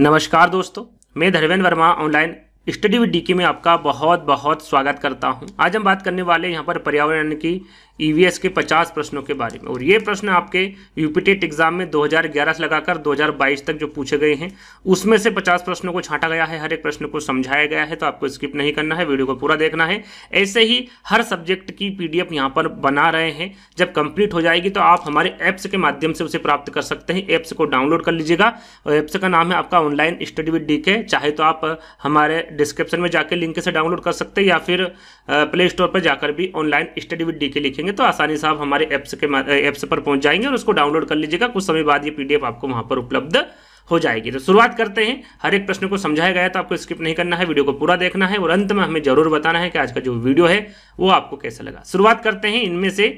नमस्कार दोस्तों मैं Dharmendra Verma online study with DK में आपका बहुत बहुत स्वागत करता हूं आज हम बात करने वाले यहां पर पर्यावरण की ईवीएस e के 50 प्रश्नों के बारे में और ये प्रश्न आपके यूपीटेट एग्जाम में 2011 से लगाकर 2022 तक जो पूछे गए हैं उसमें से 50 प्रश्नों को छांटा गया है हर एक प्रश्न को समझाया गया है तो आपको स्किप नहीं करना है वीडियो को पूरा देखना है ऐसे ही हर सब्जेक्ट की पीडीएफ यहाँ पर बना रहे हैं जब कंप्लीट हो जाएगी तो आप हमारे ऐप्स के माध्यम से उसे प्राप्त कर सकते हैं ऐप्स को डाउनलोड कर लीजिएगा और ऐप्स का नाम है आपका ऑनलाइन स्टडी विद डी चाहे तो आप हमारे डिस्क्रिप्शन में जाकर लिंक से डाउनलोड कर सकते हैं या फिर प्ले स्टोर पर जाकर भी ऑनलाइन स्टडी विद डी लिखेंगे करेंगे तो आसानी से आप हमारे ऐप्स के ऐप्स पर पहुंच जाएंगे और उसको डाउनलोड कर लीजिएगा कुछ समय बाद ये पीडीएफ आपको वहाँ पर उपलब्ध हो जाएगी तो शुरुआत करते हैं हर एक प्रश्न को समझाया गया तो आपको स्किप नहीं करना है वीडियो को पूरा देखना है और अंत में हमें जरूर बताना है कि आज का जो वीडियो है वो आपको कैसा लगा शुरुआत करते हैं इनमें से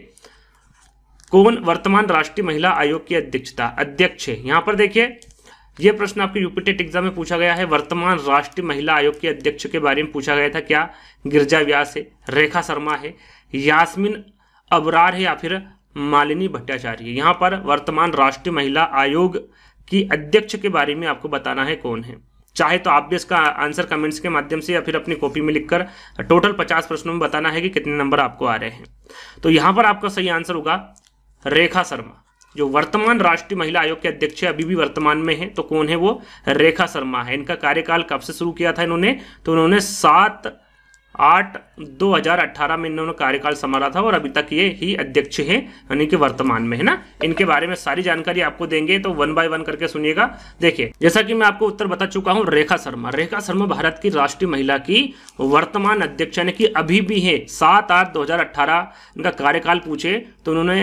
कौन वर्तमान राष्ट्रीय महिला आयोग की अध्यक्षता अध्यक्ष है यहाँ पर देखिए यह प्रश्न आपके यूपीटेट एग्जाम e में पूछा गया है वर्तमान राष्ट्रीय महिला आयोग के अध्यक्ष के बारे में पूछा गया था क्या गिरजा व्यास है रेखा शर्मा है यास्मिन अबरार है या फिर मालिनी भट्टाचार्य यहाँ पर वर्तमान राष्ट्रीय महिला आयोग की अध्यक्ष के बारे में आपको बताना है कौन है चाहे तो आप भी इसका आंसर कमेंट्स के माध्यम से या फिर अपनी कॉपी में लिखकर टोटल पचास प्रश्नों में बताना है कि कितने नंबर आपको आ रहे हैं तो यहाँ पर आपका सही आंसर होगा रेखा शर्मा जो वर्तमान राष्ट्रीय महिला आयोग के अध्यक्ष अभी भी वर्तमान में हैं तो कौन है वो रेखा शर्मा है इनका कार्यकाल कब से शुरू किया था इन्होंने तो उन्होंने सात आठ 2018 में इन्होंने कार्यकाल संभाला था और अभी तक ये ही अध्यक्ष हैं यानी कि वर्तमान में है ना इनके बारे में सारी जानकारी आपको देंगे तो वन बाय वन करके सुनिएगा देखिए जैसा कि मैं आपको उत्तर बता चुका हूँ रेखा शर्मा रेखा शर्मा भारत की राष्ट्रीय महिला की वर्तमान अध्यक्ष यानी कि अभी भी है सात आठ दो इनका कार्यकाल पूछे तो उन्होंने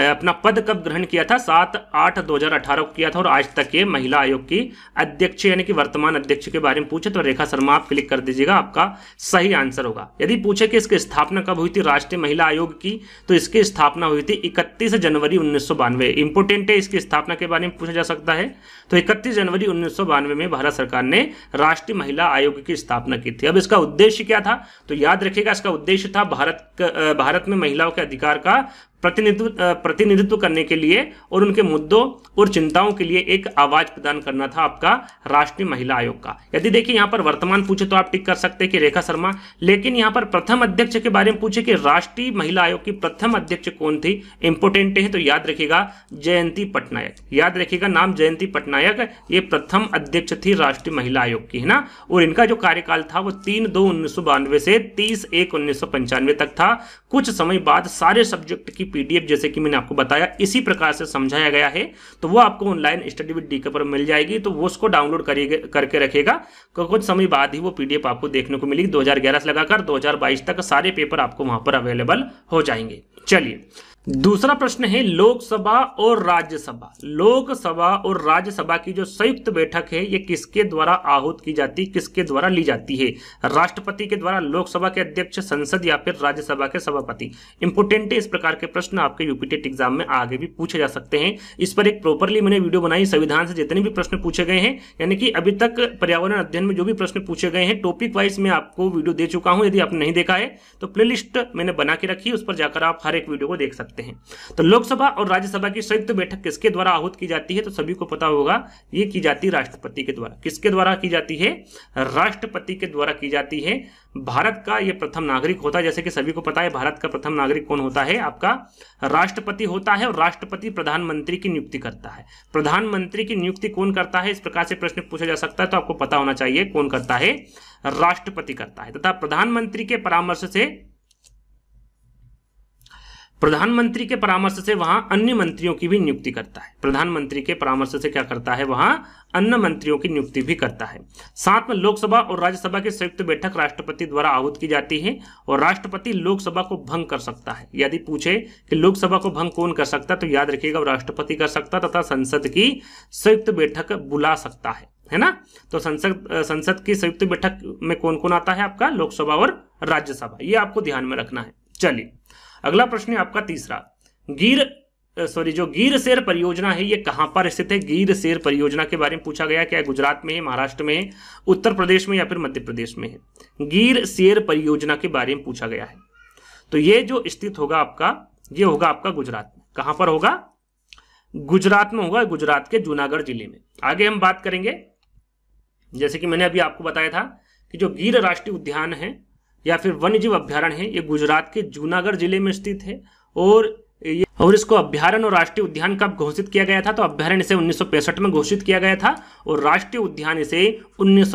अपना पद कब ग्रहण किया था सात आठ दो हजार अठारह को किया था और आज तक ये महिला आयोग की अध्यक्ष यानी कि वर्तमान अध्यक्ष के बारे में पूछे तो रेखा शर्मा आप क्लिक कर दीजिएगा आपका सही आंसर होगा यदि पूछे कि इसकी स्थापना कब हुई थी राष्ट्रीय महिला आयोग की तो इसकी स्थापना हुई थी इकतीस जनवरी उन्नीस सौ इंपोर्टेंट है इसकी स्थापना के बारे में पूछा जा सकता है तो इकतीस जनवरी उन्नीस में भारत सरकार ने राष्ट्रीय महिला आयोग की स्थापना की थी अब इसका उद्देश्य क्या था तो याद रखिएगा इसका उद्देश्य था भारत भारत में महिलाओं के अधिकार का प्रतिनिधित्व प्रतिनिधित्व करने के लिए और उनके मुद्दों और चिंताओं के लिए एक आवाज प्रदान करना था आपका राष्ट्रीय महिला आयोग का यदि देखिए यहाँ पर वर्तमान पूछे तो आप टिक कर सकते हैं कि रेखा शर्मा लेकिन यहाँ पर प्रथम अध्यक्ष के बारे में पूछे कि राष्ट्रीय महिला आयोग की प्रथम अध्यक्ष कौन थी इंपोर्टेंट है तो याद रखिएगा जयंती पटनायक याद रखिएगा नाम जयंती पटनायक विधायक ये प्रथम अध्यक्ष थी राष्ट्रीय महिला आयोग की है ना और इनका जो कार्यकाल था वो तीन दो उन्नीस से तीस एक उन्नीस तक था कुछ समय बाद सारे सब्जेक्ट की पीडीएफ जैसे कि मैंने आपको बताया इसी प्रकार से समझाया गया है तो वो आपको ऑनलाइन स्टडी विद डी पर मिल जाएगी तो वो उसको डाउनलोड करके रखेगा कुछ समय बाद ही वो पीडीएफ आपको देखने को मिलेगी दो से लगाकर दो तक सारे पेपर आपको वहां पर अवेलेबल हो जाएंगे चलिए दूसरा प्रश्न है लोकसभा और राज्यसभा लोकसभा और राज्यसभा की जो संयुक्त बैठक है ये किसके द्वारा आहूत की जाती किसके द्वारा ली जाती है राष्ट्रपति के द्वारा लोकसभा के अध्यक्ष संसद या फिर राज्यसभा के सभापति इंपोर्टेंट है इस प्रकार के प्रश्न आपके यूपीटेट एग्जाम में आगे भी पूछे जा सकते हैं इस पर एक प्रॉपरली मैंने वीडियो बनाई संविधान से जितने भी प्रश्न पूछे गए हैं यानी कि अभी तक पर्यावरण अध्ययन में जो भी प्रश्न पूछे गए हैं टॉपिक वाइज मैं आपको वीडियो दे चुका हूं यदि आपने नहीं देखा है तो प्ले मैंने बना के रखी उस पर जाकर आप हर एक वीडियो को देख सकते सकते हैं तो लोकसभा और राज्यसभा की संयुक्त बैठक किसके द्वारा आहूत की जाती है तो सभी को पता होगा ये की जाती है राष्ट्रपति के द्वारा किसके द्वारा की जाती है राष्ट्रपति के द्वारा की जाती है भारत का ये प्रथम नागरिक होता है जैसे कि सभी को पता है भारत का प्रथम नागरिक कौन होता है आपका राष्ट्रपति होता है और राष्ट्रपति प्रधानमंत्री की नियुक्ति करता है प्रधानमंत्री की नियुक्ति कौन करता है इस प्रकार से प्रश्न पूछा जा सकता है तो आपको पता होना चाहिए कौन करता है राष्ट्रपति करता है तथा प्रधानमंत्री के परामर्श से प्रधानमंत्री के परामर्श से वहां अन्य मंत्रियों की भी नियुक्ति करता है प्रधानमंत्री के परामर्श से क्या करता है वहां अन्य मंत्रियों की नियुक्ति भी करता है साथ में लोकसभा और राज्यसभा की संयुक्त बैठक राष्ट्रपति द्वारा आहूत की जाती है और राष्ट्रपति लोकसभा को भंग कर सकता है यदि पूछे कि लोकसभा को भंग कौन कर सकता है तो याद रखिएगा राष्ट्रपति कर सकता तथा संसद की संयुक्त बैठक बुला सकता है है ना तो संसद संसद की संयुक्त बैठक में कौन कौन आता है आपका लोकसभा और राज्यसभा ये आपको ध्यान में रखना है चलिए अगला प्रश्न है आपका तीसरा गिर सॉरी जो गिर शेर परियोजना है ये कहां पर स्थित है गिर शेर परियोजना के बारे में पूछा गया क्या गुजरात में है महाराष्ट्र में है उत्तर प्रदेश में या फिर मध्य प्रदेश में है गिर शेर परियोजना के बारे में पूछा गया है तो ये जो स्थित होगा आपका ये होगा आपका गुजरात कहां पर होगा गुजरात में होगा गुजरात के जूनागढ़ जिले में आगे हम बात करेंगे जैसे कि मैंने अभी आपको बताया था कि जो गिर राष्ट्रीय उद्यान है या फिर वन्य जीव अभ्यारण्य है ये गुजरात के जूनागढ़ जिले में स्थित है और ये और इसको अभ्यारण और राष्ट्रीय उद्यान कब घोषित किया गया था तो अभ्यारण इसे उन्नीस में घोषित किया गया था और राष्ट्रीय उद्यान इसे उन्नीस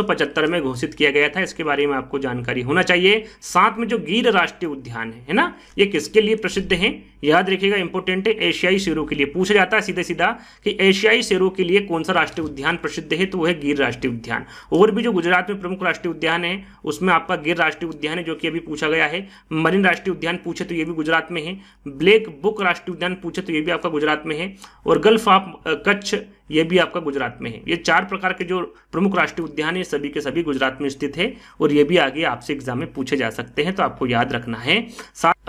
में घोषित किया गया था इसके बारे में आपको जानकारी होना चाहिए साथ में जो गिर राष्ट्रीय उद्यान है ना ये किसके लिए प्रसिद्ध है याद रखिएगा इंपोर्टेंट है एशियाई शेरों के लिए पूछा जाता है सीधे सीधा कि एशियाई शेरों के लिए कौन सा राष्ट्रीय उद्यान प्रसिद्ध है तो वह है गिर राष्ट्रीय उद्यान और भी जो गुजरात में प्रमुख राष्ट्रीय उद्यान है उसमें आपका गिर राष्ट्रीय उद्यान है जो कि अभी पूछा गया है मरीन राष्ट्रीय उद्यान पूछे तो ये भी गुजरात में है ब्लैक बुक राष्ट्रीय उद्यान पूछे तो ये भी आपका गुजरात में है और गल्फ ऑफ कच्छ ये भी आपका गुजरात में है ये चार प्रकार के जो प्रमुख राष्ट्रीय उद्यान है सभी के सभी गुजरात में स्थित है और ये भी आगे आपसे एग्जाम में पूछे जा सकते हैं तो आपको याद रखना है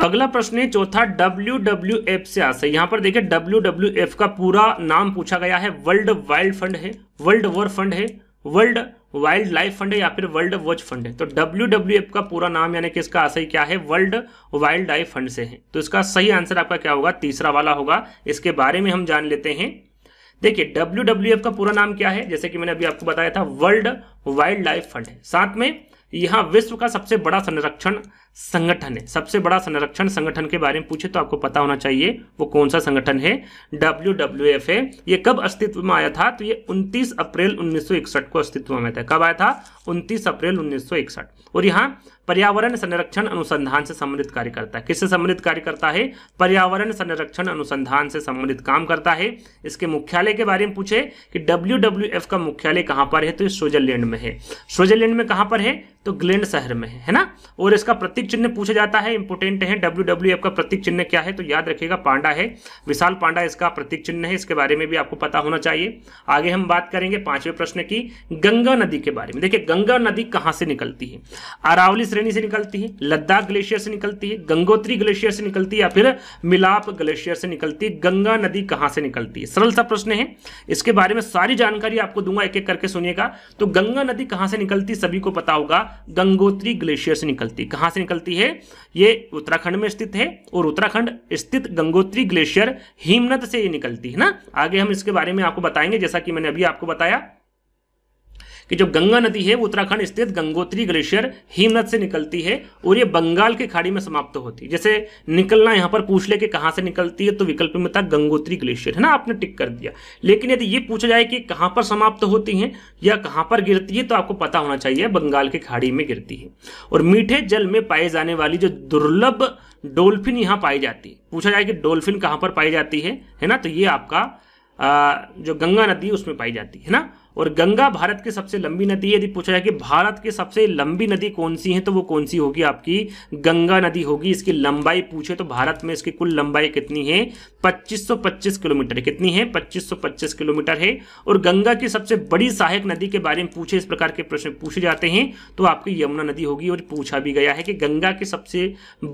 अगला प्रश्न है चौथा डब्ल्यू डब्ल्यू एफ से आंसर यहाँ पर देखिए डब्ल्यू डब्ल्यू एफ का पूरा नाम पूछा गया है वर्ल्ड वाइल्ड फंड है वर्ल्ड वॉर फंड है वर्ल्ड वाइल्ड लाइफ फंड है या फिर वर्ल्ड वॉच फंड है तो डब्ल्यू डब्ल्यू एफ का पूरा नाम यानी कि इसका आशय क्या है वर्ल्ड वाइल्ड लाइफ फंड से है तो इसका सही आंसर आपका क्या होगा तीसरा वाला होगा इसके बारे में हम जान लेते हैं देखिए डब्ल्यू डब्ल्यू एफ का पूरा नाम क्या है जैसे कि मैंने अभी आपको बताया था वर्ल्ड वाइल्ड लाइफ फंड है साथ में यहाँ विश्व का सबसे बड़ा संरक्षण संगठन है सबसे बड़ा संरक्षण संगठन के बारे में पूछे तो आपको पता होना चाहिए वो कौन सा संगठन है डब्ल्यू डब्ल्यू एफ है ये कब अस्तित्व में आया था तो ये 29 अप्रैल 1961 को अस्तित्व में आया था कब आया था 29 अप्रैल 1961 और यहाँ पर्यावरण संरक्षण अनुसंधान से संबंधित कार्य करता है किससे संबंधित कार्य करता है पर्यावरण संरक्षण अनुसंधान से संबंधित काम करता है इसके मुख्यालय के बारे में पूछे कि डब्ल्यू का मुख्यालय कहां पर है तो स्विट्जरलैंड में है स्विट्जरलैंड में कहां पर है तो ग्लैंड शहर में है है ना और इसका प्रतीक चिन्ह पूछा जाता है इंपोर्टेंट है डब्ल्यू डब्ल्यू एफ का प्रतीक चिन्ह क्या है तो याद रखिएगा पांडा है विशाल पांडा इसका प्रतीक चिन्ह है इसके बारे में भी आपको पता होना चाहिए आगे हम बात करेंगे पांचवें प्रश्न की गंगा नदी के बारे में देखिए गंगा नदी कहां से निकलती है अरावली श्रेणी से निकलती है लद्दाख ग्लेशियर से निकलती है गंगोत्री ग्लेशियर से निकलती है या फिर मिलाप ग्लेशियर से निकलती है गंगा नदी कहां से निकलती है सरल सा प्रश्न है इसके बारे में सारी जानकारी आपको दूंगा एक एक करके सुनिएगा तो गंगा नदी कहां से निकलती है सभी को पता होगा गंगोत्री ग्लेशियर से निकलती है कहाँ से निकलती है ये उत्तराखंड में स्थित है और उत्तराखंड स्थित गंगोत्री ग्लेशियर हिमनद से ये निकलती है ना आगे हम इसके बारे में आपको बताएंगे जैसा कि मैंने अभी आपको बताया कि जो गंगा नदी है वो उत्तराखंड स्थित गंगोत्री ग्लेशियर हिमनद से निकलती है और ये बंगाल की खाड़ी में समाप्त होती है जैसे निकलना यहाँ पर पूछ ले कि कहाँ से निकलती है तो विकल्प में था गंगोत्री ग्लेशियर है ना आपने टिक कर दिया लेकिन यदि ये पूछा जाए कि कहाँ पर समाप्त होती है या कहाँ पर गिरती है तो आपको पता होना चाहिए बंगाल की खाड़ी में गिरती है और मीठे जल में पाए जाने वाली जो दुर्लभ डोल्फिन यहाँ पाई जाती है पूछा जाए कि डोल्फिन कहाँ पर पाई जाती है है ना तो ये आपका आ, जो गंगा नदी उसमें पाई जाती है ना और गंगा भारत की सबसे लंबी नदी है यदि पूछा जाए कि भारत की सबसे लंबी नदी कौन सी है तो वो कौन सी होगी आपकी गंगा नदी होगी इसकी लंबाई पूछे तो भारत में इसकी कुल लंबाई कितनी है 2525 किलोमीटर कितनी है 2525 किलोमीटर है और गंगा की सबसे बड़ी सहायक नदी के बारे में पूछे इस प्रकार के प्रश्न पूछे जाते हैं तो आपकी यमुना नदी होगी और पूछा भी गया है कि गंगा की सबसे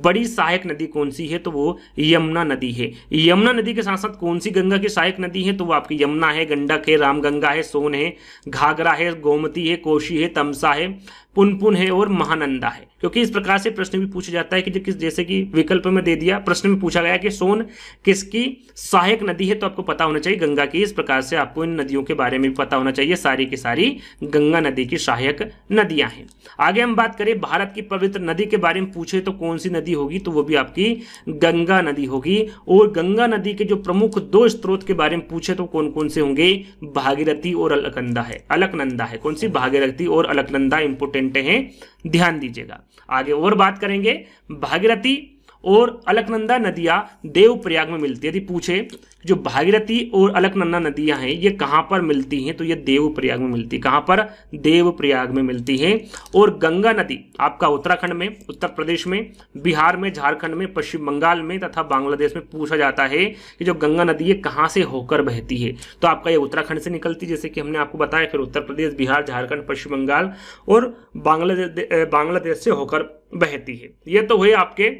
बड़ी सहायक नदी कौन सी है तो वो यमुना नदी है यमुना नदी के साथ साथ कौन सी गंगा की सहायक नदी है तो वो आपकी यमुना है गंडक है रामगंगा है सोन है घाघरा है गोमती है कोशी है तमसा है पुनपुन है और महानंदा है क्योंकि इस प्रकार से प्रश्न भी पूछा जाता है कि किस जैसे कि विकल्प में दे दिया प्रश्न में पूछा गया कि सोन किसकी सहायक नदी है तो आपको पता होना चाहिए गंगा की इस प्रकार से आपको इन नदियों के बारे में भी पता होना चाहिए सारी की सारी गंगा नदी की सहायक नदियां हैं आगे हम बात करें भारत की पवित्र नदी के बारे में पूछे तो कौन सी नदी होगी तो वो भी आपकी गंगा नदी होगी और गंगा नदी के जो प्रमुख दो स्त्रोत के बारे में पूछे तो कौन कौन से होंगे भागीरथी और अलकनंदा है अलकनंदा है कौन सी भागीरथी और अलकनंदा इंपोर्टेंट है ध्यान दीजिएगा आगे और बात करेंगे भागीरथी और अलकनंदा नदियाँ देवप्रयाग में मिलती है यदि पूछे जो भागीरथी और अलकनंदा नदियाँ हैं ये कहाँ पर मिलती हैं तो ये देवप्रयाग में मिलती है कहाँ पर देवप्रयाग में मिलती हैं और गंगा नदी आपका उत्तराखंड में उत्तर प्रदेश में बिहार में झारखंड में पश्चिम बंगाल में तथा बांग्लादेश में पूछा जाता है कि जो गंगा नदी है कहाँ से होकर बहती है तो आपका ये उत्तराखंड से निकलती है जैसे कि हमने आपको बताया फिर उत्तर प्रदेश बिहार झारखंड पश्चिम बंगाल और बांग्लादेश बांग्लादेश से होकर बहती है ये तो हुए आपके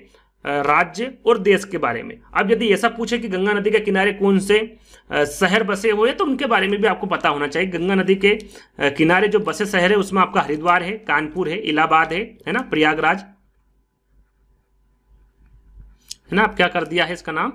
राज्य और देश के बारे में अब यदि ऐसा पूछे कि गंगा नदी के किनारे कौन से शहर बसे हुए हैं तो उनके बारे में भी आपको पता होना चाहिए गंगा नदी के किनारे जो बसे शहर है उसमें आपका हरिद्वार है कानपुर है इलाहाबाद है है ना प्रयागराज है ना आप क्या कर दिया है इसका नाम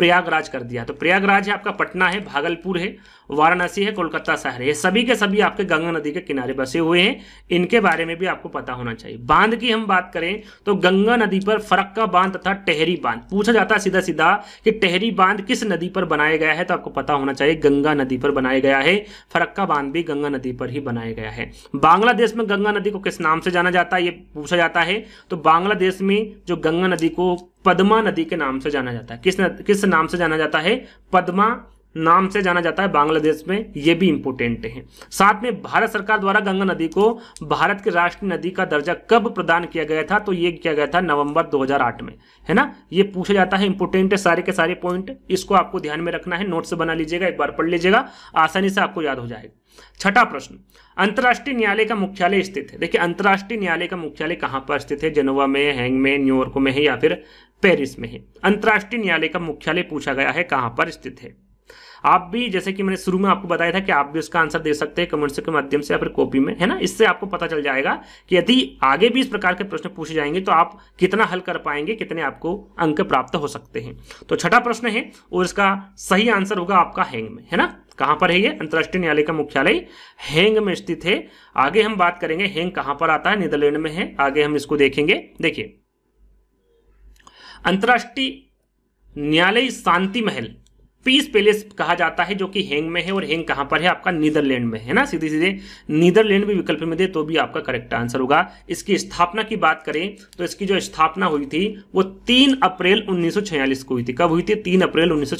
प्रयागराज कर दिया तो प्रयागराज है आपका पटना है भागलपुर है वाराणसी है कोलकाता शहर है सभी के सभी आपके गंगा नदी के किनारे बसे हुए हैं इनके बारे में भी आपको पता होना चाहिए बांध की हम बात करें तो गंगा नदी पर फरक्का बांध तथा टहरी बांध पूछा जाता है सीधा सीधा कि टहरी बांध किस नदी पर बनाया गया है तो आपको पता होना चाहिए गंगा नदी पर बनाया गया है फरक्का बांध भी गंगा नदी पर ही बनाया गया है बांग्लादेश में गंगा नदी को किस नाम से जाना जाता है ये पूछा जाता है तो बांग्लादेश में जो गंगा नदी को पद्मा नदी के नाम से जाना जाता है किस न, किस नाम से जाना जाता है पद्मा नाम से जाना जाता है बांग्लादेश में ये भी इंपोर्टेंट है साथ में भारत सरकार द्वारा गंगा नदी को भारत की राष्ट्रीय नदी का दर्जा कब प्रदान किया गया था तो ये किया गया था नवंबर 2008 में है ना ये पूछा जाता है इंपोर्टेंट है सारे के सारे पॉइंट इसको आपको ध्यान में रखना है नोट से बना लीजिएगा एक बार पढ़ लीजिएगा आसानी से आपको याद हो जाएगा छठा प्रश्न अंतर्राष्ट्रीय न्यायालय का मुख्यालय स्थित है देखिए अंतर्राष्ट्रीय न्यायालय का मुख्यालय कहां पर स्थित है जेनोवा में हैंग में न्यूयॉर्क में है या फिर पेरिस में है अंतर्राष्ट्रीय न्यायालय का मुख्यालय पूछा गया है कहां पर स्थित है आप भी जैसे कि मैंने शुरू में आपको बताया था कि आप भी उसका आंसर दे सकते हैं कमेंट्स के माध्यम से या फिर कॉपी में है ना इससे आपको पता चल जाएगा कि यदि आगे भी इस प्रकार के प्रश्न पूछे जाएंगे तो आप कितना हल कर पाएंगे कितने आपको अंक प्राप्त हो सकते हैं तो छठा प्रश्न है और इसका सही आंसर होगा आपका हैंग में है ना कहां पर है ये अंतर्राष्ट्रीय न्यायालय का मुख्यालय हैंग में स्थित है आगे हम बात करेंगे हैंग कहां पर आता है नीदरलैंड में है आगे हम इसको देखेंगे देखिए अंतर्राष्ट्रीय न्यायालय शांति महल पीस पैलेस कहा जाता है जो कि हेंग में है और हेंग कहां पर है आपका नीदरलैंड में है ना सीधे सीधे नीदरलैंड भी विकल्प में दे तो भी आपका करेक्ट आंसर होगा इसकी स्थापना की बात करें तो इसकी जो स्थापना हुई थी वो तीन अप्रैल 1946 को हुई थी कब हुई थी तीन अप्रैल उन्नीस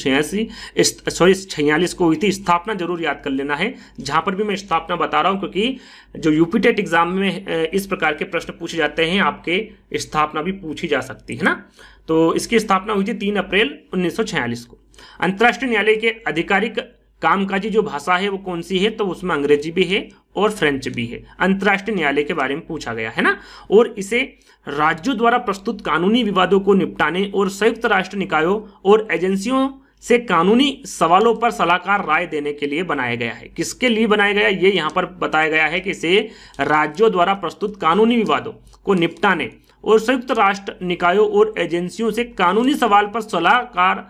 सॉरी छियालीस को हुई थी स्थापना जरूर याद कर लेना है जहां पर भी मैं स्थापना बता रहा हूँ क्योंकि जो यूपी टेट एग्जाम में इस प्रकार के प्रश्न पूछे जाते हैं आपके स्थापना भी पूछी जा सकती है ना तो इसकी स्थापना हुई थी तीन अप्रैल उन्नीस को अंतर्राष्ट्रीय न्यायालय के आधिकारिक कामकाजी जो भाषा है वो कौन सी है तो उसमें अंग्रेजी भी है और फ्रेंच भी है अंतर्राष्ट्रीय न्यायालय के बारे में पूछा गया है ना और इसे राज्यों द्वारा प्रस्तुत कानूनी विवादों को निपटाने और संयुक्त राष्ट्र निकायों और एजेंसियों से कानूनी सवालों पर सलाहकार राय देने के लिए बनाया गया है किसके लिए बनाया गया ये यहाँ पर बताया गया है कि इसे राज्यों द्वारा प्रस्तुत कानूनी विवादों को निपटाने और संयुक्त राष्ट्र निकायों और एजेंसियों से कानूनी सवाल पर सलाहकार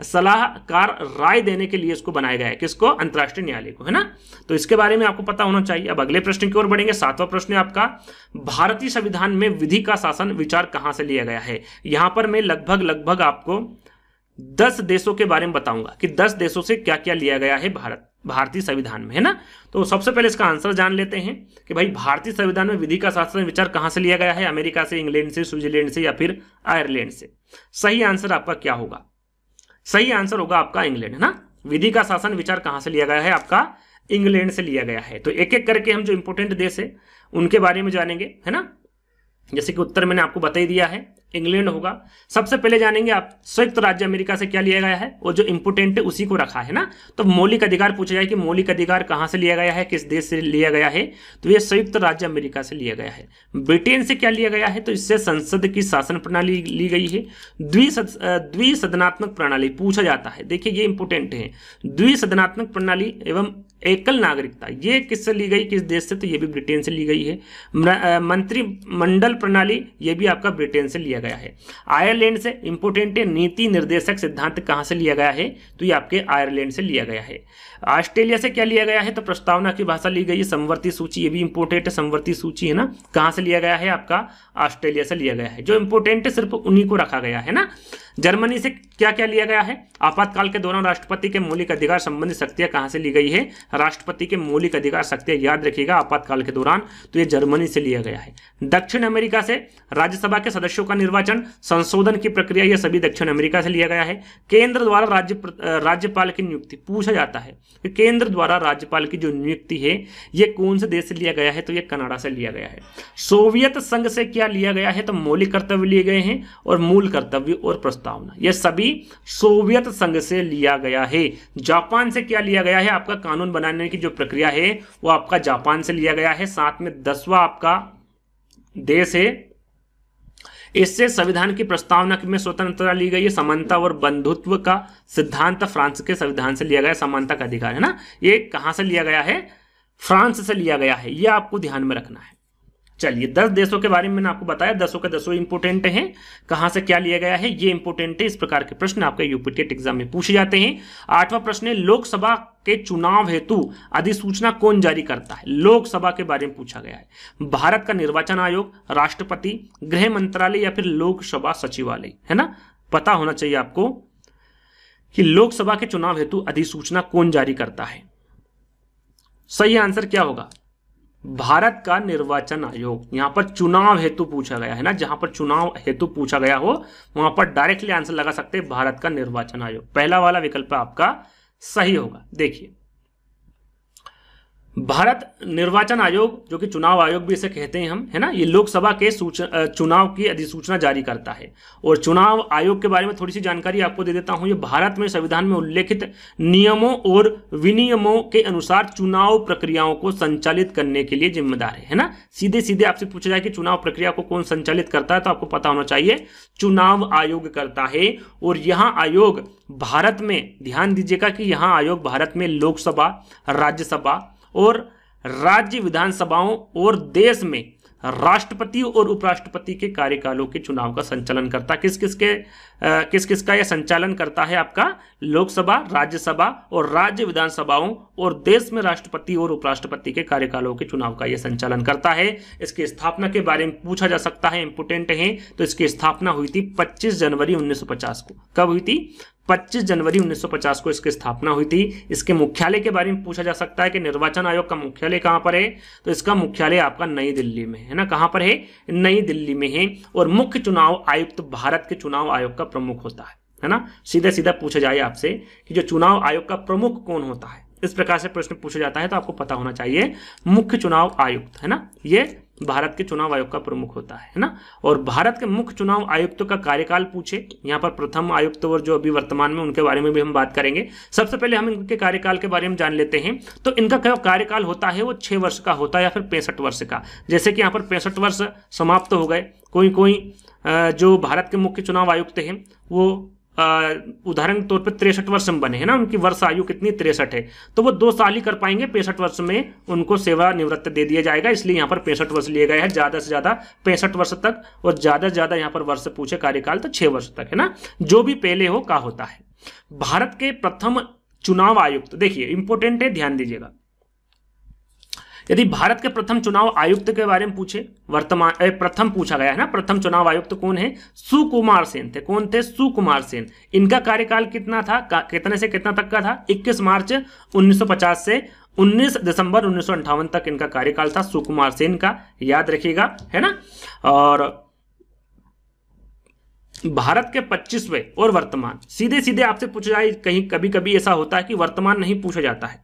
सलाहकार राय देने के लिए इसको बनाया गया है किसको अंतर्राष्ट्रीय न्यायालय को है ना तो इसके बारे में आपको पता होना चाहिए अब अगले प्रश्न की ओर बढ़ेंगे सातवां प्रश्न है आपका भारतीय संविधान में विधि का शासन विचार कहां से लिया गया है यहां पर मैं लगभग लगभग आपको दस देशों के बारे में बताऊंगा कि दस देशों से क्या क्या लिया गया है भारत भारतीय संविधान में है ना तो सबसे पहले इसका आंसर जान लेते हैं कि भाई भारतीय संविधान में विधि का शासन विचार कहां से लिया गया है अमेरिका से इंग्लैंड से स्विट्जरलैंड से या फिर आयरलैंड से सही आंसर आपका क्या होगा सही आंसर होगा आपका इंग्लैंड है ना विधि का शासन विचार कहां से लिया गया है आपका इंग्लैंड से लिया गया है तो एक एक करके हम जो इंपोर्टेंट देश है उनके बारे में जानेंगे है ना जैसे कि उत्तर मैंने आपको बताई दिया है इंग्लैंड होगा सबसे पहले जानेंगे आप संयुक्त राज्य अमेरिका से क्या लिया गया है और जो इंपोर्टेंट है उसी को रखा है ना तो मौलिक अधिकार पूछा जाए कि मौलिक अधिकार कहां से लिया गया है किस देश से लिया गया है तो यह संयुक्त राज्य अमेरिका से लिया गया है ब्रिटेन से क्या लिया गया है तो इससे संसद की शासन प्रणाली ली गई है द्विसद द्विसदनात्मक प्रणाली पूछा जाता है देखिए ये इंपोर्टेंट है द्विसदनात्मक प्रणाली एवं एकल नागरिकता ये किससे ली गई किस देश से तो ये भी ब्रिटेन से ली गई है मंत्रिमंडल प्रणाली ये भी आपका ब्रिटेन से लिया गया है आयरलैंड से इंपोर्टेंट नीति निर्देशक सिद्धांत कहाँ से लिया गया है तो ये आपके आयरलैंड से लिया गया है ऑस्ट्रेलिया से क्या लिया गया है तो प्रस्तावना की भाषा ली गई है संवर्ती सूची ये भी इंपोर्टेंट संवर्ती सूची है ना कहाँ से लिया गया है आपका ऑस्ट्रेलिया से लिया गया है जो इंपोर्टेंट सिर्फ उन्हीं को रखा गया है ना जर्मनी से क्या क्या लिया गया है आपातकाल के दौरान राष्ट्रपति के मौलिक अधिकार संबंधी शक्तियां कहां से ली गई है राष्ट्रपति के मौलिक अधिकार शक्तियां याद रखिएगा आपातकाल के दौरान तो ये जर्मनी से लिया गया है दक्षिण अमेरिका से राज्यसभा के सदस्यों का निर्वाचन संशोधन की प्रक्रिया यह सभी दक्षिण अमेरिका से लिया गया है केंद्र द्वारा राज्य राज्यपाल की नियुक्ति पूछा जाता है कि केंद्र द्वारा राज्यपाल की जो नियुक्ति है यह कौन से देश से लिया गया है तो यह कनाडा से लिया गया है सोवियत संघ से क्या लिया गया है तो मौलिक कर्तव्य लिए गए हैं और मूल कर्तव्य और प्रस्तुत प्रस्तावना यह सभी सोवियत संघ से लिया गया है जापान से क्या लिया गया है आपका कानून बनाने की जो प्रक्रिया है वो आपका जापान से लिया गया है साथ में दसवा आपका देश है इससे संविधान की प्रस्तावना में स्वतंत्रता ली गई है समानता और बंधुत्व का सिद्धांत फ्रांस के संविधान से लिया गया समानता का अधिकार है ना ये कहां से लिया गया है फ्रांस से लिया गया है यह आपको ध्यान में रखना है चलिए दस देशों के बारे में मैंने आपको बताया दसों के दसों इंपोर्टेंट हैं कहां से क्या लिया गया है ये इंपोर्टेंट है इस प्रकार के प्रश्न आपके यूपीटेट एग्जाम में पूछे जाते हैं आठवां प्रश्न है लोकसभा के चुनाव हेतु अधिसूचना कौन जारी करता है लोकसभा के बारे में पूछा गया है भारत का निर्वाचन आयोग राष्ट्रपति गृह मंत्रालय या फिर लोकसभा सचिवालय है ना पता होना चाहिए आपको कि लोकसभा के चुनाव हेतु अधिसूचना कौन जारी करता है सही आंसर क्या होगा भारत का निर्वाचन आयोग यहां पर चुनाव हेतु पूछा गया है ना जहां पर चुनाव हेतु पूछा गया हो वहां पर डायरेक्टली आंसर लगा सकते हैं भारत का निर्वाचन आयोग पहला वाला विकल्प आपका सही होगा देखिए भारत निर्वाचन आयोग जो कि चुनाव आयोग भी इसे कहते हैं हम है ना ये लोकसभा के चुनाव की अधिसूचना जारी करता है और चुनाव आयोग के बारे में थोड़ी सी जानकारी आपको दे देता हूं ये भारत में संविधान में उल्लेखित नियमों और विनियमों के अनुसार चुनाव प्रक्रियाओं को संचालित करने के लिए जिम्मेदार है, है ना सीधे सीधे आपसे पूछा जाए कि चुनाव प्रक्रिया को कौन संचालित करता है तो आपको पता होना चाहिए चुनाव आयोग करता है और यहाँ आयोग भारत में ध्यान दीजिएगा कि यहाँ आयोग भारत में लोकसभा राज्यसभा और राज्य विधानसभाओं और देश में राष्ट्रपति और उपराष्ट्रपति के कार्यकालों के चुनाव का संचालन करता किस किस के आ, किस किस का यह संचालन करता है आपका लोकसभा राज्यसभा और राज्य विधानसभाओं और देश में राष्ट्रपति और उपराष्ट्रपति के कार्यकालों के चुनाव का यह संचालन करता है इसकी स्थापना के बारे में पूछा जा सकता है इंपोर्टेंट है तो इसकी स्थापना हुई थी पच्चीस जनवरी उन्नीस को कब हुई थी 25 जनवरी 1950 को इसकी स्थापना हुई थी इसके मुख्यालय के बारे में पूछा जा सकता है कि निर्वाचन आयोग का मुख्यालय कहां पर है तो इसका मुख्यालय आपका नई दिल्ली में है ना कहां पर है नई दिल्ली में है और मुख्य चुनाव आयुक्त तो भारत के चुनाव आयोग का प्रमुख होता है है ना सीधा सीधा पूछा जाए आपसे कि जो चुनाव आयोग का प्रमुख कौन होता है इस प्रकार से प्रश्न पूछा जाता है तो आपको पता होना चाहिए मुख्य चुनाव आयुक्त है ना ये भारत के चुनाव आयोग का प्रमुख होता है ना और भारत के मुख्य चुनाव आयुक्त का कार्यकाल पूछे यहाँ पर प्रथम आयुक्त और जो अभी वर्तमान में उनके बारे में भी हम बात करेंगे सबसे पहले हम इनके कार्यकाल के बारे में जान लेते हैं तो इनका कार्यकाल होता है वो छः वर्ष का होता है या फिर पैंसठ वर्ष का जैसे कि यहाँ पर पैंसठ वर्ष समाप्त हो गए कोई कोई जो भारत के मुख्य चुनाव आयुक्त हैं वो उदाहरण के तौर पर तिरसठ वर्ष में बने हैं ना उनकी वर्ष आयु कितनी तिरसठ है तो वो दो साल ही कर पाएंगे पैंसठ वर्ष में उनको सेवा निवृत्त दे दिया जाएगा इसलिए यहाँ पर पैंसठ वर्ष लिए गए हैं ज़्यादा से ज़्यादा पैंसठ वर्ष तक और ज़्यादा से ज़्यादा यहाँ पर वर्ष पूछे कार्यकाल तो छह वर्ष तक है ना जो भी पहले हो का होता है भारत के प्रथम चुनाव आयुक्त देखिए इंपोर्टेंट है ध्यान दीजिएगा यदि भारत के प्रथम चुनाव आयुक्त के बारे में पूछे वर्तमान प्रथम पूछा गया है ना प्रथम चुनाव आयुक्त कौन है सुकुमार सेन थे कौन थे सुकुमार सेन इनका कार्यकाल कितना था कितने से कितना तक का था 21 मार्च 1950 से 19 दिसंबर उन्नीस तक इनका कार्यकाल था सुकुमार सेन का याद रखिएगा है ना और भारत के 25वें और वर्तमान सीधे सीधे आपसे पूछा जाए कहीं कभी कभी ऐसा होता है कि वर्तमान नहीं पूछा जाता है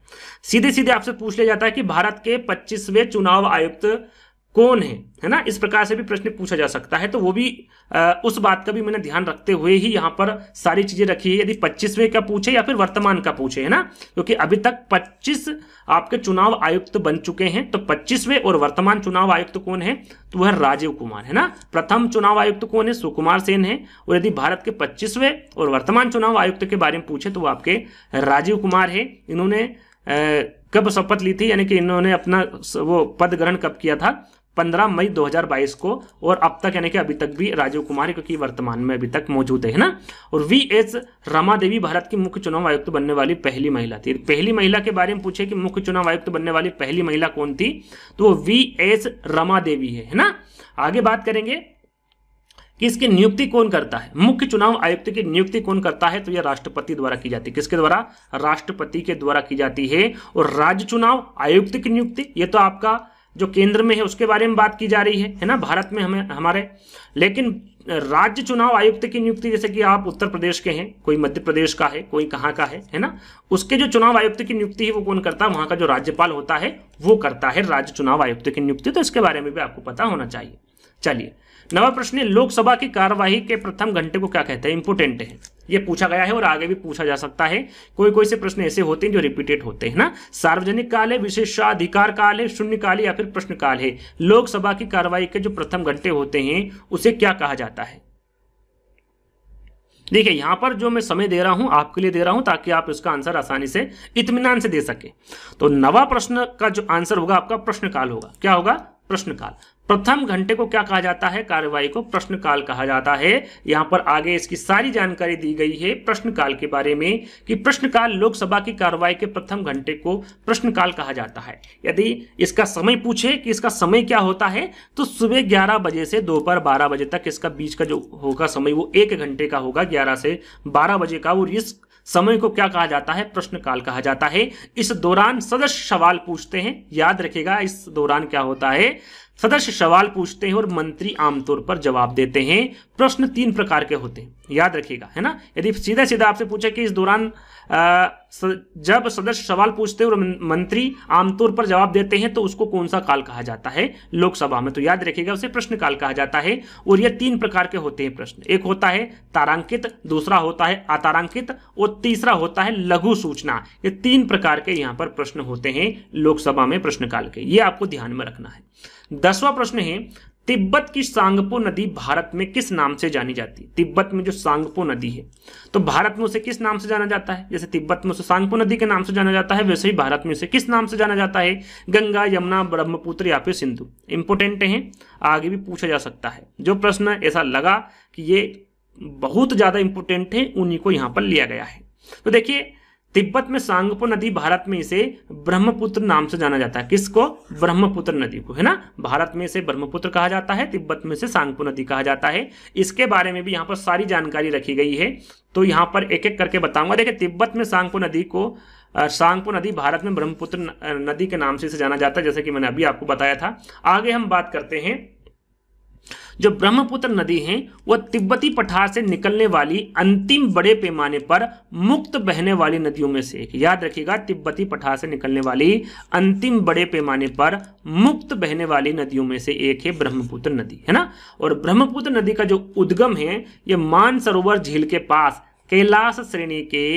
सीधे सीधे आपसे पूछ लिया जाता है कि भारत के 25वें चुनाव आयुक्त कौन है है ना इस प्रकार से भी प्रश्न पूछा जा सकता है तो वो भी आ, उस बात का भी मैंने ध्यान रखते हुए ही यहाँ पर सारी चीजें रखी है यदि 25वें का पूछे या फिर वर्तमान का पूछे है ना क्योंकि अभी तक 25 आपके चुनाव आयुक्त बन चुके हैं तो 25वें और वर्तमान चुनाव आयुक्त कौन है तो वह राजीव कुमार है ना प्रथम चुनाव आयुक्त कौन है सुकुमार सेन है और यदि भारत के पच्चीसवें और वर्तमान चुनाव आयुक्त के बारे में पूछे तो वो आपके राजीव कुमार है इन्होंने कब शपथ ली थी यानी कि इन्होंने अपना वो पद ग्रहण कब किया था 15 मई 2022 को और अब तक यानी कि अभी तक भी राजीव कुमार क्योंकि वर्तमान में अभी तक मौजूद है ना और वी एस रमा देवी भारत की मुख्य चुनाव आयुक्त बनने वाली पहली महिला थी पहली महिला के बारे में पूछे कि मुख्य चुनाव आयुक्त बनने वाली पहली महिला कौन थी तो वो वी एस रमा देवी है ना आगे बात करेंगे कि इसकी नियुक्ति कौन करता है मुख्य चुनाव आयुक्त की नियुक्ति कौन करता है तो यह राष्ट्रपति द्वारा की जाती है किसके द्वारा राष्ट्रपति के द्वारा की जाती है और राज्य चुनाव आयुक्त की नियुक्ति ये तो आपका जो केंद्र में है उसके बारे में बात की जा रही है है ना भारत में हमें हमारे लेकिन राज्य चुनाव आयुक्त की नियुक्ति जैसे कि आप उत्तर प्रदेश के हैं कोई मध्य प्रदेश का है कोई कहाँ का है है ना उसके जो चुनाव आयुक्त की नियुक्ति है वो कौन करता है वहाँ का जो राज्यपाल होता है वो करता है राज्य चुनाव आयुक्त की नियुक्ति तो इसके बारे में भी आपको पता होना चाहिए चलिए नवा प्रश्न लोकसभा की कार्यवाही के प्रथम घंटे को क्या कहते हैं इंपोर्टेंट है ये पूछा गया है और आगे भी पूछा जा सकता है कोई कोई से प्रश्न ऐसे होते हैं जो रिपीटेड होते हैं ना सार्वजनिक काल है विशेषाधिकार काल है शून्यकाल या फिर प्रश्नकाल है लोकसभा की कार्यवाही के जो प्रथम घंटे होते हैं उसे क्या कहा जाता है देखिए यहां पर जो मैं समय दे रहा हूं आपके लिए दे रहा हूं ताकि आप इसका आंसर आसानी से इतमान से दे सके तो नवा प्रश्न का जो आंसर होगा आपका प्रश्नकाल होगा क्या होगा प्रश्नकाल प्रथम घंटे को क्या कहा जाता है कार्यवाही को प्रश्नकाल कहा जाता है यहां पर आगे इसकी सारी जानकारी दी गई है प्रश्नकाल के बारे में कि प्रश्नकाल लोकसभा की कार्यवाही के प्रथम घंटे को प्रश्नकाल कहा जाता है यदि इसका समय पूछे कि इसका समय क्या होता है तो सुबह ग्यारह बजे से दोपहर बारह बजे तक इसका बीच का जो होगा समय वो एक घंटे का होगा ग्यारह से बारह बजे का वो रिस्क समय को क्या कहा जाता है प्रश्नकाल कहा जाता है इस दौरान सदस्य सवाल पूछते हैं याद रखेगा इस दौरान क्या होता है सदस्य सवाल पूछते हैं और मंत्री आमतौर पर जवाब देते हैं प्रश्न तीन प्रकार के होते हैं याद रखिएगा है ना यदि सीधा सीधा आपसे पूछा कि इस दौरान जब सदस्य सवाल पूछते हैं और मंत्री आमतौर पर जवाब देते हैं तो उसको कौन सा काल कहा जाता है लोकसभा में तो याद रखिएगा उसे प्रश्न काल कहा जाता है और यह तीन प्रकार के होते हैं प्रश्न एक होता है तारांकित दूसरा होता है अतारांकित और तीसरा होता है लघु सूचना ये तीन प्रकार के यहाँ पर प्रश्न होते हैं लोकसभा में प्रश्नकाल के ये आपको ध्यान में रखना है दसवां प्रश्न है तिब्बत की सांगपो नदी भारत में किस नाम से जानी जाती है तिब्बत में जो सांगपो नदी है तो भारत में उसे किस नाम से जाना जाता है जैसे तिब्बत में उसे सांगपो नदी के नाम से जाना जाता है वैसे ही भारत में उसे किस नाम से जाना जाता है गंगा यमुना ब्रह्मपुत्र या फिर सिंधु इंपोर्टेंट है आगे भी पूछा जा सकता है जो प्रश्न ऐसा लगा कि ये बहुत ज़्यादा इंपोर्टेंट है उन्हीं को यहाँ पर लिया गया है तो देखिए तिब्बत में सांगपो नदी भारत में इसे ब्रह्मपुत्र नाम से जाना जाता है किसको ब्रह्मपुत्र नदी को है ना भारत में इसे ब्रह्मपुत्र कहा जाता है तिब्बत में इसे सांगपो नदी कहा जाता है इसके बारे में भी यहाँ पर सारी जानकारी रखी गई है तो यहाँ पर एक एक करके बताऊंगा देखिए तिब्बत में सांगपो नदी को सांगपो नदी भारत में ब्रह्मपुत्र नदी के नाम से इसे जाना जाता है जैसे कि मैंने अभी आपको बताया था आगे हम बात करते हैं जो ब्रह्मपुत्र नदी है वह तिब्बती पठार से निकलने वाली अंतिम बड़े पैमाने पर मुक्त बहने वाली नदियों में से एक याद रखिएगा तिब्बती पठार से निकलने वाली अंतिम बड़े पैमाने पर मुक्त बहने वाली नदियों में से एक है ब्रह्मपुत्र नदी है ना और ब्रह्मपुत्र नदी का जो उद्गम है यह मानसरोवर झील के पास कैलाश श्रेणी के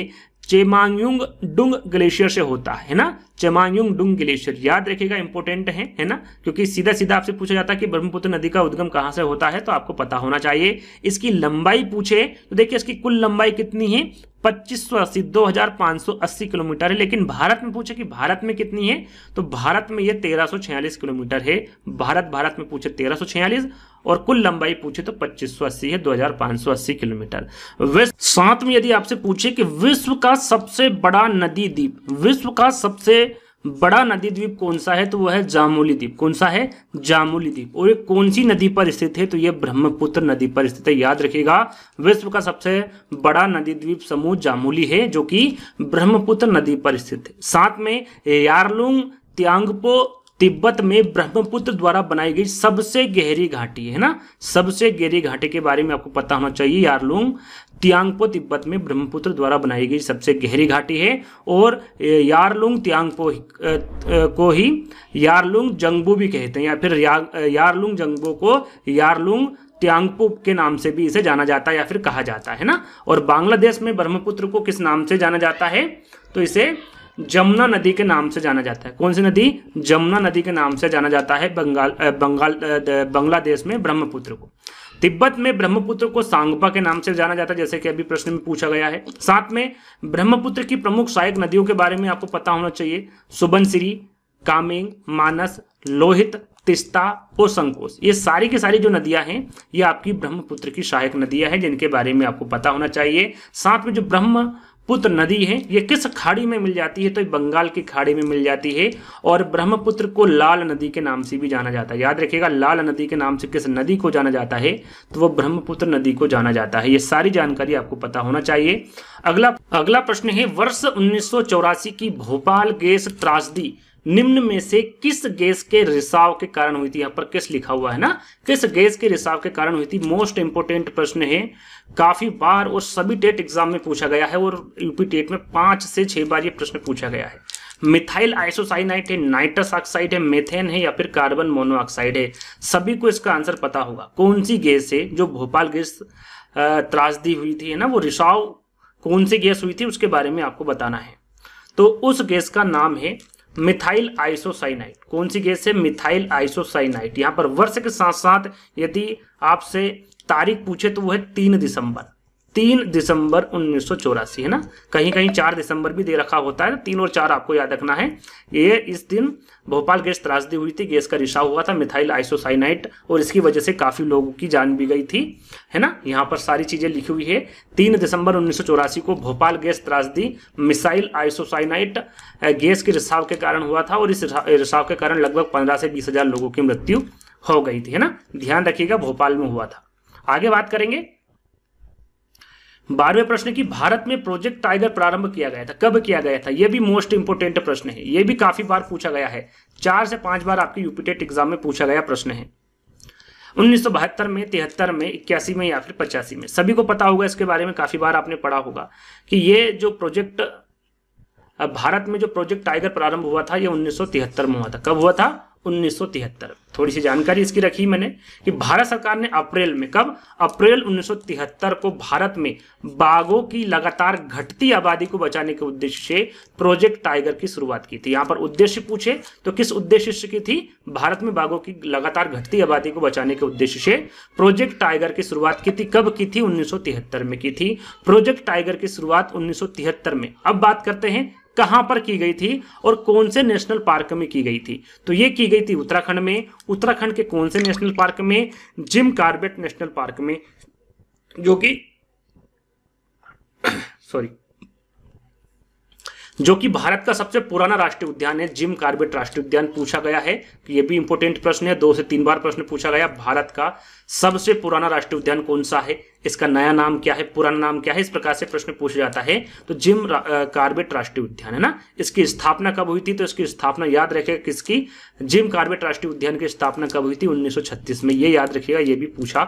चेमांगयुंग डुंग ग्लेशियर से होता है ना चेमांगयुंग डुंग ग्लेशियर याद रखिएगा इंपॉर्टेंट है है ना क्योंकि सीधा सीधा आपसे पूछा जाता है कि ब्रह्मपुत्र नदी का उद्गम कहां से होता है तो आपको पता होना चाहिए इसकी लंबाई पूछे तो देखिए इसकी कुल लंबाई कितनी है पच्चीस सौ अस्सी दो हजार पांच सौ अस्सी किलोमीटर है लेकिन भारत में पूछे कि भारत में कितनी है तो भारत में यह तेरह सौ छियालीस किलोमीटर है भारत भारत में पूछे तेरह सौ छियालीस और कुल लंबाई पूछे तो 2580 है 2580 किलोमीटर साथ में यदि आपसे पूछे कि विश्व का सबसे बड़ा नदी द्वीप विश्व का सबसे बड़ा नदी द्वीप कौन सा है तो वह है जामुली द्वीप कौन सा है जामुली द्वीप और ये कौन सी नदी पर स्थित है तो ये ब्रह्मपुत्र नदी पर स्थित है याद रखिएगा विश्व का सबसे बड़ा नदी द्वीप समूह जामुली है जो कि ब्रह्मपुत्र नदी पर स्थित है साथ में यारलुंग त्यांगपो तिब्बत में ब्रह्मपुत्र द्वारा बनाई गई सबसे गहरी घाटी है ना सबसे गहरी घाटी के बारे में आपको पता होना चाहिए यारलुंग तियांगपो तिब्बत में ब्रह्मपुत्र द्वारा बनाई गई सबसे गहरी घाटी है और यारलुंग तियांगपो को ही यारलुंग जंगबू भी कहते हैं या फिर या, यारलुंग जंगबू को यारलुंग त्यांगपो के नाम से भी इसे जाना जाता है या फिर कहा जाता है ना और बांग्लादेश में ब्रह्मपुत्र को किस नाम से जाना जाता है तो इसे जमुना नदी के नाम से जाना जाता है कौन सी नदी जमुना नदी के नाम से जाना जाता है बंगाल बंगाल बांग्लादेश में ब्रह्मपुत्र को तिब्बत में ब्रह्मपुत्र को सांगपा के नाम से जाना जाता है जैसे कि अभी प्रश्न में पूछा गया है साथ में ब्रह्मपुत्र की प्रमुख सहायक नदियों के बारे में आपको पता होना चाहिए सुबनसिरी कामेंग मानस लोहित तिस्ता और संकोश ये सारी की सारी जो नदियां हैं ये आपकी ब्रह्मपुत्र की सहायक नदियां हैं जिनके बारे में आपको पता होना चाहिए साथ में जो ब्रह्म पुत्र नदी है ये किस खाड़ी में मिल जाती है तो बंगाल की खाड़ी में मिल जाती है और ब्रह्मपुत्र को लाल नदी के नाम से भी जाना जाता है याद रखिएगा लाल नदी के नाम से किस नदी को जाना जाता है तो वो ब्रह्मपुत्र नदी को जाना जाता है ये सारी जानकारी आपको पता होना चाहिए अगला अगला प्रश्न है वर्ष उन्नीस की भोपाल गैस त्रासदी निम्न में से किस गैस के रिसाव के कारण हुई थी यहाँ पर किस लिखा हुआ है ना किस गैस के रिसाव के कारण हुई थी मोस्ट इंपोर्टेंट प्रश्न है काफी बार और सभी टेट एग्जाम में पूछा गया है और यूपी टेट में पांच से छह बार ये प्रश्न पूछा गया है मिथाइल आइसोसाइनाइट है नाइट्रस ऑक्साइड है मेथेन है या फिर कार्बन मोनोऑक्साइड है सभी को इसका आंसर पता होगा कौन सी गैस है जो भोपाल गैस त्रासदी हुई थी ना वो रिसाव कौन सी गैस हुई थी उसके बारे में आपको बताना है तो उस गैस का नाम है मिथाइल आइसोसाइनाइट कौन सी गैस है मिथाइल आइसोसाइनाइट यहां पर वर्ष के साथ साथ यदि आपसे तारीख पूछे तो वह है तीन दिसंबर तीन दिसंबर उन्नीस है ना कहीं कहीं चार दिसंबर भी दे रखा होता है तो तीन और चार आपको याद रखना है ये इस दिन भोपाल गैस त्रासदी हुई थी गैस का रिसाव हुआ था मिथाइल आइसोसाइनाइट और इसकी वजह से काफी लोगों की जान भी गई थी है ना यहाँ पर सारी चीजें लिखी हुई है तीन दिसंबर उन्नीस को भोपाल गैस त्रासदी मिसाइल आइसोसाइनाइट गैस के रिसाव के कारण हुआ था और इस रिसाव के कारण लगभग पंद्रह से बीस लोगों की मृत्यु हो गई थी है ना ध्यान रखिएगा भोपाल में हुआ था आगे बात करेंगे बारहवें प्रश्न की भारत में प्रोजेक्ट टाइगर प्रारंभ किया गया था कब किया गया था यह भी मोस्ट इंपोर्टेंट प्रश्न है यह भी काफी बार पूछा गया है चार से पांच बार आपके यूपीटेट एग्जाम में पूछा गया प्रश्न है उन्नीस में तिहत्तर में इक्यासी में या फिर पचासी में सभी को पता होगा इसके बारे में काफी बार आपने पढ़ा होगा कि ये जो प्रोजेक्ट भारत में जो प्रोजेक्ट टाइगर प्रारंभ हुआ था ये 1973 में हुआ था कब हुआ था उन्नीस थोड़ी सी जानकारी इसकी रखी मैंने कि भारत सरकार ने अप्रैल में कब अप्रैल 1973 को भारत में बाघों की लगातार घटती आबादी को बचाने के उद्देश्य से प्रोजेक्ट टाइगर की शुरुआत की थी यहां पर उद्देश्य पूछे तो किस उद्देश्य से की थी भारत में बाघों की लगातार घटती आबादी को बचाने के उद्देश्य से प्रोजेक्ट टाइगर की शुरुआत की थी कब की थी उन्नीस में की थी प्रोजेक्ट टाइगर की शुरुआत उन्नीस में अब बात करते हैं कहां पर की गई थी और कौन से नेशनल पार्क में की गई थी तो ये की गई थी उत्तराखंड में उत्तराखंड के कौन से नेशनल पार्क में जिम कार्बेट नेशनल पार्क में जो कि सॉरी जो कि भारत का सबसे पुराना राष्ट्रीय उद्यान है जिम कार्बेट राष्ट्रीय उद्यान पूछा गया है कि ये भी इंपोर्टेंट प्रश्न है दो से तीन बार प्रश्न पूछा गया भारत का सबसे पुराना राष्ट्रीय उद्यान कौन सा है इसका नया नाम क्या है पुराना नाम क्या है इस प्रकार से प्रश्न पूछा जाता है तो जिम कार्बेट राष्ट्रीय उद्यान है ना इसकी स्थापना कब हुई थी तो इसकी स्थापना याद रखेगा किसकी जिम कार्बेट राष्ट्रीय उद्यान की स्थापना कब हुई थी उन्नीस में ये याद रखेगा ये भी पूछा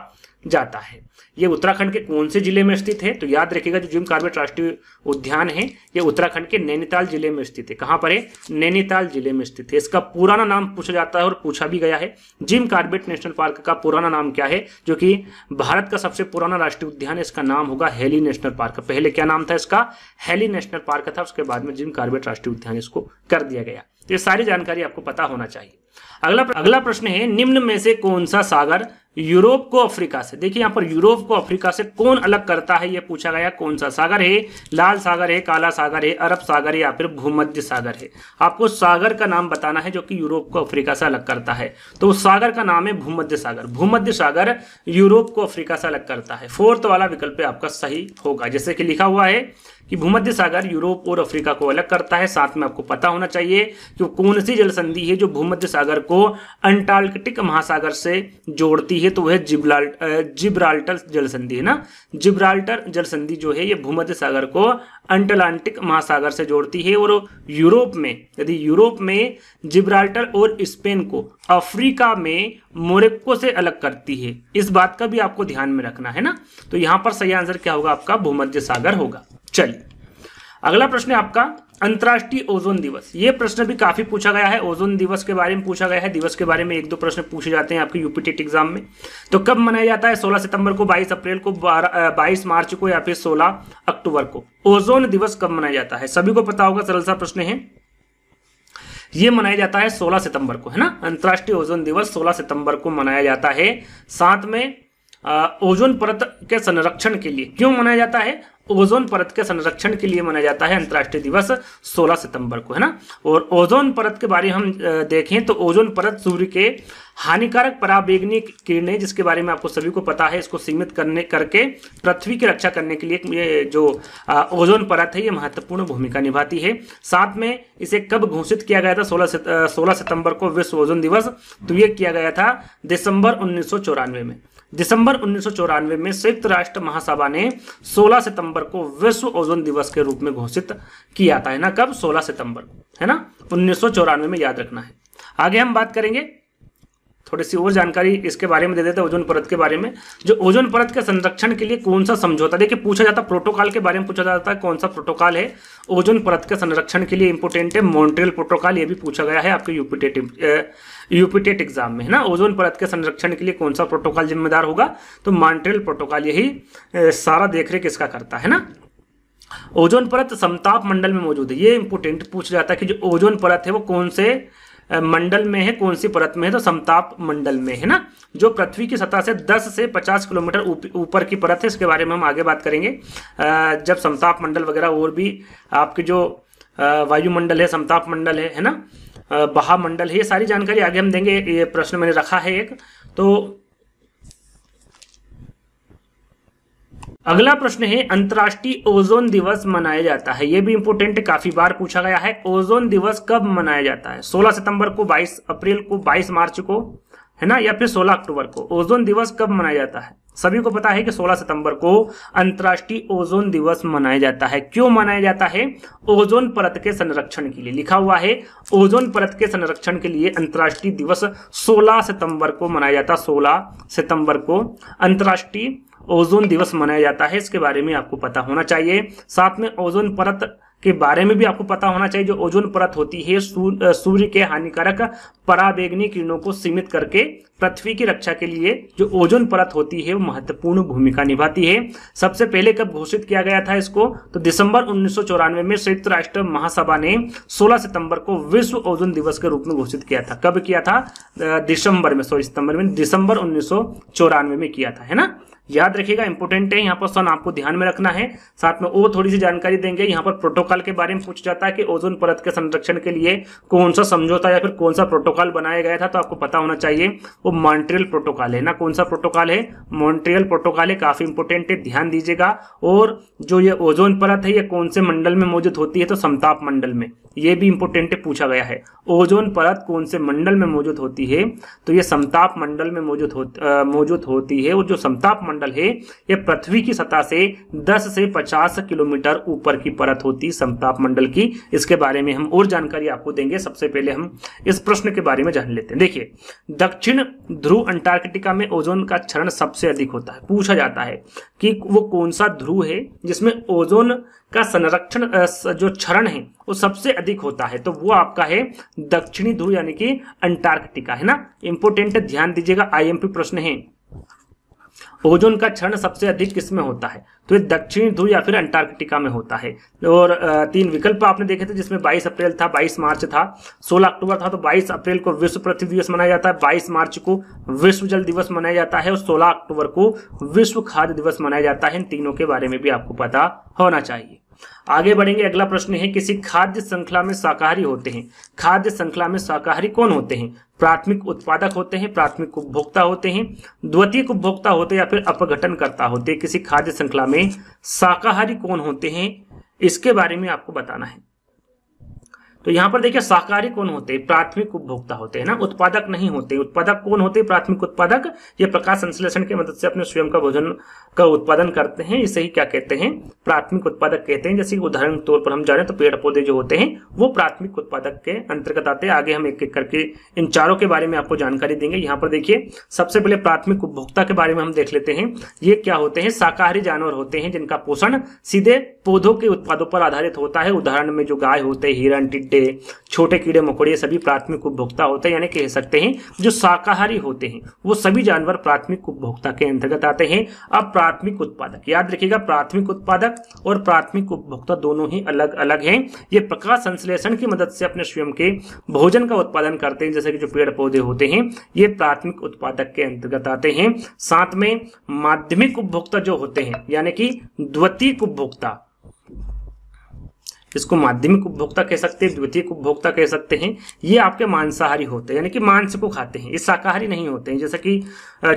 जाता है ये उत्तराखंड के कौन से जिले में स्थित है तो याद रखिएगा जो जिम कार्बेट राष्ट्रीय उद्यान है ये उत्तराखंड के नैनीताल जिले में स्थित है कहाँ पर है नैनीताल जिले में स्थित है इसका पुराना नाम पूछा जाता है और पूछा भी गया है जिम कार्बेट नेशनल पार्क का पुराना नाम क्या है जो कि भारत का सबसे पुराना राष्ट्रीय उद्यान है इसका नाम होगा हेली नेशनल पार्क पहले क्या नाम था इसका हेली नेशनल पार्क था उसके बाद में जिम कार्बेट राष्ट्रीय उद्यान इसको कर दिया गया तो ये सारी जानकारी आपको पता होना चाहिए अगला अगला प्रश्न है निम्न में से कौन सा सागर यूरोप को अफ्रीका से देखिए यहां पर यूरोप को अफ्रीका से कौन अलग करता है यह पूछा गया कौन सा सागर है लाल सागर है काला सागर है अरब सागर है या फिर भूमध्य सागर है आपको सागर का नाम बताना है जो कि यूरोप को अफ्रीका से अलग करता है तो उस सागर का नाम है भूमध्य सागर भूमध्य सागर यूरोप को अफ्रीका से अलग करता है फोर्थ वाला विकल्प आपका सही होगा जैसे कि लिखा हुआ है कि भूमध्य सागर यूरोप और अफ्रीका को अलग करता है साथ में आपको पता होना चाहिए कि कौन सी जल संधि है जो भूमध्य सागर को अंटार्कटिक महासागर से जोड़ती है तो वह जिब्राल्ट जिब्राल्टर जल संधि है ना जिब्राल्टर जल संधि जो है ये भूमध्य सागर को अंटलांटिक महासागर से जोड़ती है और यूरोप में यदि यूरोप में जिब्राल्टर और स्पेन को अफ्रीका में मोरक्को से अलग करती है इस बात का भी आपको ध्यान में रखना है ना तो यहाँ पर सही आंसर क्या होगा आपका भूमध्य सागर होगा चलिए अगला प्रश्न है आपका अंतर्राष्ट्रीय ओजोन दिवस ये प्रश्न भी काफी पूछा गया है ओजोन दिवस के बारे में पूछा गया है दिवस के बारे में एक दो प्रश्न पूछे जाते हैं आपके यूपीटेट एग्जाम में तो कब मनाया जाता है 16 सितंबर को 22 अप्रैल को 22 मार्च को या फिर 16 अक्टूबर को ओजोन दिवस कब मनाया जाता है सभी को पता होगा सरल सा प्रश्न है ये मनाया जाता है सोलह सितंबर को है ना अंतर्राष्ट्रीय ओजोन दिवस सोलह सितंबर को मनाया जाता है साथ में ओजोन परत के संरक्षण के लिए क्यों मनाया जाता है ओजोन परत के संरक्षण के लिए मनाया जाता है अंतर्राष्ट्रीय दिवस 16 सितंबर को है ना और ओजोन परत के बारे में हम देखें तो ओजोन परत सूर्य के हानिकारक पराबेगनी किरणें जिसके बारे में आपको सभी को पता है इसको सीमित करने करके पृथ्वी की रक्षा करने के लिए ये जो ओजोन परत है ये महत्वपूर्ण भूमिका निभाती है साथ में इसे कब घोषित किया गया था सोलह सोलह सितंबर को विश्व ओजोन दिवस तो ये किया गया था दिसंबर उन्नीस में दिसंबर उन्नीस में संयुक्त राष्ट्र महासभा ने 16 सितंबर को विश्व ओजोन दिवस के रूप में घोषित किया था है ना कब 16 सितंबर है ना उन्नीस में याद रखना है आगे हम बात करेंगे थोड़ी सी और जानकारी इसके बारे में दे देते हैं ओजोन परत के बारे में जो ओजोन परत के संरक्षण के लिए कौन सा समझौता देखिए पूछा जाता प्रोटोकॉल के बारे में पूछा जाता है कौन सा प्रोटोकॉल है ओजोन परत के संरक्षण के लिए इंपोर्टेंट है मॉन्ट्रियल प्रोटोकॉल ये भी पूछा गया है आपके यूपीटेट यूपीटेट एग्जाम में है ना ओजोन परत के संरक्षण के लिए कौन सा प्रोटोकॉल जिम्मेदार होगा तो मॉन्ट्रियल प्रोटोकॉल यही सारा देख किसका करता है ना ओजोन परत समताप मंडल में मौजूद है ये इंपोर्टेंट पूछ जाता है कि जो ओजोन परत है वो कौन से मंडल में है कौन सी परत में है तो समताप मंडल में है ना जो पृथ्वी की सतह से 10 से 50 किलोमीटर ऊपर की परत है इसके बारे में हम आगे बात करेंगे जब समताप मंडल वगैरह और भी आपके जो वायुमंडल है समताप मंडल है है ना बहा मंडल है ये सारी जानकारी आगे हम देंगे ये प्रश्न मैंने रखा है एक तो अगला प्रश्न है अंतर्राष्ट्रीय ओजोन दिवस मनाया जाता है यह भी इंपोर्टेंट काफी बार पूछा गया है ओजोन दिवस कब मनाया जाता है 16 सितंबर को 22 अप्रैल को 22 मार्च को है ना या फिर 16 अक्टूबर को ओजोन दिवस कब मनाया जाता है सभी को पता है कि 16 सितंबर को अंतर्राष्ट्रीय ओजोन दिवस मनाया जाता है क्यों मनाया जाता है ओजोन परत के संरक्षण के लिए लिखा हुआ है ओजोन परत के संरक्षण के लिए अंतर्राष्ट्रीय दिवस 16 सितंबर को मनाया जाता है 16 सितंबर को अंतर्राष्ट्रीय ओजोन दिवस मनाया जाता है इसके बारे में आपको पता होना चाहिए साथ में ओजोन परत के बारे में भी आपको पता होना चाहिए जो ओजोन परत होती है सूर्य के हानिकारक पराबेगनी किरणों को सीमित करके पृथ्वी की रक्षा के लिए जो ओजोन परत होती है वो महत्वपूर्ण भूमिका निभाती है सबसे पहले कब घोषित किया गया था इसको तो दिसंबर उन्नीस में संयुक्त राष्ट्र महासभा ने 16 सितंबर को विश्व ओजोन दिवस के रूप में घोषित किया था कब किया था दिसंबर में सॉरी सितंबर में दिसंबर उन्नीस में किया था है ना याद रखिएगा इंपोर्टेंट है यहाँ पर सन आपको ध्यान में रखना है साथ में और थोड़ी सी जानकारी देंगे यहाँ पर प्रोटोकॉल के बारे में पूछा जाता है कि ओजोन परत के संरक्षण के लिए कौन सा समझौता या फिर कौन सा प्रोटोकॉल बनाया गया था तो आपको पता होना चाहिए वो मॉन्ट्रियल प्रोटोकॉल है ना कौन सा प्रोटोकॉल है मॉन्ट्रियल प्रोटोकॉल है काफी इंपोर्टेंट है ध्यान दीजिएगा और जो ये ओजोन परत है ये कौन से मंडल में मौजूद होती है तो समताप मंडल में ये भी इंपोर्टेंट पूछा गया है ओजोन परत कौन से मंडल में मौजूद होती है तो ये समताप मंडल में मौजूद मौजूद होती है और जो समताप मंडल है यह पृथ्वी की सतह से 10 से 50 किलोमीटर ऊपर की परत होती समताप मंडल की इसके बारे में हम और जानकारी आपको देंगे सबसे पहले हम इस प्रश्न के बारे में जान लेते हैं देखिए दक्षिण ध्रुव अंटार्कटिका में ओजोन का क्षरण सबसे अधिक होता है पूछा जाता है कि वो कौन सा ध्रुव है जिसमें ओजोन का संरक्षण जो क्षरण है वो सबसे अधिक होता है तो वो आपका है दक्षिणी ध्रुव यानी कि अंटार्कटिका है ना इंपोर्टेंट ध्यान दीजिएगा आईएमपी प्रश्न है ओजोन का क्षण सबसे अधिक किसमें होता है तो ये दक्षिण ध्रुव या फिर अंटार्कटिका में होता है और तीन विकल्प आपने देखे थे जिसमें 22 अप्रैल था 22 मार्च था 16 अक्टूबर था तो 22 अप्रैल को विश्व पृथ्वी दिवस मनाया जाता है 22 मार्च को विश्व जल दिवस मनाया जाता है और 16 अक्टूबर को विश्व खाद्य दिवस मनाया जाता है इन तीनों के बारे में भी आपको पता होना चाहिए आगे बढ़ेंगे अगला प्रश्न है किसी खाद्य श्रृंखला में शाकाहारी होते हैं खाद्य श्रृंखला में शाकाहारी कौन होते हैं प्राथमिक उत्पादक होते हैं प्राथमिक उपभोक्ता होते हैं द्वितीय उपभोक्ता होते हैं या फिर अपघटनकर्ता होते हैं किसी खाद्य श्रृंखला में शाकाहारी कौन होते हैं इसके बारे में आपको बताना है तो यहाँ पर देखिए सहकारी कौन होते हैं प्राथमिक उपभोक्ता होते हैं ना उत्पादक नहीं होते उत्पादक कौन होते हैं प्राथमिक उत्पादक ये प्रकाश संश्लेषण के मदद से अपने स्वयं का भोजन का उत्पादन करते हैं इसे ही क्या कहते हैं प्राथमिक उत्पादक कहते हैं जैसे उदाहरण के तौर पर हम जाने तो पेड़ पौधे जो होते हैं वो प्राथमिक उत्पादक के अंतर्गत आते हैं आगे हम एक एक करके इन चारों के बारे में आपको जानकारी देंगे यहाँ पर देखिए सबसे पहले प्राथमिक उपभोक्ता के बारे में हम देख लेते हैं ये क्या होते हैं शाकाहारी जानवर होते हैं जिनका पोषण सीधे पौधों के उत्पादों पर आधारित होता है उदाहरण में जो गाय होते हैं हिरण टिड्डी कीटे छोटे कीड़े मकोड़े सभी प्राथमिक उपभोक्ता होते हैं यानी कह सकते हैं जो शाकाहारी होते हैं वो सभी जानवर प्राथमिक उपभोक्ता के अंतर्गत आते हैं अब प्राथमिक उत्पादक याद रखिएगा प्राथमिक उत्पादक और प्राथमिक उपभोक्ता दोनों ही अलग अलग हैं ये प्रकाश संश्लेषण की मदद से अपने स्वयं के भोजन का उत्पादन करते हैं जैसे कि जो पेड़ पौधे होते हैं ये प्राथमिक उत्पादक के अंतर्गत आते हैं साथ में माध्यमिक उपभोक्ता जो होते हैं यानी कि द्वितीय उपभोक्ता इसको माध्यमिक उपभोक्ता कह सकते हैं द्वितीय उपभोक्ता कह सकते हैं ये आपके मांसाहारी होते हैं यानी कि मांस को खाते हैं ये शाकाहारी नहीं होते हैं जैसे कि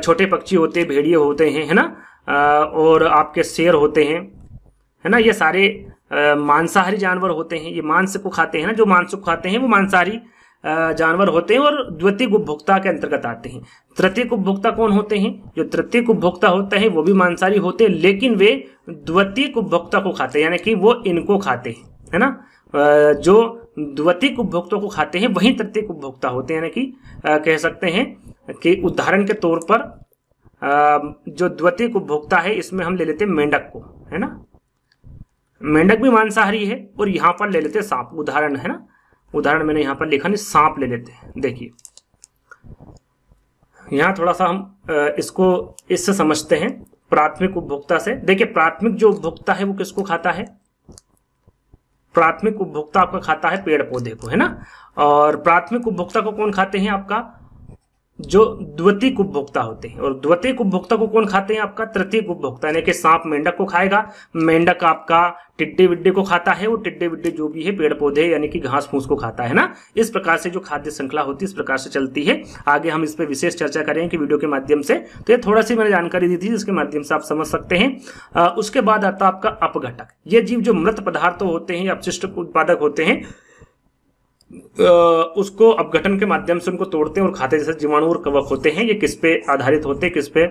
छोटे पक्षी होते हैं भेड़िए होते हैं है ना और आपके शेर होते हैं है ना ये सारे मांसाहारी जानवर होते हैं ये मांस को खाते हैं ना जो मांस को खाते हैं वो मांसाहारी जानवर होते हैं और द्वितीय उपभोक्ता के अंतर्गत आते हैं तृतीय उपभोक्ता कौन होते हैं जो तृतीय उपभोक्ता होता है वो भी मांसाहारी होते हैं लेकिन वे द्वितीय उपभोक्ता को खाते हैं यानी कि वो इनको खाते हैं है ना जो द्वितीय उपभोक्ता को खाते हैं वही तृतीय उपभोक्ता होते हैं यानी कि कह सकते हैं कि उदाहरण के तौर पर जो द्वितीय उपभोक्ता है इसमें हम ले लेते हैं मेंढक को है ना मेंढक भी मांसाहारी है और यहां पर ले लेते हैं सांप उदाहरण है ना उदाहरण मैंने यहाँ पर लिखा नहीं सांप ले लेते हैं देखिए यहां थोड़ा सा हम इसको इससे समझते हैं प्राथमिक उपभोक्ता से देखिए प्राथमिक जो उपभोक्ता है वो किसको खाता है प्राथमिक उपभोक्ता आपका खाता है पेड़ पौधे को है ना और प्राथमिक उपभोक्ता को कौन खाते हैं आपका जो द्वितीय उपभोक्ता होते हैं और द्वितीय उपभोक्ता को कौन खाते हैं आपका तृतीय उपभोक्ता यानी कि सांप मेंढक को खाएगा मेंढक आपका टिड्डे विड्डे को खाता है वो टिड्डे विड्डे जो भी है पेड़ पौधे यानी कि घास फूस को खाता है ना इस प्रकार से जो खाद्य श्रृंखला होती है इस प्रकार से चलती है आगे हम इस पर विशेष चर्चा करेंगे कि वीडियो के माध्यम से तो ये थोड़ा सी मैंने जानकारी दी थी जिसके माध्यम से आप समझ सकते हैं उसके बाद आता आपका अपघटक ये जीव जो मृत पदार्थ होते हैं अपशिष्ट उत्पादक होते हैं उसको अपघटन के माध्यम से उनको तोड़ते हैं और खाते जैसे जीवाणु और कवक होते हैं ये किस पे आधारित होते हैं किस पे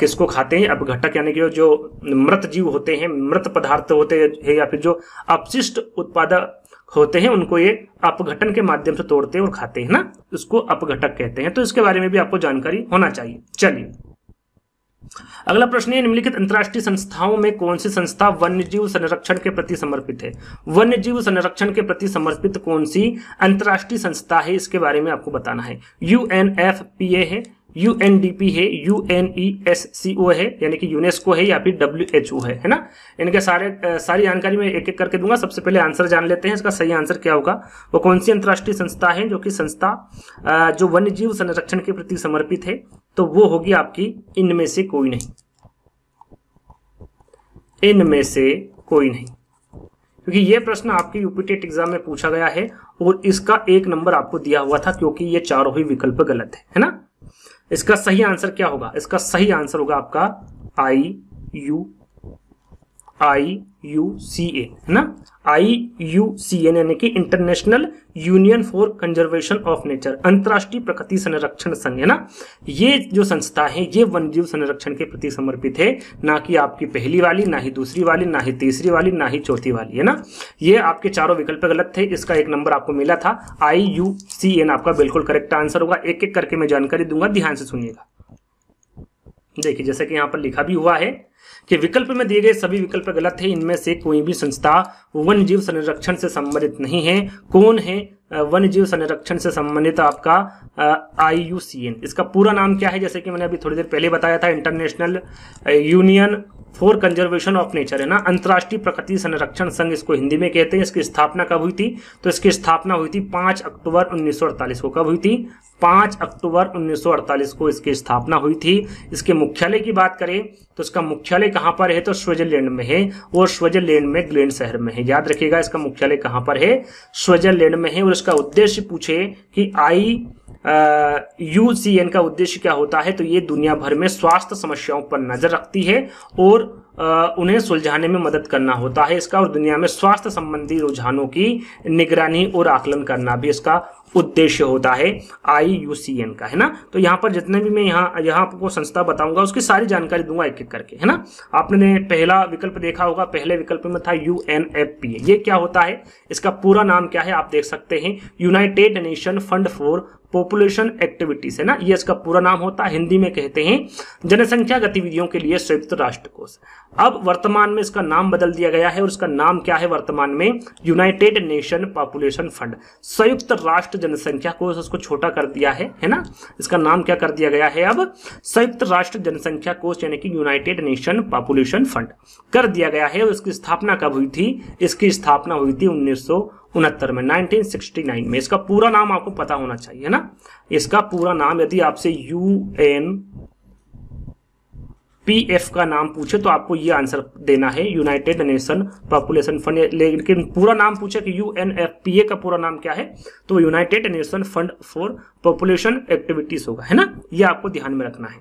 किसको खाते हैं अपघटक यानी कि जो मृत जीव होते हैं मृत पदार्थ होते हैं या फिर जो अपशिष्ट उत्पादक होते हैं उनको ये अपघटन के माध्यम से तोड़ते हैं और खाते हैं ना उसको अपघटक कहते हैं तो इसके बारे में भी आपको जानकारी होना चाहिए चलिए अगला प्रश्न है निम्नलिखित अंतर्राष्ट्रीय संस्थाओं में कौन सी संस्था वन्यजीव संरक्षण के प्रति समर्पित है वन्यजीव संरक्षण के प्रति समर्पित कौन सी अंतर्राष्ट्रीय संस्था है इसके बारे में आपको बताना है यू है यू एन डी पी है U N E S C O है यानी कि यूनेस्को है या फिर डब्ल्यू एच ओ है ना इनके सारे सारी जानकारी मैं एक एक करके दूंगा सबसे पहले आंसर जान लेते हैं इसका सही आंसर क्या होगा वो कौन सी अंतर्राष्ट्रीय संस्था है जो कि संस्था जो वन्य जीव संरक्षण के प्रति समर्पित है तो वो होगी आपकी इनमें से कोई नहीं इनमें से कोई नहीं क्योंकि ये प्रश्न आपके यूपीटेट एग्जाम में पूछा गया है और इसका एक नंबर आपको दिया हुआ था क्योंकि ये चारों ही विकल्प गलत है है ना इसका सही आंसर क्या होगा इसका सही आंसर होगा आपका आई यू आई यू सी ए है ना आई यू सी एन यानी कि international union for conservation of nature अंतर्राष्ट्रीय प्रकृति संरक्षण संघ है ना ये जो संस्था है ये वन्यजीव संरक्षण के प्रति समर्पित है ना कि आपकी पहली वाली ना ही दूसरी वाली ना ही तीसरी वाली ना ही चौथी वाली है ना ये आपके चारों विकल्प गलत थे इसका एक नंबर आपको मिला था आई यू सी एन आपका बिल्कुल करेक्ट आंसर होगा एक एक करके मैं जानकारी दूंगा ध्यान से सुनिएगा देखिए जैसे कि यहाँ पर लिखा भी हुआ है कि विकल्प में दिए गए सभी विकल्प गलत है इनमें से कोई भी संस्था वन जीव संरक्षण से संबंधित नहीं है कौन है वन जीव संरक्षण से संबंधित आपका आई इसका पूरा नाम क्या है जैसे कि मैंने अभी थोड़ी देर पहले बताया था international union for conservation of nature है ना अंतर्राष्ट्रीय प्रकृति संरक्षण संघ इसको हिंदी में कहते हैं इसकी स्थापना कब हुई थी तो इसकी स्थापना हुई थी पांच अक्टूबर 1948 को कब हुई थी पांच अक्टूबर 1948 को इसकी स्थापना हुई थी इसके मुख्यालय की बात करें तो इसका मुख्यालय कहां पर है तो स्विट्जरलैंड में है और स्विट्जरलैंड में ग्लैंड शहर में है याद रखिएगा इसका मुख्यालय कहां पर है स्विट्जरलैंड में है और इसका उद्देश्य पूछे कि आई यू सी एन का उद्देश्य क्या होता है तो ये दुनिया भर में स्वास्थ्य समस्याओं पर नजर रखती है और आ, उन्हें सुलझाने में मदद करना होता है इसका और दुनिया में स्वास्थ्य संबंधी रुझानों की निगरानी और आकलन करना भी इसका उद्देश्य होता है आई यू सी एन का है ना तो यहाँ पर जितने भी मैं यहाँ यहाँ आपको संस्था बताऊंगा उसकी सारी जानकारी दूंगा एक एक करके है ना आपने पहला विकल्प देखा होगा पहले विकल्प में था यू एन एफ पी ये क्या होता है इसका पूरा नाम क्या है आप देख सकते हैं United Nation fund for population activities है ना ये इसका पूरा नाम होता है हिंदी में कहते हैं जनसंख्या गतिविधियों के लिए संयुक्त राष्ट्र कोष अब वर्तमान में इसका नाम बदल दिया गया है और इसका नाम क्या है वर्तमान में यूनाइटेड नेशन पॉपुलेशन फंड संयुक्त राष्ट्र जनसंख्या कोष उसको छोटा कर दिया है है ना इसका नाम क्या कर दिया गया है अब संयुक्त राष्ट्र जनसंख्या कोष यानी कि यूनाइटेड नेशन पॉपुलेशन फंड कर दिया गया है और इसकी स्थापना कब हुई थी इसकी स्थापना हुई थी उन्नीस उनहत्तर में 1969 में इसका पूरा नाम आपको पता होना चाहिए ना इसका पूरा नाम यदि आपसे यू एन पीएफ का नाम पूछे तो आपको ये आंसर देना है यूनाइटेड नेशन पॉपुलेशन फंड लेकिन पूरा नाम पूछे कि यू का पूरा नाम क्या है तो United Nation fund for population activities होगा है ना ये आपको ध्यान में रखना है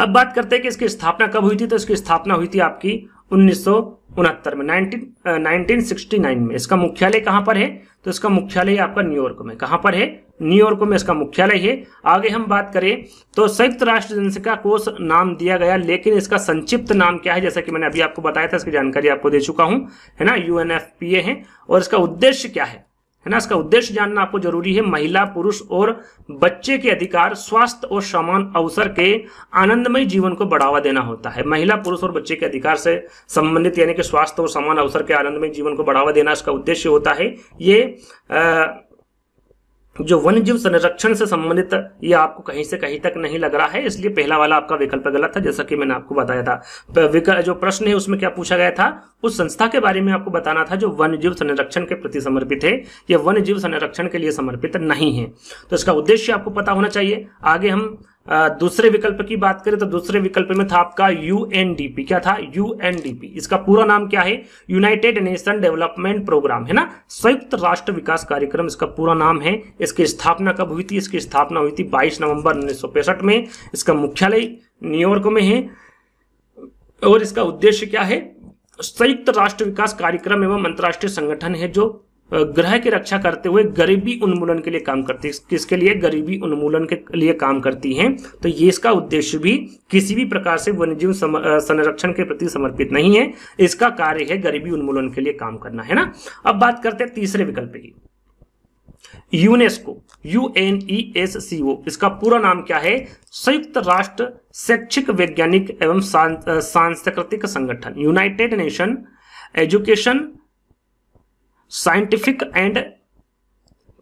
अब बात करते हैं कि इसकी स्थापना कब हुई थी तो इसकी स्थापना हुई थी आपकी उन्नीस में नाइनटीन uh, में इसका मुख्यालय कहां पर है तो इसका मुख्यालय आपका न्यूयॉर्क में कहां पर है न्यूयॉर्क में इसका मुख्यालय है आगे हम बात करें तो संयुक्त राष्ट्र जनसंख्या कोष नाम दिया गया लेकिन इसका संक्षिप्त नाम क्या है जैसा कि मैंने अभी आपको बताया था इसकी जानकारी आपको दे चुका हूं है ना यू है और इसका उद्देश्य क्या है है ना इसका उद्देश्य जानना आपको जरूरी है महिला पुरुष और बच्चे के अधिकार स्वास्थ्य और समान अवसर के आनंदमय जीवन को बढ़ावा देना होता है महिला पुरुष और बच्चे के अधिकार से संबंधित यानी कि स्वास्थ्य और समान अवसर के आनंदमय जीवन को बढ़ावा देना इसका उद्देश्य होता है ये आ, जो वन्य जीव संरक्षण से संबंधित ये आपको कहीं से कहीं तक नहीं लग रहा है इसलिए पहला वाला आपका विकल्प गलत था जैसा कि मैंने आपको बताया था जो प्रश्न है उसमें क्या पूछा गया था उस संस्था के बारे में आपको बताना था जो वन्य जीव संरक्षण के प्रति समर्पित है या वन्य जीव संरक्षण के लिए समर्पित नहीं है तो इसका उद्देश्य आपको पता होना चाहिए आगे हम दूसरे विकल्प की बात करें तो दूसरे विकल्प में था आपका यूएनडीपी क्या था यूएनडीपी इसका पूरा नाम क्या है यूनाइटेड नेशन डेवलपमेंट प्रोग्राम है ना संयुक्त राष्ट्र विकास कार्यक्रम इसका पूरा नाम है इसकी स्थापना कब हुई थी इसकी स्थापना हुई थी बाईस नवंबर उन्नीस में इसका मुख्यालय न्यूयॉर्क में है और इसका उद्देश्य क्या है संयुक्त राष्ट्र विकास कार्यक्रम एवं अंतर्राष्ट्रीय संगठन है जो ग्रह की रक्षा करते हुए गरीबी उन्मूलन के लिए काम करती है किसके लिए गरीबी उन्मूलन के लिए काम करती है तो ये इसका उद्देश्य भी किसी भी प्रकार से वन्यजीव संरक्षण के प्रति समर्पित नहीं है इसका कार्य है गरीबी उन्मूलन के लिए काम करना है ना अब बात करते हैं तीसरे विकल्प की UNESCO U N E S C O इसका पूरा नाम क्या है संयुक्त राष्ट्र शैक्षिक वैज्ञानिक एवं सांस्कृतिक संगठन United Nation education scientific and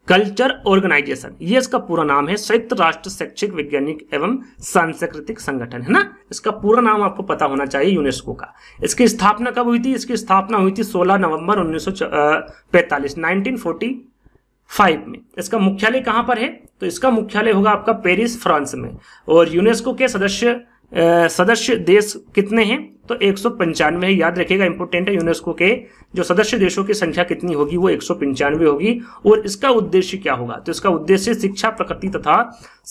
culture organisation ये इसका पूरा नाम है संयुक्त राष्ट्र शैक्षिक वैज्ञानिक एवं सांस्कृतिक संगठन है ना इसका पूरा नाम आपको पता होना चाहिए यूनेस्को का इसकी स्थापना कब हुई थी इसकी स्थापना हुई थी 16 नवंबर 1945 1945 में इसका मुख्यालय कहां पर है तो इसका मुख्यालय होगा आपका पेरिस फ्रांस में और यूनेस्को के सदस्य सदस्य देश कितने हैं तो एक है याद रखिएगा इंपोर्टेंट है यूनेस्को के जो सदस्य देशों की संख्या कितनी होगी वो एक होगी और इसका उद्देश्य क्या होगा तो इसका उद्देश्य शिक्षा प्रकृति तथा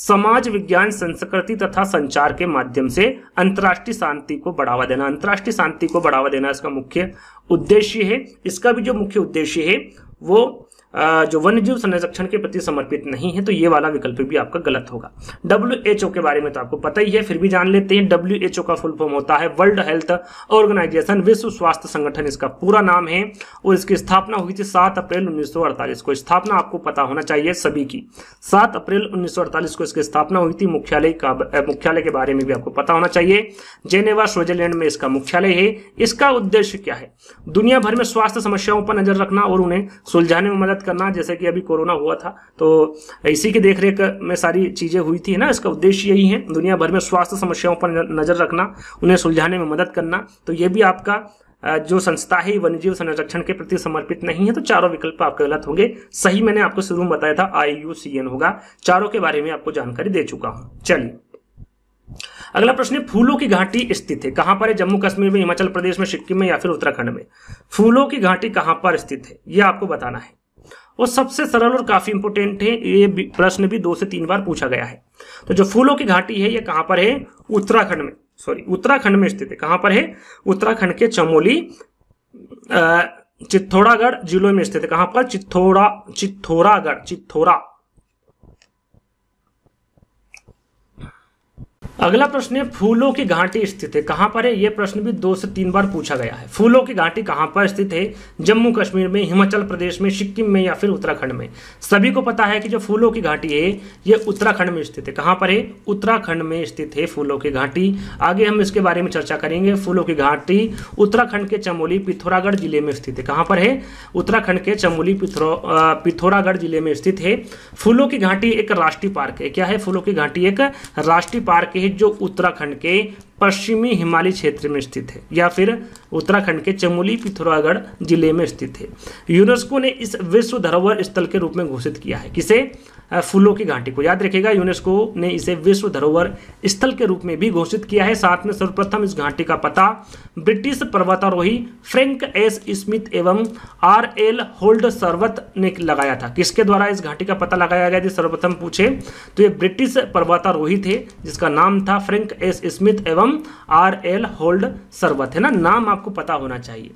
समाज विज्ञान संस्कृति तथा संचार के माध्यम से अंतर्राष्ट्रीय शांति को बढ़ावा देना अंतर्राष्ट्रीय शांति को बढ़ावा देना इसका मुख्य उद्देश्य है इसका भी जो मुख्य उद्देश्य है वो जो वन्य जीव संरक्षण के प्रति समर्पित नहीं है तो ये वाला विकल्प भी आपका गलत होगा डब्ल्यू के बारे में तो आपको पता ही है फिर भी जान लेते हैं डब्ल्यू का फुल फॉर्म होता है वर्ल्ड हेल्थ ऑर्गेनाइजेशन विश्व स्वास्थ्य संगठन इसका पूरा नाम है और इसकी स्थापना हुई थी सात अप्रैल उन्नीस को स्थापना आपको पता होना चाहिए सभी की सात अप्रैल उन्नीस को इसकी स्थापना हुई थी मुख्यालय का मुख्यालय के बारे में भी आपको पता होना चाहिए जेनेवा स्विट्जरलैंड में इसका मुख्यालय है इसका उद्देश्य क्या है दुनिया भर में स्वास्थ्य समस्याओं पर नजर रखना और उन्हें सुलझाने में मदद करना जैसे कि अभी कोरोना हुआ था तो इसी की देखरेख में सारी चीज़ें हुई थी ना इसका उद्देश्य यही है दुनिया भर में स्वास्थ्य समस्याओं पर नज़र रखना उन्हें सुलझाने में मदद करना तो ये भी आपका जो संस्था है वन्यजीव संरक्षण के प्रति समर्पित नहीं है तो चारों विकल्प आपके गलत होंगे सही मैंने आपको शुरू में बताया था आई यू सी एन होगा चारों के बारे में आपको जानकारी दे चुका हूं चलिए अगला प्रश्न है फूलों की घाटी स्थित है कहां पर है जम्मू कश्मीर में हिमाचल प्रदेश में सिक्किम में या फिर उत्तराखंड में फूलों की घाटी कहां पर स्थित है यह आपको बताना है वो सबसे सरल और काफी इंपोर्टेंट है ये प्रश्न भी दो से तीन बार पूछा गया है तो जो फूलों की घाटी है ये कहां पर है उत्तराखंड में सॉरी उत्तराखंड में स्थित है कहां पर है उत्तराखंड के चमोली चित्थौड़ागढ़ जिलों में स्थित है कहां पर चित्थौड़ा चित्थौरागढ़ चित्थौरा अगला प्रश्न है फूलों की घाटी स्थित है कहाँ पर है यह प्रश्न भी दो से तीन बार पूछा गया है फूलों की घाटी कहाँ पर स्थित है जम्मू कश्मीर में हिमाचल प्रदेश में सिक्किम में या फिर उत्तराखंड में सभी को पता है कि जो फूलों की घाटी है यह उत्तराखंड में स्थित है कहाँ पर है उत्तराखंड में स्थित है फूलों की घाटी आगे हम इसके बारे में चर्चा करेंगे फूलों की घाटी उत्तराखंड के चमोली पिथौरागढ़ जिले में स्थित है कहाँ पर है उत्तराखंड के चमोली पिथौरागढ़ जिले में स्थित है फूलों की घाटी एक राष्ट्रीय पार्क है क्या है फूलों की घाटी एक राष्ट्रीय पार्क है जो उत्तराखंड के पश्चिमी हिमालय क्षेत्र में स्थित है या फिर उत्तराखंड के चमोली पिथौरागढ़ जिले में स्थित है यूनेस्को ने इस विश्व धरोहर स्थल के रूप में घोषित किया है किसे फूलों की घाटी को याद रखेगा यूनेस्को ने इसे विश्व धरोहर स्थल के रूप में भी घोषित किया है साथ में सर्वप्रथम इस घाटी का पता ब्रिटिश पर्वतारोही फ्रैंक एस स्मिथ एवं आर एल होल्ड सर्वत ने लगाया था किसके द्वारा इस घाटी का पता लगाया गया यदि सर्वप्रथम पूछे तो ये ब्रिटिश पर्वतारोही थे जिसका नाम था फ्रेंक एस स्मिथ एवं एवं आर एल होल्ड सर्वत है ना नाम आपको पता होना चाहिए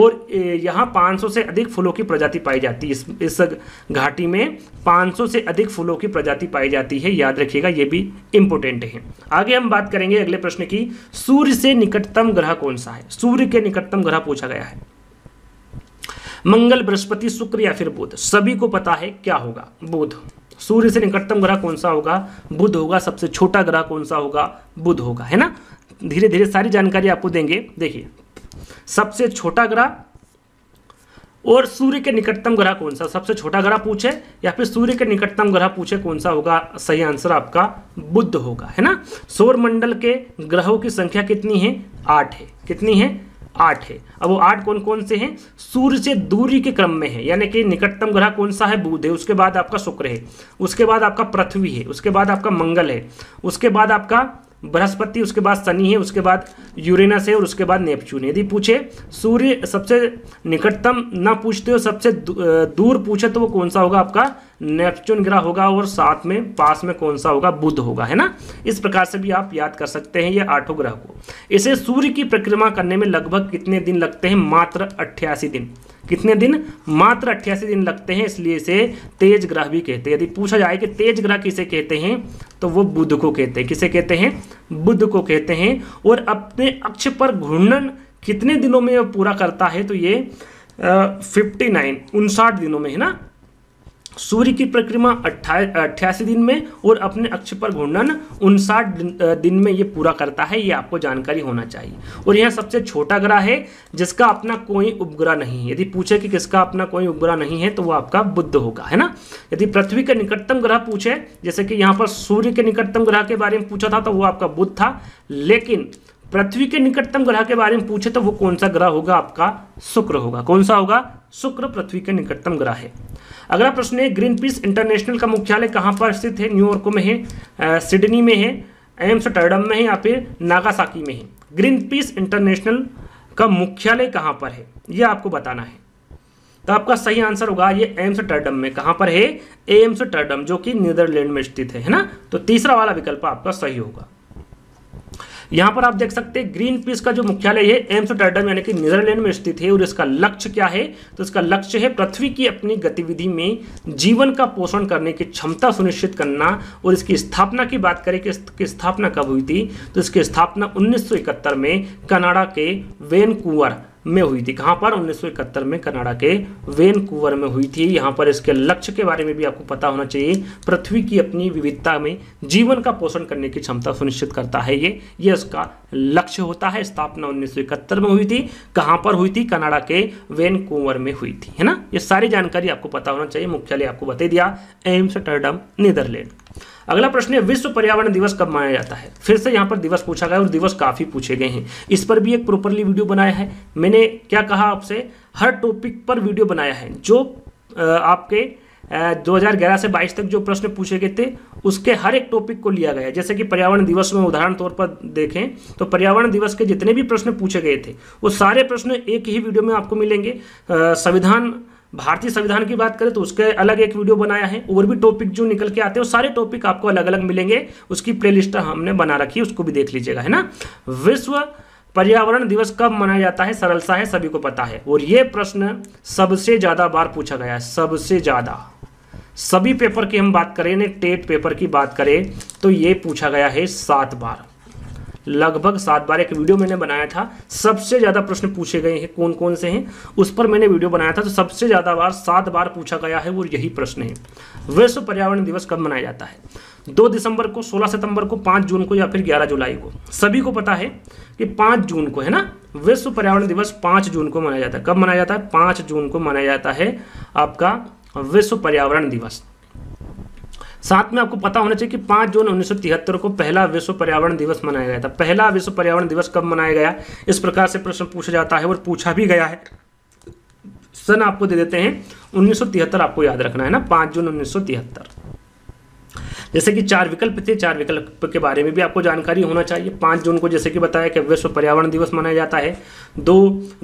और यहाँ 500 से अधिक फूलों की प्रजाति पाई जाती है इस इस घाटी में 500 से अधिक फूलों की प्रजाति पाई जाती है याद रखिएगा ये भी इम्पोर्टेंट है आगे हम बात करेंगे अगले प्रश्न की सूर्य से निकटतम ग्रह कौन सा है सूर्य के निकटतम ग्रह पूछा गया है मंगल बृहस्पति शुक्र या फिर बुध सभी को पता है क्या होगा बुध सूर्य से निकटतम ग्रह कौन सा होगा बुध होगा सबसे छोटा ग्रह कौन सा होगा बुध होगा है ना धीरे धीरे सारी जानकारी आपको देंगे देखिए सबसे छोटा ग्रह और सूर्य के निकटतम ग्रह कौन सा सबसे छोटा ग्रह पूछे या फिर सूर्य के निकटतम ग्रह पूछे कौन सा होगा सही आंसर आपका बुद्ध होगा है ना सौर मंडल के ग्रहों की संख्या कितनी है आठ है कितनी है आठ है अब वो आठ कौन कौन से हैं सूर्य से दूरी के क्रम में है यानी कि निकटतम ग्रह कौन सा है बुध है उसके बाद आपका शुक्र है उसके बाद आपका पृथ्वी है उसके बाद आपका मंगल है उसके बाद आपका बृहस्पति उसके बाद शनि है उसके बाद यूरेनस है और उसके बाद नेपच्यून यदि पूछे सूर्य सबसे निकटतम न पूछते हो सबसे दूर पूछे तो वो कौन सा होगा आपका नेपच्यून ग्रह होगा और साथ में पास में कौन सा होगा बुध होगा है ना इस प्रकार से भी आप याद कर सकते हैं ये आठों ग्रह को इसे सूर्य की परिक्रमा करने में लगभग कितने दिन लगते हैं मात्र अट्ठासी दिन कितने दिन मात्र अट्ठासी दिन लगते हैं इसलिए इसे तेज ग्रह भी कहते हैं यदि पूछा जाए कि तेज ग्रह किसे कहते हैं तो वो बुध को कहते हैं किसे कहते हैं बुध को कहते हैं और अपने अक्ष पर घूर्णन कितने दिनों में पूरा करता है तो ये फिफ्टी नाइन उनसाठ दिनों में है ना सूर्य की परिक्रमा अट्ठासी दिन में और अपने अक्ष पर घूर्णन उनसाठ दिन में ये पूरा करता है ये आपको जानकारी होना चाहिए और यह सबसे छोटा ग्रह है जिसका अपना कोई उपग्रह नहीं है यदि पूछे कि किसका अपना कोई उपग्रह नहीं है तो वो आपका बुद्ध होगा है ना यदि पृथ्वी का निकटतम ग्रह पूछे जैसे कि यहाँ पर सूर्य के निकटतम ग्रह के बारे में पूछा था तो वो आपका बुद्ध था लेकिन पृथ्वी के निकटतम ग्रह के बारे में पूछे तो वो कौन सा ग्रह होगा आपका शुक्र होगा कौन सा होगा शुक्र पृथ्वी के निकटतम ग्रह है अगला प्रश्न है ग्रीन पीस इंटरनेशनल का मुख्यालय कहाँ पर स्थित है न्यूयॉर्क में है सिडनी में है टर्डम में है या फिर नागासाकी में है ग्रीन पीस इंटरनेशनल का मुख्यालय कहाँ पर है यह आपको बताना है तो आपका सही आंसर होगा ये टर्डम में कहाँ पर है एम्स टर्डम जो कि नीदरलैंड में स्थित है, है ना तो तीसरा वाला विकल्प आपका सही होगा यहाँ पर आप देख सकते हैं ग्रीन पीस का जो मुख्यालय है एम्स्टर्डम यानी कि नीदरलैंड में स्थित है और इसका लक्ष्य क्या है तो इसका लक्ष्य है पृथ्वी की अपनी गतिविधि में जीवन का पोषण करने की क्षमता सुनिश्चित करना और इसकी स्थापना की बात करें कि इसकी स्थापना कब हुई थी तो इसकी स्थापना उन्नीस में कनाडा के वेनकूवर में हुई थी कहाँ पर उन्नीस में कनाडा के वेनकूवर में हुई थी यहाँ पर इसके लक्ष्य के बारे में भी आपको पता होना चाहिए पृथ्वी की अपनी विविधता में जीवन का पोषण करने की क्षमता सुनिश्चित करता है ये ये इसका लक्ष्य होता है स्थापना उन्नीस में हुई थी कहाँ पर हुई थी कनाडा के वेनकूवर में हुई थी है ना ये सारी जानकारी आपको पता होना चाहिए मुख्यालय आपको बता दिया एम्स्टर्डम नीदरलैंड अगला प्रश्न है विश्व पर्यावरण दिवस कब मनाया जाता है फिर से यहाँ पर दिवस पूछा गया और दिवस काफ़ी पूछे गए हैं इस पर भी एक प्रॉपरली वीडियो बनाया है मैंने क्या कहा आपसे हर टॉपिक पर वीडियो बनाया है जो आपके 2011 से 22 तक जो प्रश्न पूछे गए थे उसके हर एक टॉपिक को लिया गया है जैसे कि पर्यावरण दिवस में उदाहरण तौर पर देखें तो पर्यावरण दिवस के जितने भी प्रश्न पूछे गए थे वो सारे प्रश्न एक ही वीडियो में आपको मिलेंगे संविधान भारतीय संविधान की बात करें तो उसके अलग एक वीडियो बनाया है और भी टॉपिक जो निकल के आते हैं सारे टॉपिक आपको अलग अलग मिलेंगे उसकी प्ले हमने बना रखी है उसको भी देख लीजिएगा है ना विश्व पर्यावरण दिवस कब मनाया जाता है सरल सा है सभी को पता है और ये प्रश्न सबसे ज़्यादा बार पूछा गया है सबसे ज़्यादा सभी पेपर की हम बात करें टेट पेपर की बात करें तो ये पूछा गया है सात बार लगभग सात बार एक वीडियो मैंने बनाया था सबसे ज़्यादा प्रश्न पूछे गए हैं कौन कौन से हैं उस पर मैंने वीडियो बनाया था तो सबसे ज़्यादा बार सात बार पूछा गया है वो यही प्रश्न है विश्व पर्यावरण दिवस कब मनाया जाता है दो दिसंबर को सोलह सितंबर को पाँच जून को या फिर ग्यारह जुलाई को सभी को पता है कि पाँच जून को है ना विश्व पर्यावरण दिवस पाँच जून को मनाया जाता है कब मनाया जाता है पाँच जून को मनाया जाता है आपका विश्व पर्यावरण दिवस साथ में आपको पता होना चाहिए कि 5 जून उन्नीस को पहला विश्व पर्यावरण दिवस मनाया गया था पहला विश्व पर्यावरण दिवस कब मनाया गया इस प्रकार से प्रश्न पूछा जाता है और पूछा भी गया है सन आपको दे देते हैं उन्नीस आपको याद रखना है ना पांच जून उन्नीस जैसे कि चार विकल्प थे चार विकल्प के बारे में भी आपको जानकारी होना चाहिए पाँच जून को जैसे कि बताया कि विश्व पर्यावरण दिवस मनाया जाता है दो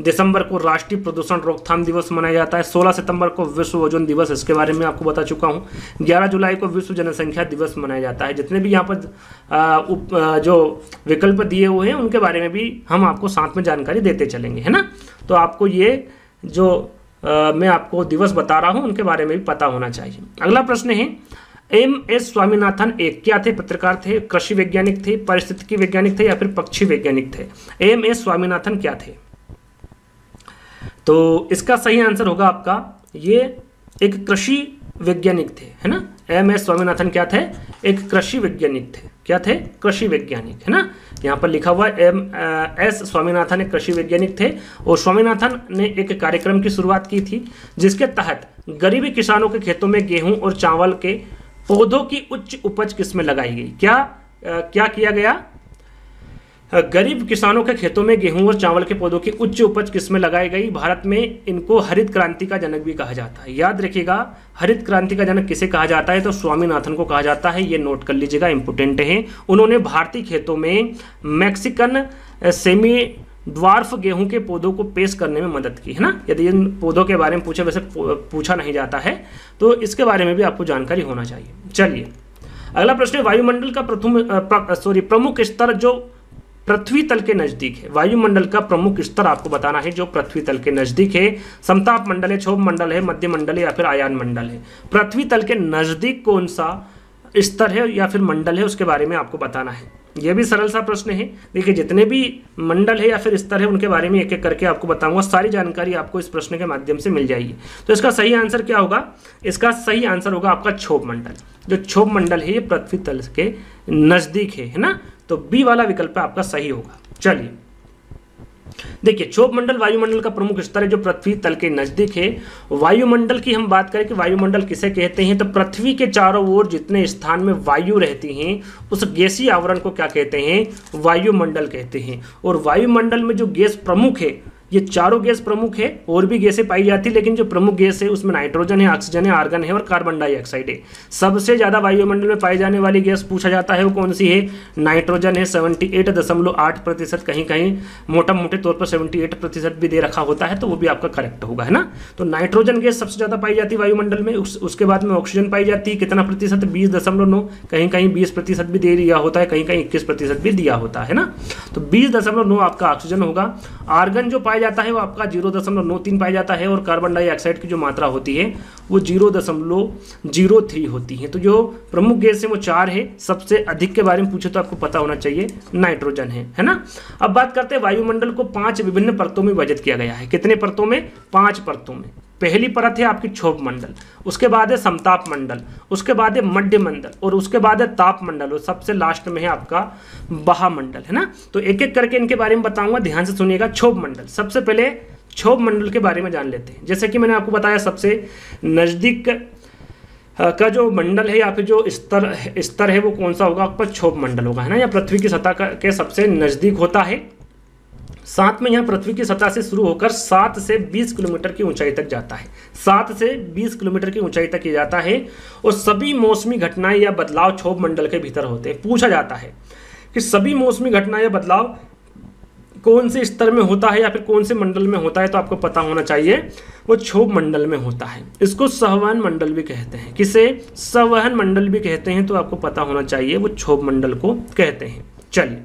दिसंबर को राष्ट्रीय प्रदूषण रोकथाम दिवस मनाया जाता है सोलह सितंबर को विश्व ओजोन दिवस इसके बारे में आपको बता चुका हूँ ग्यारह जुलाई को विश्व जनसंख्या दिवस मनाया जाता है जितने भी यहाँ पर जो विकल्प दिए हुए हैं उनके बारे में भी हम आपको साथ में जानकारी देते चलेंगे है ना तो आपको ये जो Uh, मैं आपको दिवस बता रहा हूँ उनके बारे में भी पता होना चाहिए अगला प्रश्न है एम एस स्वामीनाथन एक क्या थे पत्रकार थे कृषि वैज्ञानिक थे पारिस्थितिकी वैज्ञानिक थे या फिर पक्षी वैज्ञानिक थे एम एस स्वामीनाथन क्या थे तो इसका सही आंसर होगा आपका ये एक कृषि वैज्ञानिक थे है ना एम एस स्वामीनाथन क्या थे एक कृषि वैज्ञानिक थे क्या थे कृषि वैज्ञानिक है ना यहाँ पर लिखा हुआ एम एस स्वामीनाथन एक कृषि वैज्ञानिक थे और स्वामीनाथन ने एक कार्यक्रम की शुरुआत की थी जिसके तहत गरीबी किसानों के खेतों में गेहूं और चावल के पौधों की उच्च उपज किस्में लगाई गई क्या आ, क्या किया गया गरीब किसानों के खेतों में गेहूं और चावल के पौधों की उच्च उपज किस्में लगाई गई भारत में इनको हरित क्रांति का जनक भी कहा जाता है याद रखिएगा हरित क्रांति का जनक किसे कहा जाता है तो स्वामीनाथन को कहा जाता है ये नोट कर लीजिएगा इंपोर्टेंट है उन्होंने भारतीय खेतों में मैक्सिकन सेमी द्वार्फ गेहूं के पौधों को पेश करने में मदद की है ना यदि इन पौधों के बारे में पूछे वैसे पूछा नहीं जाता है तो इसके बारे में भी आपको जानकारी होना चाहिए चलिए अगला प्रश्न है वायुमंडल का प्रथम सॉरी प्रमुख स्तर जो पृथ्वी तल के नजदीक है वायुमंडल का प्रमुख स्तर आपको बताना है जो पृथ्वी तल के नजदीक है समताप मंडल है क्षोभ मंडल है मध्य मंडल है या फिर आयान मंडल है पृथ्वी तल के नजदीक कौन सा स्तर है या फिर मंडल है उसके बारे में आपको बताना है यह भी सरल सा प्रश्न है देखिए जितने भी मंडल है या फिर स्तर है उनके बारे में एक एक करके आपको बताऊंगा सारी जानकारी आपको इस प्रश्न के माध्यम से मिल जाएगी तो इसका सही आंसर क्या होगा इसका सही आंसर होगा आपका क्षोभ मंडल जो क्षोभ मंडल है ये पृथ्वी तल के नज़दीक है है ना तो बी वाला विकल्प आपका सही होगा चलिए देखिए क्षोभ मंडल वायुमंडल का प्रमुख स्तर है जो पृथ्वी तल के नजदीक है वायुमंडल की हम बात करें कि वायुमंडल किसे कहते हैं तो पृथ्वी के चारों ओर जितने स्थान में वायु रहती हैं उस गैसी आवरण को क्या कहते हैं वायुमंडल कहते हैं और वायुमंडल में जो गैस प्रमुख है ये चारों गैस प्रमुख है और भी गैसें पाई जाती है लेकिन जो प्रमुख गैस है उसमें नाइट्रोजन है ऑक्सीजन है आर्गन है और कार्बन डाइऑक्साइड है सबसे ज़्यादा वायुमंडल में पाई जाने वाली गैस पूछा जाता है वो कौन सी है नाइट्रोजन है सेवेंटी एट दशमलव आठ प्रतिशत कहीं कहीं मोटा मोटे तौर पर सेवेंटी एट प्रतिशत भी दे रखा होता है तो वो भी आपका करेक्ट होगा है ना तो नाइट्रोजन गैस सबसे ज़्यादा पाई जाती है वायुमंडल में उस, उसके बाद में ऑक्सीजन पाई जाती है कितना प्रतिशत बीस दशमलव नौ कहीं कहीं बीस प्रतिशत भी दे दिया होता है कहीं कहीं इक्कीस प्रतिशत भी दिया होता है ना तो बीस दशमलव नौ आपका ऑक्सीजन होगा आर्गन जो पाई पाया जाता है वो आपका जीरो दशमलव नौ तीन पाया जाता है और कार्बन डाइऑक्साइड की जो मात्रा होती है वो जीरो दशमलव जीरो थ्री होती है तो जो प्रमुख गैस है वो चार है सबसे अधिक के बारे में पूछे तो आपको पता होना चाहिए नाइट्रोजन है है ना अब बात करते हैं वायुमंडल को पांच विभिन्न परतों में विभाजित किया गया है कितने परतों में पांच परतों में पहली परत है आपकी क्षोभ मंडल उसके बाद है समताप मंडल उसके बाद है मध्य मंडल और उसके बाद है ताप मंडल और सबसे लास्ट में है आपका बहा मंडल है ना तो एक एक करके इनके बारे में बताऊंगा ध्यान से सुनिएगा क्षोभ मंडल सबसे पहले क्षोभ मंडल के बारे में जान लेते हैं जैसे कि मैंने आपको बताया सबसे नज़दीक का जो मंडल है या फिर जो स्तर स्तर है वो कौन सा होगा आपका क्षोभ मंडल होगा है ना या पृथ्वी की सतह के सबसे नज़दीक होता है साथ में यह पृथ्वी की सतह से शुरू होकर सात से बीस किलोमीटर की ऊंचाई तक जाता है सात से बीस किलोमीटर की ऊंचाई तक ये जाता है और सभी मौसमी घटनाएं या बदलाव क्षोभ मंडल के भीतर होते हैं पूछा जाता है कि सभी मौसमी घटनाएं या बदलाव कौन से स्तर में होता है या फिर कौन से मंडल में होता है तो आपको पता होना चाहिए वो क्षोभ मंडल में होता है इसको सवहन मंडल भी कहते हैं किसे सवहन मंडल भी कहते हैं तो आपको पता होना चाहिए वो क्षोभ मंडल को कहते हैं चलिए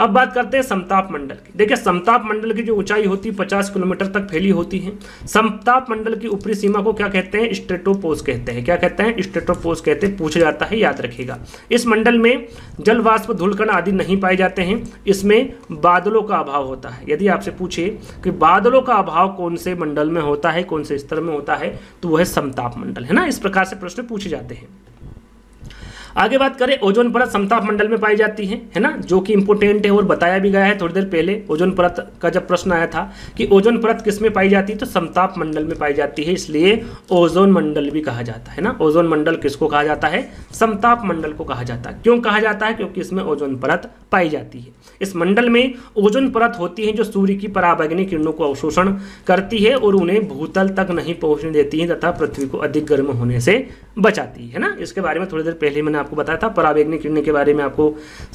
अब बात करते हैं समताप मंडल की देखिए समताप मंडल की जो ऊंचाई होती है पचास किलोमीटर तक फैली होती है समताप मंडल की ऊपरी सीमा को क्या कहते हैं स्ट्रेटोपोज कहते हैं क्या कहते हैं स्ट्रेटोपोज कहते हैं पूछा जाता है याद रखिएगा इस मंडल में जल वाष्प धूलकण आदि नहीं पाए जाते हैं इसमें बादलों का अभाव होता है यदि आपसे पूछे कि बादलों का अभाव कौन से मंडल में होता है कौन से स्तर में होता है तो वह समताप मंडल है ना इस प्रकार से प्रश्न पूछे जाते हैं आगे बात करें ओजोन परत समताप मंडल में पाई जाती है है ना जो कि इंपोर्टेंट है और बताया भी गया है थोड़ी देर पहले ओजोन परत का जब प्रश्न आया था कि ओजोन परत किस में पाई जाती है तो समताप मंडल में पाई जाती है इसलिए ओजोन मंडल भी कहा जाता है ना ओजोन मंडल किसको कहा जाता है समताप मंडल को कहा जाता है क्यों कहा जाता है क्योंकि इसमें ओजोन परत पाई जाती है इस मंडल में ओजोन परत होती है जो सूर्य की पराबैंगनी किरणों को अवशोषण करती है और उन्हें भूतल तक नहीं पहुंचने देती है तथा पृथ्वी को अधिक गर्म होने से बचाती है ना इसके बारे में थोड़ी देर पहले मैंने आपको बताया था पराबेगनी किडनी के बारे में आपको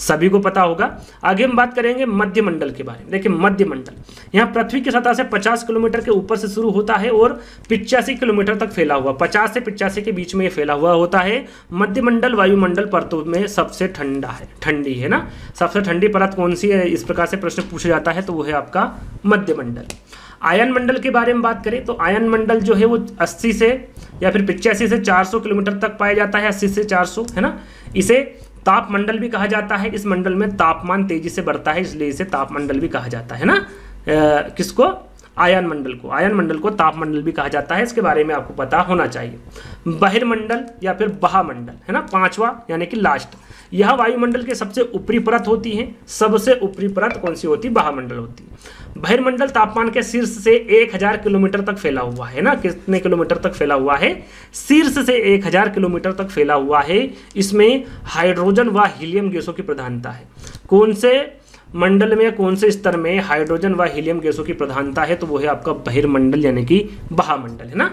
सभी को पता होगा आगे हम बात करेंगे मध्य मंडल के बारे में देखिए मध्य मंडल यहाँ पृथ्वी की सतह से पचास किलोमीटर के ऊपर से शुरू होता है और पिचासी किलोमीटर तक फैला हुआ पचास से पिचासी के बीच में ये फैला हुआ होता है मध्य मंडल वायुमंडल परतों में सबसे ठंडा है ठंडी है ना सबसे ठंडी परत कौन सी है इस प्रकार से प्रश्न पूछा जाता है तो वो है आपका मध्य मंडल आयन मंडल के बारे में बात करें तो आयन मंडल जो है वो 80 से या फिर पिचासी से 400 किलोमीटर तक पाया जाता है अस्सी से 400 है ना इसे तापमंडल भी कहा जाता है इस मंडल में तापमान तेजी से बढ़ता है इसलिए इसे तापमंडल भी कहा जाता है ना आ, किसको आयन मंडल को आयन मंडल को तापमंडल भी कहा जाता है इसके बारे में आपको पता होना चाहिए बहिर्मंडल या फिर बहामंडल है ना पांचवा यानी कि लास्ट यह वायुमंडल के सबसे ऊपरी परत होती है सबसे ऊपरी परत कौन सी होती है बहामंडल होती है बहिर्मंडल तापमान के शीर्ष से 1000 किलोमीटर तक फैला हुआ है ना कितने किलोमीटर तक फैला हुआ है शीर्ष से 1000 किलोमीटर तक फैला हुआ है इसमें हाइड्रोजन व हीलियम गैसों की प्रधानता है कौन से मंडल में कौन से स्तर में हाइड्रोजन व हीलियम गैसों की प्रधानता है तो वो है आपका बहिर्मंडल यानी कि बहामंडल है ना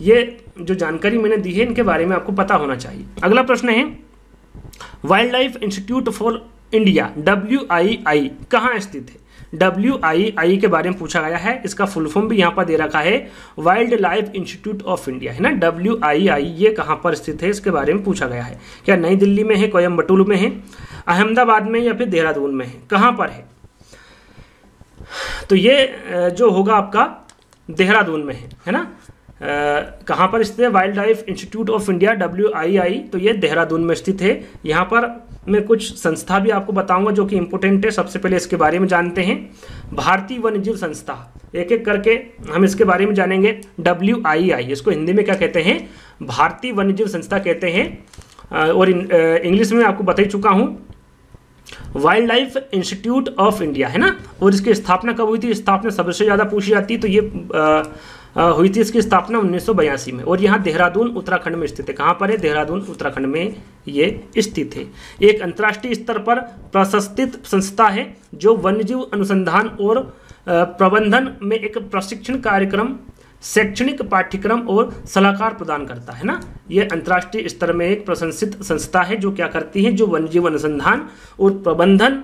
ये जो जानकारी मैंने दी है इनके बारे में आपको पता होना चाहिए अगला प्रश्न है wildlife institute for India W I I कहाँ स्थित है डब्ल्यू आई आई के बारे में पूछा गया है इसका फुल फॉर्म भी यहाँ पर दे रखा है wildlife institute of India है ना डब्ल्यू आई आई ये कहाँ पर स्थित है इसके बारे में पूछा गया है क्या नई दिल्ली में है कोयम्बटूर में है अहमदाबाद में या फिर देहरादून में है कहाँ पर है तो ये जो होगा आपका देहरादून में है है ना कहाँ पर स्थित है wildlife institute of India W I I तो ये देहरादून में स्थित है यहाँ पर मैं कुछ संस्था भी आपको बताऊंगा जो कि इम्पोर्टेंट है सबसे पहले इसके बारे में जानते हैं भारतीय वन्यजीव संस्था एक एक करके हम इसके बारे में जानेंगे डब्ल्यू आई आई इसको हिंदी में क्या कहते हैं भारतीय वन्यजीव संस्था कहते हैं और इंग्लिश में आपको बता ही चुका हूँ wildlife institute of India है ना और इसकी स्थापना कब हुई थी स्थापना सबसे ज़्यादा पूछी जाती है तो ये आ, हुई थी इसकी स्थापना उन्नीस में और यहाँ देहरादून उत्तराखंड में स्थित है कहाँ पर है देहरादून उत्तराखंड में ये स्थित है एक अंतर्राष्ट्रीय स्तर पर प्रशस्तित संस्था है जो वन्यजीव अनुसंधान और प्रबंधन में एक प्रशिक्षण कार्यक्रम शैक्षणिक पाठ्यक्रम और सलाहकार प्रदान करता है ना ये अंतर्राष्ट्रीय स्तर में एक प्रशंसित संस्था है जो क्या करती है जो वन्यजीव अनुसंधान और प्रबंधन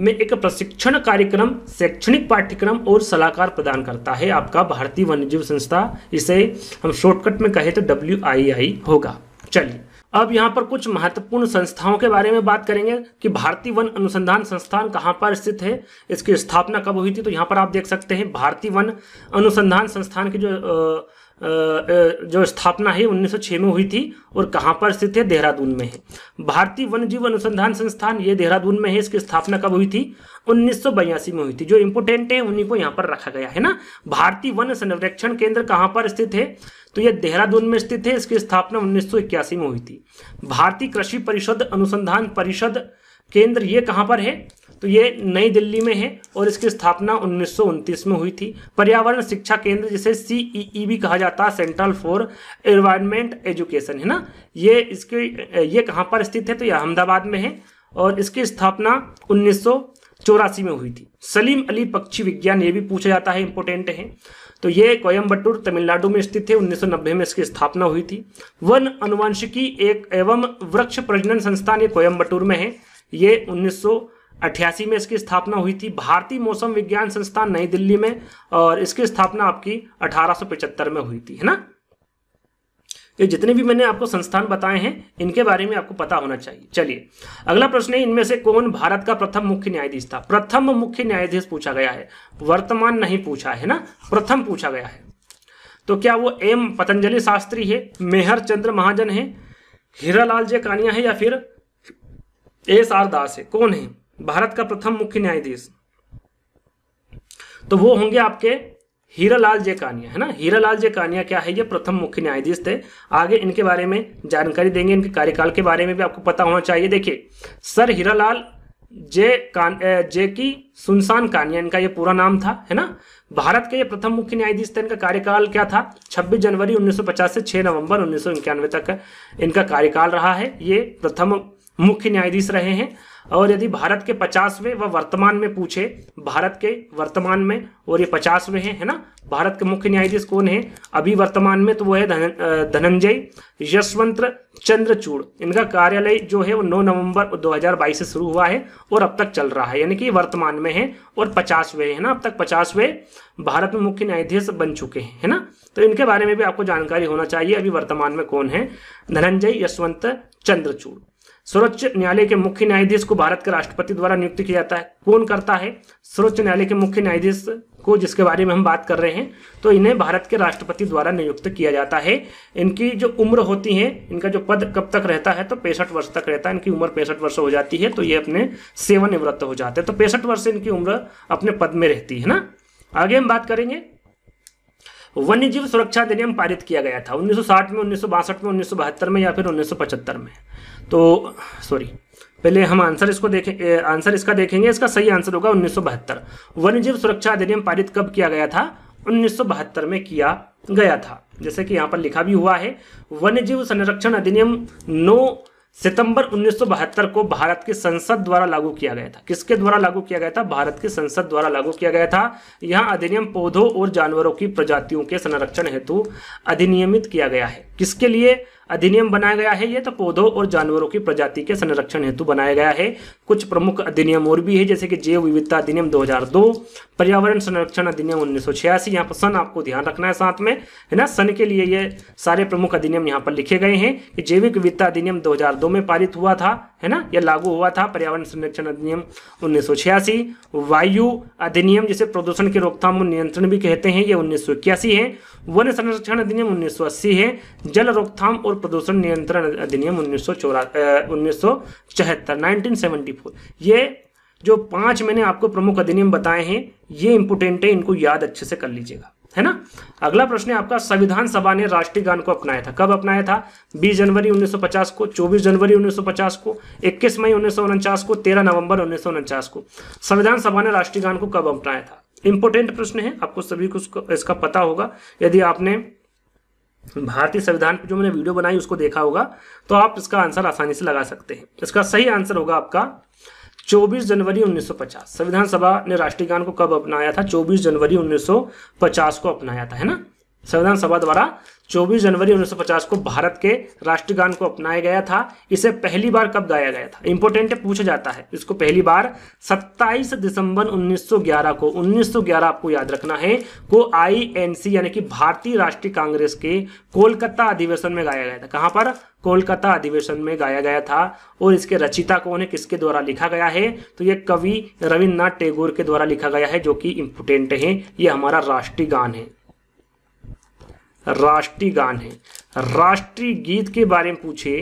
में एक प्रशिक्षण कार्यक्रम शैक्षणिक पाठ्यक्रम और सलाहकार प्रदान करता है आपका भारतीय वन्यजीव संस्था इसे हम शॉर्टकट में कहें तो डब्ल्यू होगा चलिए अब यहाँ पर कुछ महत्वपूर्ण संस्थाओं के बारे में बात करेंगे कि भारतीय वन अनुसंधान संस्थान कहाँ पर स्थित है इसकी स्थापना कब हुई थी तो यहाँ पर आप देख सकते हैं भारतीय वन अनुसंधान संस्थान की जो आ, जो स्थापना है 1906 में हुई थी और कहाँ पर स्थित है देहरादून में है भारतीय वन जीव अनुसंधान संस्थान ये देहरादून में है इसकी स्थापना कब हुई थी उन्नीस में हुई थी जो इम्पोर्टेंट है उन्हीं को यहाँ पर रखा गया है ना भारतीय वन संरक्षण केंद्र कहाँ पर स्थित है तो यह देहरादून में स्थित है इसकी स्थापना उन्नीस में हुई थी भारतीय कृषि परिषद अनुसंधान परिषद केंद्र ये कहाँ पर है तो ये नई दिल्ली में है और इसकी स्थापना उन्नीस में हुई थी पर्यावरण शिक्षा केंद्र जिसे सीईई e e भी कहा जाता है सेंट्रल फॉर एनवायरमेंट एजुकेशन है ना ये इसके ये कहाँ पर स्थित है तो यह अहमदाबाद में है और इसकी स्थापना उन्नीस चौरासी में हुई थी सलीम अली पक्षी विज्ञान ये भी पूछा जाता है इंपोर्टेंट है तो ये कोयम्बटूर तमिलनाडु में स्थित है 1990 में इसकी स्थापना हुई थी वन अनुवांशिकी एक एवं वृक्ष प्रजनन संस्थान ये कोयम्बटूर में है ये उन्नीस अट्ठासी में इसकी स्थापना हुई थी भारतीय मौसम विज्ञान संस्थान नई दिल्ली में और इसकी स्थापना आपकी अठारह में हुई थी है ना ये जितने भी मैंने आपको संस्थान बताए हैं इनके बारे में आपको पता होना चाहिए चलिए अगला प्रश्न है इनमें से कौन भारत का प्रथम मुख्य न्यायाधीश था प्रथम मुख्य न्यायाधीश पूछा गया है वर्तमान नहीं पूछा है ना प्रथम पूछा गया है तो क्या वो एम पतंजलि शास्त्री है मेहर चंद्र महाजन है लाल जे कानिया है या फिर एस आर दास है कौन है भारत का प्रथम मुख्य न्यायाधीश तो वो होंगे आपके हीरालाल जे कानिया है ना हीरालाल जे कानिया क्या है ये प्रथम मुख्य न्यायाधीश थे आगे इनके बारे में जानकारी देंगे इनके कार्यकाल के बारे में भी आपको पता होना चाहिए देखिए सर हीरालाल जे कान जे की सुनसान कानिया इनका ये पूरा नाम था है ना भारत के ये प्रथम मुख्य न्यायाधीश थे इनका कार्यकाल क्या था 26 जनवरी 1950 से 6 नवंबर उन्नीस तक इनका कार्यकाल रहा है ये प्रथम मुख्य न्यायाधीश रहे हैं और यदि भारत के पचासवें व वर्तमान में पूछे भारत के वर्तमान में और ये पचासवें हैं है ना भारत के मुख्य न्यायाधीश कौन है अभी वर्तमान में तो वो है धनंजय यशवंत चंद्रचूड़ इनका कार्यालय जो है वो 9 नवंबर 2022 से शुरू हुआ है और अब तक चल रहा है यानी कि वर्तमान में है और पचासवें है ना अब तक पचासवें भारत में मुख्य न्यायाधीश बन चुके हैं है ना तो इनके बारे में भी आपको जानकारी होना चाहिए अभी वर्तमान में कौन है धनंजय यशवंत चंद्रचूड़ सर्वोच्च न्यायालय के मुख्य न्यायाधीश को भारत के राष्ट्रपति द्वारा नियुक्त किया जाता है कौन करता है सर्वोच्च न्यायालय के मुख्य न्यायाधीश को जिसके बारे में हम बात कर रहे हैं तो इन्हें भारत के राष्ट्रपति द्वारा नियुक्त किया जाता है इनकी जो उम्र होती है इनका जो पद कब तक रहता है तो पैंसठ वर्ष तक रहता है इनकी उम्र पैंसठ वर्ष हो जाती है तो ये अपने सेवानिवृत्त हो जाते हैं तो पैंसठ वर्ष इनकी उम्र अपने पद में रहती है ना आगे हम बात करेंगे वन्यजीव सुरक्षा अधिनियम पारित किया गया था 1960 में उन्नीस में उन्नीस में या फिर 1975 में तो सॉरी पहले हम आंसर इसको देखें आंसर इसका देखेंगे इसका सही आंसर होगा उन्नीस वन्यजीव सुरक्षा अधिनियम पारित कब किया गया था बहत्तर में किया गया था जैसे कि यहाँ पर लिखा भी हुआ है वन्यजीव संरक्षण अधिनियम 9 सितंबर बहत्तर को भारत की संसद द्वारा लागू किया गया था किसके द्वारा लागू किया गया था भारत की संसद द्वारा लागू किया गया था यह अधिनियम पौधों और जानवरों की प्रजातियों के संरक्षण हेतु अधिनियमित किया गया है किसके लिए अधिनियम बनाया गया है ये तो पौधों और जानवरों की प्रजाति के संरक्षण हेतु बनाया गया है कुछ प्रमुख अधिनियम और भी है जैसे कि जैव विविधता अधिनियम 2002 पर्यावरण संरक्षण अधिनियम उन्नीस सौ छियासी यहाँ पर सन आपको ध्यान रखना है साथ में है ना सन के लिए ये सारे प्रमुख अधिनियम यहाँ पर लिखे गए हैं कि जैविक विविधता अधिनियम दो में पारित हुआ था है ना यह लागू हुआ था पर्यावरण संरक्षण अधिनियम उन्नीस वायु अधिनियम जिसे प्रदूषण की रोकथाम और नियंत्रण भी कहते हैं ये उन्नीस है वन संरक्षण अधिनियम उन्नीस सौ अस्सी है जल रोकथाम और प्रदूषण नियंत्रण अधिनियम उन्नीस सौ चौरा उन्नीस सौ चौहत्तर सेवेंटी फोर ये जो पांच मैंने आपको प्रमुख अधिनियम बताए हैं ये इंपोर्टेंट है इनको याद अच्छे से कर लीजिएगा है ना अगला प्रश्न है आपका संविधान सभा ने राष्ट्रीय गान को अपनाया था कब अपनाया था 20 जनवरी 1950 को 24 जनवरी 1950 को 21 मई उन्नीस को 13 नवंबर उन्नीस को संविधान सभा ने राष्ट्रीय गान को कब अपनाया था इंपोर्टेंट प्रश्न है आपको सभी को इसका पता होगा यदि आपने भारतीय संविधान पर जो मैंने वीडियो बनाई उसको देखा होगा तो आप इसका आंसर आसानी से लगा सकते हैं इसका सही आंसर होगा आपका 24 जनवरी 1950 संविधान सभा ने राष्ट्रीय गान को कब अपनाया था 24 जनवरी 1950 को अपनाया था है ना संविधान सभा द्वारा 24 जनवरी 1950 को भारत के राष्ट्रीय गान को अपनाया गया था इसे पहली बार कब गाया गया था इंपोर्टेंट पूछा जाता है इसको पहली बार 27 दिसंबर 1911 को 1911 आपको याद रखना है को आईएनसी यानी कि भारतीय राष्ट्रीय कांग्रेस के कोलकाता अधिवेशन में गाया गया था कहां पर कोलकाता अधिवेशन में गाया गया था और इसके रचिता कौन है किसके द्वारा लिखा गया है तो ये कवि रविन्द्रनाथ टेगोर के द्वारा लिखा गया है जो कि इम्पोर्टेंट है ये हमारा राष्ट्रीय गान है राष्ट्रीय गान है राष्ट्रीय गीत के बारे में पूछे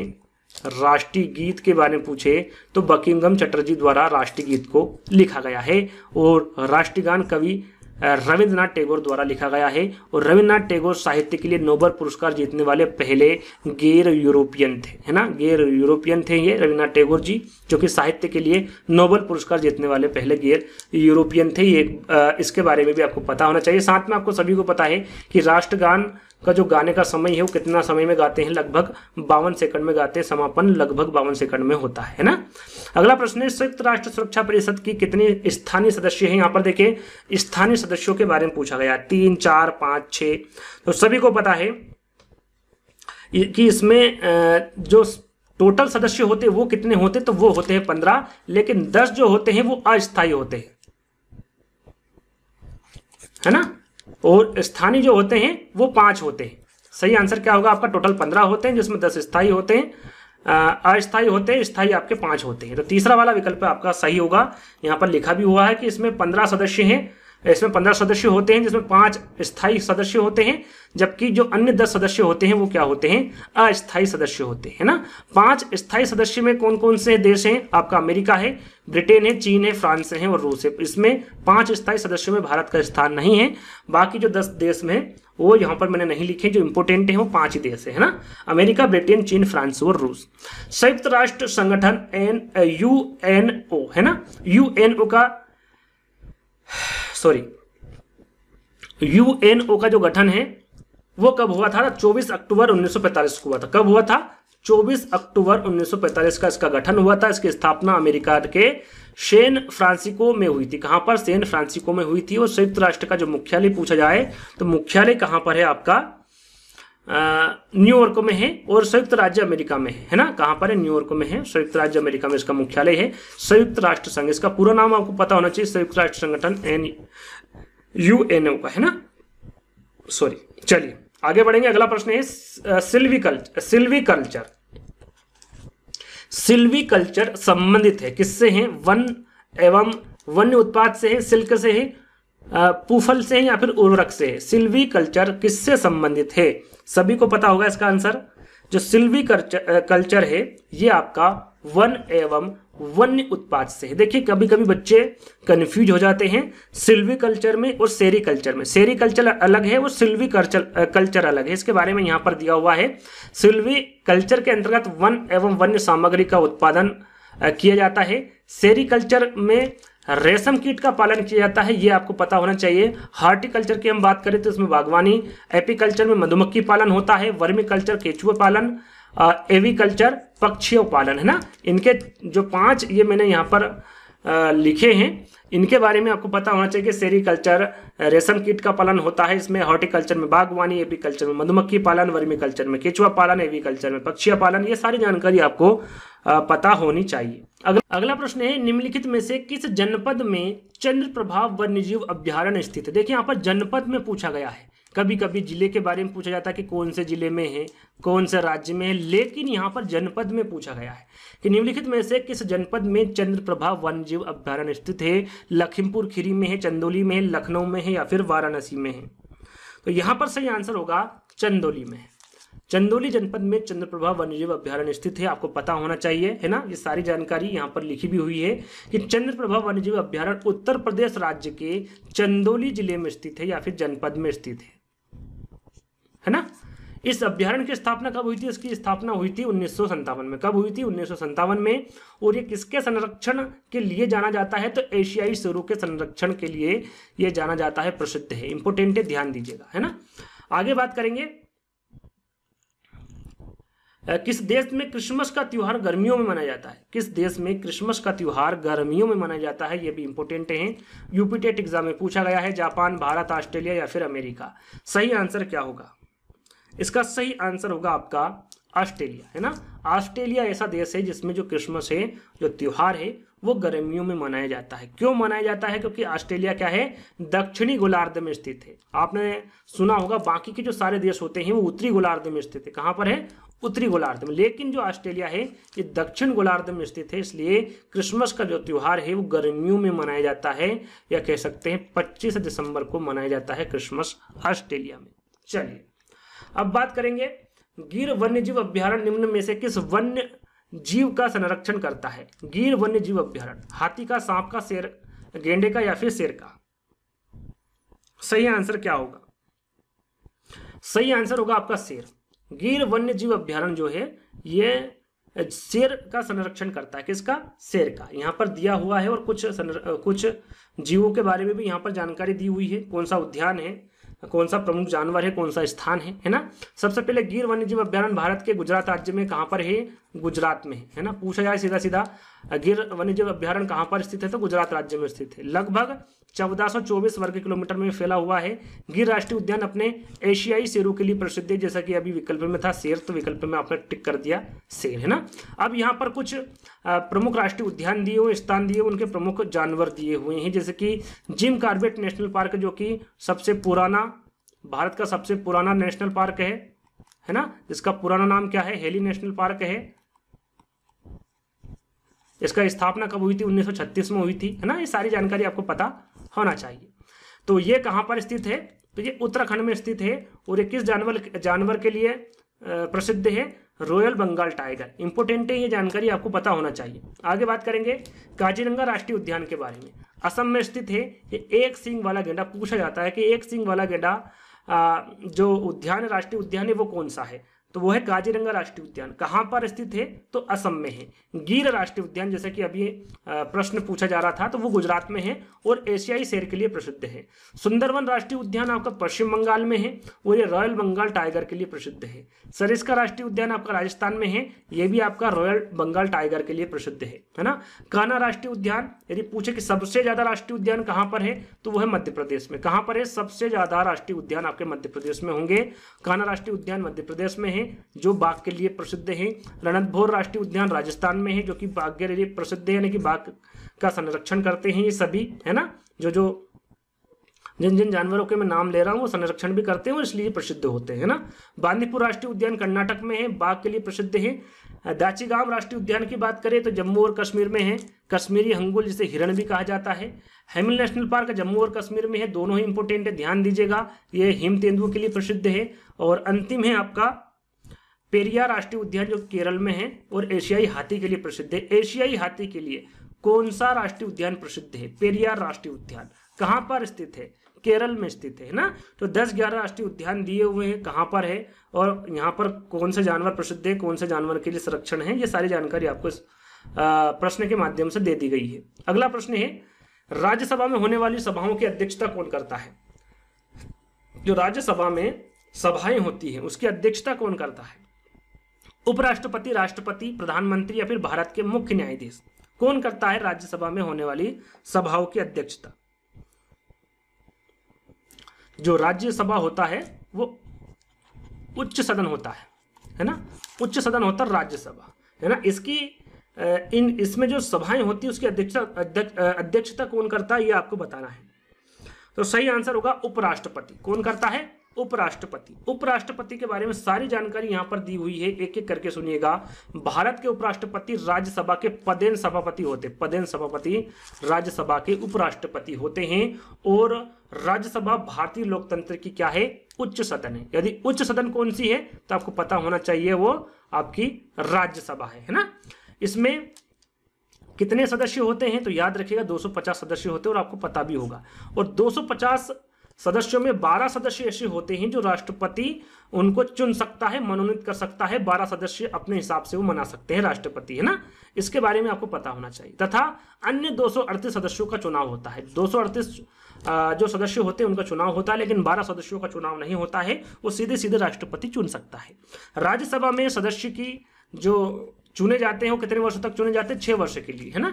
राष्ट्रीय गीत के बारे में पूछे तो बकिंगम चटर्जी द्वारा राष्ट्रीय गीत को लिखा गया है और राष्ट्रीय गान कवि रविंद्रनाथ टैगोर द्वारा लिखा गया है और रविंद्रनाथ टैगोर साहित्य के लिए नोबल पुरस्कार जीतने वाले पहले गैर यूरोपियन थे है ना गैर यूरोपियन थे ये रविन्द्रनाथ टैगोर जी जो कि साहित्य के लिए नोबल पुरस्कार जीतने वाले पहले गैर यूरोपियन थे ये इसके बारे में भी आपको पता होना चाहिए साथ में आपको सभी को पता है कि राष्ट्रगान का जो गाने का समय है वो कितना समय में गाते हैं लगभग बावन सेकंड में गाते हैं समापन लगभग बावन सेकंड में होता है ना अगला प्रश्न है संयुक्त राष्ट्र सुरक्षा परिषद की कितने स्थानीय सदस्य हैं यहाँ पर देखिए स्थानीय सदस्यों के बारे में पूछा गया तीन चार पांच छ तो सभी को पता है कि इसमें जो टोटल सदस्य होते वो कितने होते तो वो होते हैं पंद्रह लेकिन दस जो होते हैं वो अस्थायी होते हैं है ना और स्थानीय जो होते हैं वो पांच होते हैं सही आंसर क्या होगा आपका टोटल पंद्रह होते हैं जिसमें दस स्थायी होते हैं अस्थायी होते हैं स्थायी आपके पांच होते हैं तो तीसरा वाला विकल्प आपका सही होगा यहाँ पर लिखा भी हुआ है कि इसमें पंद्रह सदस्य हैं इसमें पंद्रह सदस्य होते हैं जिसमें पांच स्थायी सदस्य होते हैं जबकि जो अन्य दस सदस्य होते हैं वो क्या होते हैं अस्थायी सदस्य होते हैं ना पांच स्थायी सदस्य में कौन कौन से देश हैं आपका अमेरिका है ब्रिटेन है चीन है फ्रांस है और रूस है इसमें पांच स्थायी सदस्यों में भारत का स्थान नहीं है बाकी जो दस देश में वो यहाँ पर मैंने नहीं लिखे जो इंपोर्टेंट है वो पांच ही देश है ना अमेरिका ब्रिटेन चीन फ्रांस और रूस संयुक्त राष्ट्र संगठन एन यू एन ओ है ना यू एन ओ का सॉरी यूएनओ का जो गठन है वो कब हुआ था 24 अक्टूबर 1945 को हुआ था कब हुआ था 24 अक्टूबर 1945 का इसका गठन हुआ था इसकी स्थापना अमेरिका के सेन फ्रांसिको में हुई थी कहां पर सेन फ्रांसिको में हुई थी और संयुक्त राष्ट्र का जो मुख्यालय पूछा जाए तो मुख्यालय कहां पर है आपका न्यूयॉर्क में है और संयुक्त राज्य अमेरिका में है है ना कहां पर है न्यूयॉर्क में है संयुक्त राज्य अमेरिका में इसका मुख्यालय है संयुक्त राष्ट्र संघ इसका पूरा नाम आपको पता होना चाहिए संयुक्त राष्ट्र संगठन एन यू एन ओ का है ना सॉरी चलिए आगे बढ़ेंगे अगला प्रश्न है कल्चर सिल्विकल्चर सिल्विकल्चर संबंधित है किससे है वन एवं वन्य उत्पाद से है सिल्क से है पूफल से है या फिर उर्वरक से है सिल्वी कल्चर किससे संबंधित है सभी को पता होगा इसका आंसर जो सिल्वी कल्चर है ये आपका वन एवं वन्य उत्पाद से है देखिए कभी कभी बच्चे कंफ्यूज हो जाते हैं सिल्वी कल्चर में और सेरी कल्चर में सेरी कल्चर अलग है और सिल्वी कल्चर कल्चर अलग है इसके बारे में यहाँ पर दिया हुआ है सिल्वी कल्चर के अंतर्गत वन एवं वन्य सामग्री का उत्पादन किया जाता है सेरी कल्चर में रेशम कीट का पालन किया जाता है ये आपको पता होना चाहिए हार्टिकल्चर की हम बात करें तो इसमें बागवानी एपीकल्चर में मधुमक्खी पालन होता है वर्मी कल्चर केचुए पालन एवीकल्चर पक्षियों पालन है ना इनके जो पांच ये मैंने यहाँ पर लिखे हैं इनके बारे में आपको पता होना चाहिए कि सेरीकल्चर रेशम कीट का पालन होता है इसमें हॉर्टिकल्चर में बागवानी एपीकल्चर में मधुमक्खी पालन वर्मी कल्चर में केचुआ पालन एवीकल्चर में पक्षिया पालन ये सारी जानकारी आपको पता होनी चाहिए अगला प्रश्न है निम्नलिखित में से किस जनपद में चंद्र प्रभाव वन्यजीव अभ्यारण्य स्थित है देखिए यहाँ पर जनपद में पूछा गया है कभी कभी जिले के बारे में पूछा जाता है कि कौन से जिले में है कौन से राज्य में है लेकिन यहाँ पर जनपद में पूछा गया है कि निम्नलिखित में से किस जनपद में चंद्र प्रभाव वन्यजीव अभ्यारण्य स्थित है लखीमपुर खीरी में है चंदौली में है लखनऊ में है या फिर वाराणसी में है तो यहाँ पर सही आंसर होगा चंदौली में चंदौली जनपद में चंद्रप्रभा वन्यजीव अभ्यारण्य स्थित है आपको पता होना चाहिए है ना ये सारी जानकारी यहाँ पर लिखी भी हुई है कि चंद्रप्रभा वन्यजीव अभ्यारण्य उत्तर प्रदेश राज्य के चंदौली जिले में स्थित है या फिर जनपद में स्थित है है ना इस अभ्यारण की स्थापना कब हुई थी इसकी स्थापना हुई थी उन्नीस में कब हुई थी उन्नीस में और ये किसके संरक्षण के लिए जाना जाता है तो एशियाई स्वरों के संरक्षण के लिए ये जाना जाता है प्रसिद्ध है इंपोर्टेंट है ध्यान दीजिएगा है ना आगे बात करेंगे किस देश में क्रिसमस का त्यौहार गर्मियों में मनाया जाता है किस देश में क्रिसमस का त्यौहार गर्मियों में मनाया जाता है ये भी इंपॉर्टेंट है यूपी एग्जाम में पूछा गया है जापान भारत ऑस्ट्रेलिया या फिर अमेरिका सही आंसर क्या होगा इसका सही आंसर होगा आपका ऑस्ट्रेलिया है ना ऑस्ट्रेलिया ऐसा देश है जिसमें जो क्रिसमस है जो त्यौहार है वो गर्मियों में मनाया जाता है क्यों मनाया जाता है क्योंकि ऑस्ट्रेलिया क्या है दक्षिणी गोलार्ध में स्थित है आपने सुना होगा बाकी के जो सारे देश होते हैं वो उत्तरी गोलार्ध में स्थित है कहाँ पर है उत्तरी गोलार्ध में लेकिन जो ऑस्ट्रेलिया है ये दक्षिण गोलार्ध में स्थित है इसलिए क्रिसमस का जो त्यौहार है वो गर्मियों में मनाया जाता है या कह सकते हैं 25 दिसंबर को मनाया जाता है क्रिसमस ऑस्ट्रेलिया में चलिए अब बात करेंगे गिर वन्य जीव अभ्यारण्य निम्न में से किस वन्य जीव का संरक्षण करता है गिर वन्य जीव अभ्यारण हाथी का सांप का शेर गेंडे का या फिर शेर का सही आंसर क्या होगा सही आंसर होगा आपका शेर गिर वन्य जीव अभ्यारण जो है ये शेर का संरक्षण करता है किसका शेर का यहाँ पर दिया हुआ है और कुछ कुछ जीवों के बारे में भी यहाँ पर जानकारी दी हुई है कौन सा उद्यान है कौन सा प्रमुख जानवर है कौन सा स्थान है है ना सबसे पहले गिर वन्य जीव अभ्यारण भारत के गुजरात राज्य में कहाँ पर है गुजरात में है ना पूछा जाए सीधा सीधा गिर वन्यजीव अभ्यारण कहाँ पर स्थित है तो गुजरात राज्य में स्थित है लगभग 1424 वर्ग किलोमीटर में फैला हुआ है गिर राष्ट्रीय उद्यान अपने एशियाई शेरों के लिए प्रसिद्ध है जैसा कि अभी विकल्प में था शेर तो विकल्प में आपने टिक कर दिया शेर है ना अब यहाँ पर कुछ प्रमुख राष्ट्रीय उद्यान दिए हुए स्थान दिए उनके प्रमुख जानवर दिए हुए हैं जैसे कि जिम कार्बेट नेशनल पार्क जो कि सबसे पुराना भारत का सबसे पुराना नेशनल पार्क है है ना इसका पुराना नाम क्या है हेली नेशनल पार्क है इसका स्थापना कब हुई थी 1936 में हुई थी है ना ये सारी जानकारी आपको पता होना चाहिए तो ये कहाँ पर स्थित है तो ये उत्तराखंड में स्थित है और ये किस जानवर जानवर के लिए प्रसिद्ध है रॉयल बंगाल टाइगर इंपोर्टेंट है ये जानकारी आपको पता होना चाहिए आगे बात करेंगे काजीरंगा राष्ट्रीय उद्यान के बारे में असम में स्थित है ये एक सिंह वाला गेंडा पूछा जाता है कि एक सिंह वाला गेंडा जो उद्यान राष्ट्रीय उद्यान है वो कौन सा है तो वो है काजीरंगा राष्ट्रीय उद्यान कहाँ पर स्थित है तो असम में है गिर राष्ट्रीय उद्यान जैसा कि अभी प्रश्न पूछा जा रहा था तो वो गुजरात में है और एशियाई शेर के लिए प्रसिद्ध है सुंदरवन राष्ट्रीय उद्यान आपका पश्चिम बंगाल में है और ये रॉयल बंगाल टाइगर के लिए प्रसिद्ध है सरिस्का राष्ट्रीय उद्यान आपका राजस्थान में है ये भी आपका रॉयल बंगाल टाइगर के लिए प्रसिद्ध है है ना काना राष्ट्रीय उद्यान यदि पूछे कि सबसे ज्यादा राष्ट्रीय उद्यान कहाँ पर है तो वो है मध्य प्रदेश में कहाँ पर है सबसे ज्यादा राष्ट्रीय उद्यान आपके मध्य प्रदेश में होंगे काना राष्ट्रीय उद्यान मध्य प्रदेश में है हैं जो बाघ के लिए प्रसिद्ध हैं रणथभोर राष्ट्रीय उद्यान राजस्थान में है जो कि बाघ के लिए प्रसिद्ध है यानी कि बाघ का संरक्षण करते हैं ये सभी है ना जो जो जिन जिन जानवरों के मैं नाम ले रहा हूँ वो संरक्षण भी करते हैं और इसलिए प्रसिद्ध होते हैं ना बांदीपुर राष्ट्रीय उद्यान कर्नाटक में है बाघ के लिए प्रसिद्ध है दाचीगाम राष्ट्रीय उद्यान की बात करें तो जम्मू और कश्मीर में है कश्मीरी हंगुल जिसे हिरण भी कहा जाता है हेमिल नेशनल पार्क जम्मू और कश्मीर में है दोनों ही इंपोर्टेंट है ध्यान दीजिएगा ये हिम तेंदुओं के लिए प्रसिद्ध है और अंतिम है आपका पेरिया राष्ट्रीय उद्यान जो केरल में है और एशियाई हाथी के लिए प्रसिद्ध है एशियाई हाथी के लिए कौन सा राष्ट्रीय उद्यान प्रसिद्ध है पेरियार राष्ट्रीय उद्यान कहाँ पर स्थित है केरल में स्थित है ना तो 10 ग्यारह राष्ट्रीय उद्यान दिए हुए हैं कहाँ पर है और यहाँ पर कौन से जानवर प्रसिद्ध है कौन से जानवर के लिए संरक्षण है ये सारी जानकारी आपको प्रश्न के माध्यम से दे दी गई है अगला प्रश्न है राज्यसभा में होने वाली सभाओं की अध्यक्षता कौन करता है जो राज्यसभा में सभाएं होती है उसकी अध्यक्षता कौन करता है उपराष्ट्रपति राष्ट्रपति प्रधानमंत्री या फिर भारत के मुख्य न्यायाधीश कौन करता है राज्यसभा में होने वाली सभाओं की अध्यक्षता जो राज्यसभा होता है वो उच्च सदन होता है है ना उच्च सदन होता है राज्यसभा है ना इसकी इन इसमें जो सभाएं होती है उसकी अध्यक्षता अध्यक्षता कौन करता है ये आपको बताना है तो सही आंसर होगा उपराष्ट्रपति कौन करता है उपराष्ट्रपति उपराष्ट्रपति के बारे में सारी जानकारी यहां पर दी हुई है एक एक करके सुनिएगा भारत के उपराष्ट्रपति राज्यसभा के पदेन सभापति होते पदेन सभापति राज्यसभा के उपराष्ट्रपति होते हैं और राज्यसभा भारतीय लोकतंत्र की क्या है उच्च सदन है यदि उच्च सदन कौन सी है तो आपको पता होना चाहिए वो आपकी राज्यसभा है है ना इसमें कितने सदस्य होते हैं तो याद रखिएगा 250 सदस्य होते हैं और आपको पता भी होगा और 250 सदस्यों में 12 सदस्य ऐसे होते हैं जो राष्ट्रपति उनको चुन सकता है मनोनीत कर सकता है 12 सदस्य अपने हिसाब से वो मना सकते हैं राष्ट्रपति है ना इसके बारे में आपको पता होना चाहिए तथा अन्य दो सदस्यों का चुनाव होता है दो जो सदस्य होते हैं उनका चुनाव होता है लेकिन 12 सदस्यों का चुनाव नहीं होता है वो सीधे सीधे राष्ट्रपति चुन सकता है राज्यसभा में सदस्य की जो चुने जाते हैं वो कितने वर्षों तक चुने जाते हैं छह वर्ष के लिए है ना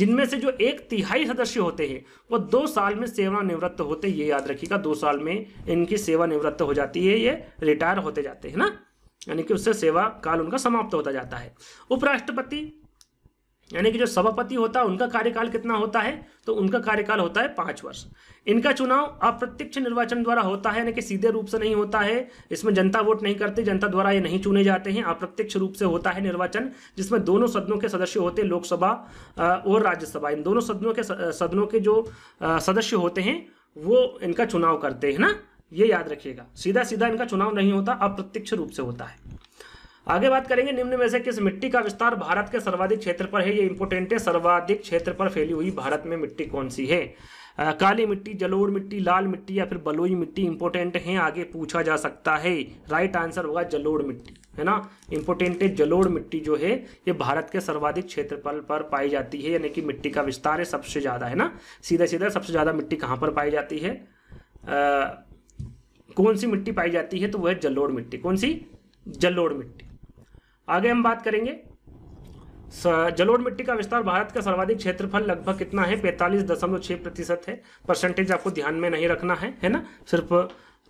जिनमें से जो एक तिहाई सदस्य होते हैं वो दो साल में सेवानिवृत्त होते ये याद रखिएगा दो साल में इनकी सेवानिवृत्त हो जाती है ये रिटायर होते जाते हैं ना यानी कि उससे सेवा काल उनका समाप्त होता जाता है उपराष्ट्रपति यानी कि जो सभापति होता है उनका कार्यकाल कितना होता है तो उनका कार्यकाल होता है पाँच वर्ष इनका चुनाव अप्रत्यक्ष निर्वाचन द्वारा होता है यानी कि सीधे रूप से नहीं होता है इसमें जनता वोट नहीं करती जनता द्वारा ये नहीं चुने जाते हैं अप्रत्यक्ष रूप से होता है निर्वाचन जिसमें दोनों सदनों के सदस्य होते हैं लोकसभा और राज्यसभा इन दोनों सदनों के सदनों के जो सदस्य होते हैं वो इनका चुनाव करते हैं ना ये याद रखिएगा सीधा सीधा इनका चुनाव नहीं होता अप्रत्यक्ष रूप से होता है आगे बात करेंगे निम्न में से किस मिट्टी का विस्तार भारत के सर्वाधिक क्षेत्र पर है ये इंपोर्टेंट है सर्वाधिक क्षेत्र पर फैली हुई भारत में मिट्टी कौन सी है आ, काली मिट्टी जलोड़ मिट्टी लाल मिट्टी या फिर बलुई मिट्टी इंपोर्टेंट है आगे पूछा जा सकता है राइट आंसर होगा जलोड़ मिट्टी है ना इंपोर्टेंट है जलोड़ मिट्टी जो है ये भारत के सर्वाधिक क्षेत्र पर पाई जाती है यानी कि मिट्टी का विस्तार है सबसे ज़्यादा है ना सीधा सीधा सबसे ज़्यादा मिट्टी कहाँ पर पाई जाती है कौन सी मिट्टी पाई जाती है तो वह जलोड़ मिट्टी कौन सी जलोड़ मिट्टी आगे हम बात करेंगे जलोढ़ मिट्टी का विस्तार भारत का सर्वाधिक क्षेत्रफल लगभग कितना है पैंतालीस दशमलव छः प्रतिशत है परसेंटेज आपको ध्यान में नहीं रखना है है ना सिर्फ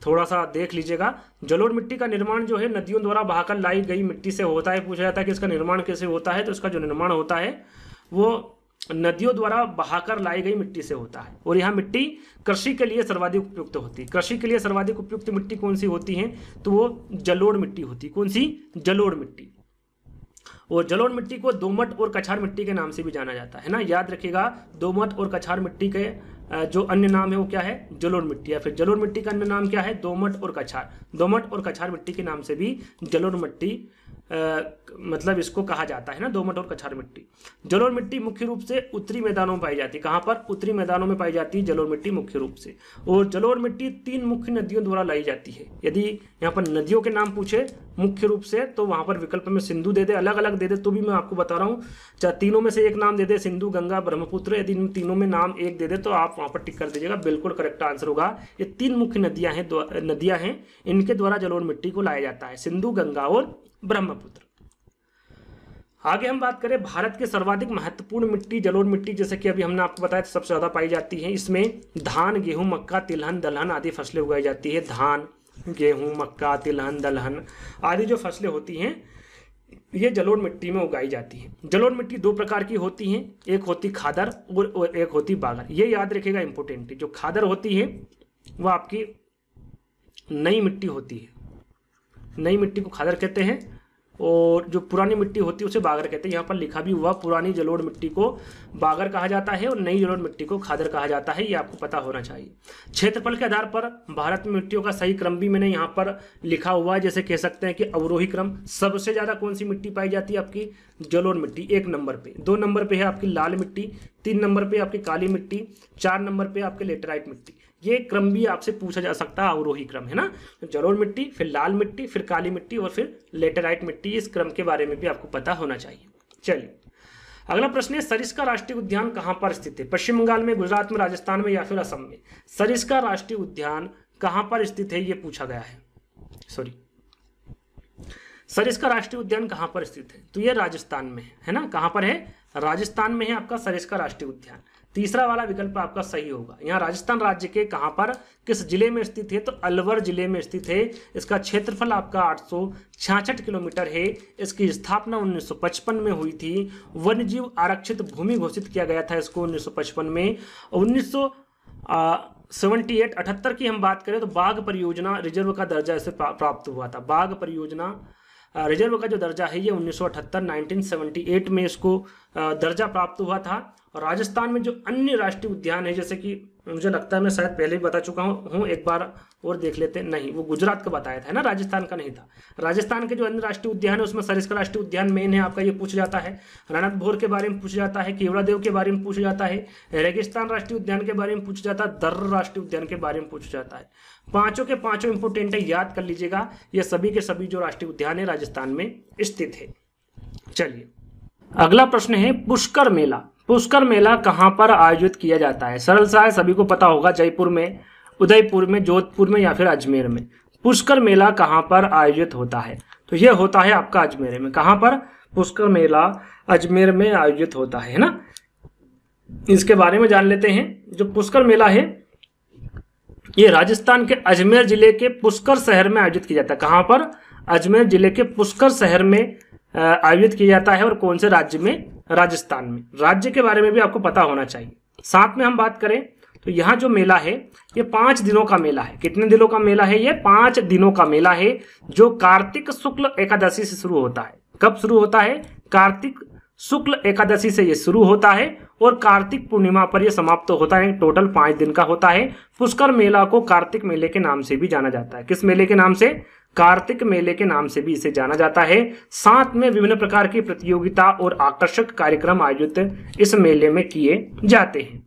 थोड़ा सा देख लीजिएगा जलोढ़ मिट्टी का निर्माण जो है नदियों द्वारा बहाकर लाई गई मिट्टी से होता है पूछा जाता है कि इसका निर्माण कैसे होता है तो इसका जो निर्माण होता है वो नदियों द्वारा बहाकर लाई गई मिट्टी से होता है और यह मिट्टी कृषि के लिए सर्वाधिक उपयुक्त होती है कृषि के लिए सर्वाधिक उपयुक्त मिट्टी कौन सी होती है तो वो जलोढ़ मिट्टी होती है कौन सी जलोढ़ मिट्टी और जलोढ़ मिट्टी को दोमट और कछार मिट्टी के नाम से भी जाना जाता है ना याद रखिएगा दोमट और कछार मिट्टी के जो अन्य नाम है वो क्या है जलोढ़ मिट्टी या फिर जलोढ़ मिट्टी का अन्य नाम क्या है दोमट और कछार दोमट और कछार मिट्टी के नाम से भी जलोढ़ मिट्टी मतलब इसको कहा जाता है ना दोमट और कछार मिट्टी जलोर मिट्टी मुख्य रूप से उत्तरी मैदानों में पाई जाती है कहाँ पर उत्तरी मैदानों में पाई जाती है जलोर मिट्टी मुख्य रूप से और जलोर मिट्टी तीन मुख्य नदियों द्वारा लाई जाती है यदि यहाँ पर नदियों के नाम पूछे मुख्य रूप से तो वहाँ पर विकल्प में सिंधु दे दे अलग अलग दे दे तो भी मैं आपको बता रहा हूँ चाहे तीनों में से एक नाम दे दे सिंधु गंगा ब्रह्मपुत्र यदि इन तीनों में नाम एक दे दे तो आप वहाँ पर टिक कर दीजिएगा बिल्कुल करेक्ट आंसर होगा ये तीन मुख्य नदियाँ हैं नदियाँ हैं इनके द्वारा जलोर मिट्टी को लाया जाता है सिंधु गंगा और ब्रह्मपुत्र आगे हम बात करें भारत के सर्वाधिक महत्वपूर्ण मिट्टी जलोर मिट्टी जैसे कि अभी हमने आपको बताया सबसे ज़्यादा पाई जाती है इसमें धान गेहूं मक्का तिलहन दलहन आदि फसलें उगाई जाती है धान गेहूं मक्का तिलहन दलहन आदि जो फसलें होती हैं ये जलोढ़ मिट्टी में उगाई जाती है जलोढ़ मिट्टी दो प्रकार की होती है एक होती खादर और एक होती बागर ये याद रखेगा इंपोर्टेंट जो खादर होती है वह आपकी नई मिट्टी होती है नई मिट्टी को खादर कहते हैं और जो पुरानी मिट्टी होती है उसे बागर कहते हैं यहाँ पर लिखा भी हुआ पुरानी जलोड़ मिट्टी को बागर कहा जाता है और नई जलोड़ मिट्टी को खादर कहा जाता है ये आपको पता होना चाहिए क्षेत्रफल के आधार पर भारत में मिट्टियों का सही क्रम भी मैंने यहाँ पर लिखा हुआ है जैसे कह सकते हैं कि अवरोही क्रम सबसे ज़्यादा कौन सी मिट्टी पाई जाती है आपकी जलोड़ मिट्टी एक नंबर पर दो नंबर पर है आपकी लाल मिट्टी तीन नंबर पर आपकी काली मिट्टी चार नंबर पर आपकी लेटराइट मिट्टी ये क्रम भी आपसे पूछा जा सकता है अवरोही क्रम है ना तो मिट्टी फिर लाल मिट्टी फिर काली मिट्टी और फिर लेटेराइट मिट्टी इस क्रम के बारे में भी आपको पता होना चाहिए चलिए अगला प्रश्न है सरिस्का राष्ट्रीय उद्यान कहाँ पर स्थित है पश्चिम बंगाल में गुजरात में राजस्थान में या फिर असम में सरिस्का राष्ट्रीय उद्यान कहाँ पर स्थित है ये पूछा गया है सॉरी सरिस्का राष्ट्रीय उद्यान कहाँ पर स्थित है तो ये राजस्थान में है है ना कहाँ पर है राजस्थान में है आपका सरिस्का राष्ट्रीय उद्यान तीसरा वाला विकल्प आपका सही होगा यहाँ राजस्थान राज्य के कहाँ पर किस जिले में स्थित है तो अलवर जिले में स्थित है इसका क्षेत्रफल आपका आठ किलोमीटर है इसकी स्थापना 1955 में हुई थी वन्यजीव आरक्षित भूमि घोषित किया गया था इसको 1955 में उन्नीस सेवेंटी एट अठहत्तर की हम बात करें तो बाघ परियोजना रिजर्व का दर्जा इसे प्राप्त हुआ था बाघ परियोजना रिजर्व का जो दर्जा है ये 1978 1978 में इसको दर्जा प्राप्त हुआ था और राजस्थान में जो अन्य राष्ट्रीय उद्यान है जैसे कि मुझे लगता है मैं शायद पहले भी बता चुका हूँ एक बार और देख लेते नहीं वो गुजरात का बताया था ना राजस्थान का नहीं था राजस्थान के जो अन्य राष्ट्रीय उद्यान है उसमें सरिस्का राष्ट्रीय उद्यान मेन है आपका ये पूछ जाता है रणत भोर के बारे में पूछा जाता है केवड़ा देव के बारे में पूछा जाता है रेगिस्तान राष्ट्रीय उद्यान के बारे में पूछा जाता है दर्र राष्ट्रीय उद्यान के बारे में पूछा जाता है पांचों के पांचों इंपोर्टेंट है याद कर लीजिएगा ये सभी के सभी जो राष्ट्रीय उद्यान है राजस्थान में स्थित है चलिए अगला प्रश्न है पुष्कर मेला पुष्कर मेला कहाँ पर आयोजित किया जाता है सरल सा है सभी को पता होगा जयपुर में उदयपुर में जोधपुर में या फिर अजमेर में पुष्कर मेला कहाँ पर आयोजित होता है तो यह होता है आपका अजमेर में कहाँ पर पुष्कर मेला अजमेर में आयोजित होता है ना इसके बारे में जान लेते हैं जो पुष्कर मेला है ये राजस्थान के अजमेर जिले के पुष्कर शहर में आयोजित किया जाता है कहाँ पर अजमेर जिले के पुष्कर शहर में आयोजित किया जाता है और कौन से राज्य में राजस्थान में राज्य के बारे में भी आपको पता होना चाहिए साथ में हम बात करें तो यहाँ जो मेला है ये पांच दिनों का मेला है कितने दिनों का मेला है ये पांच दिनों का मेला है जो कार्तिक शुक्ल एकादशी से शुरू होता है कब शुरू होता है कार्तिक शुक्ल एकादशी से ये शुरू होता है और कार्तिक पूर्णिमा पर यह समाप्त तो होता है टोटल पांच दिन का होता है पुष्कर मेला को कार्तिक मेले के नाम से भी जाना जाता है किस मेले के नाम से कार्तिक मेले के नाम से भी इसे जाना जाता है साथ में विभिन्न प्रकार की प्रतियोगिता और आकर्षक कार्यक्रम आयोजित इस मेले में किए जाते हैं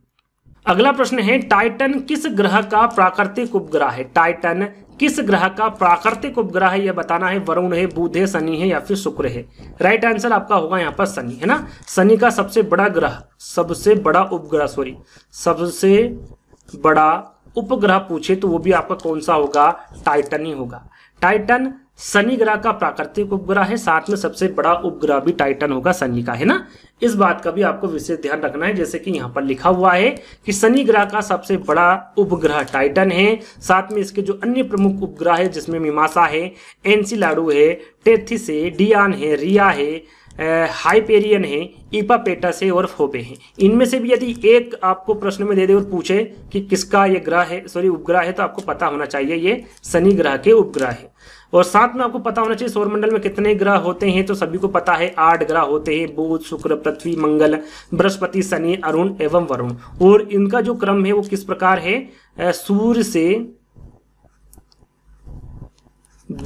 अगला प्रश्न है टाइटन किस ग्रह का प्राकृतिक उपग्रह है टाइटन किस ग्रह का प्राकृतिक उपग्रह है यह बताना है वरुण है बुध है शनि है या फिर शुक्र है राइट आंसर आपका होगा यहाँ पर शनि है ना शनि का सबसे बड़ा ग्रह सबसे बड़ा उपग्रह सॉरी सबसे बड़ा उपग्रह पूछे तो वो भी आपका कौन सा होगा टाइटन ही होगा टाइटन शनि ग्रह का प्राकृतिक उपग्रह है साथ में सबसे बड़ा उपग्रह भी टाइटन होगा शनि का है ना इस बात का भी आपको विशेष ध्यान रखना है जैसे कि यहाँ पर लिखा हुआ है कि शनि ग्रह का सबसे बड़ा उपग्रह टाइटन है साथ में इसके जो अन्य प्रमुख उपग्रह है जिसमें मीमाशा है एनसीलाडू है टेथिस है डियान है रिया है हाइपेरियन है इपापेटस है और फोबे हैं इनमें से भी यदि एक आपको प्रश्न में दे दे और पूछे कि किसका ये ग्रह है सॉरी उपग्रह है तो आपको पता होना चाहिए ये शनि ग्रह के उपग्रह है और साथ में आपको पता होना चाहिए सौरमंडल में कितने ग्रह होते हैं तो सभी को पता है आठ ग्रह होते हैं बुध शुक्र पृथ्वी मंगल बृहस्पति शनि अरुण एवं वरुण और इनका जो क्रम है वो किस प्रकार है सूर्य से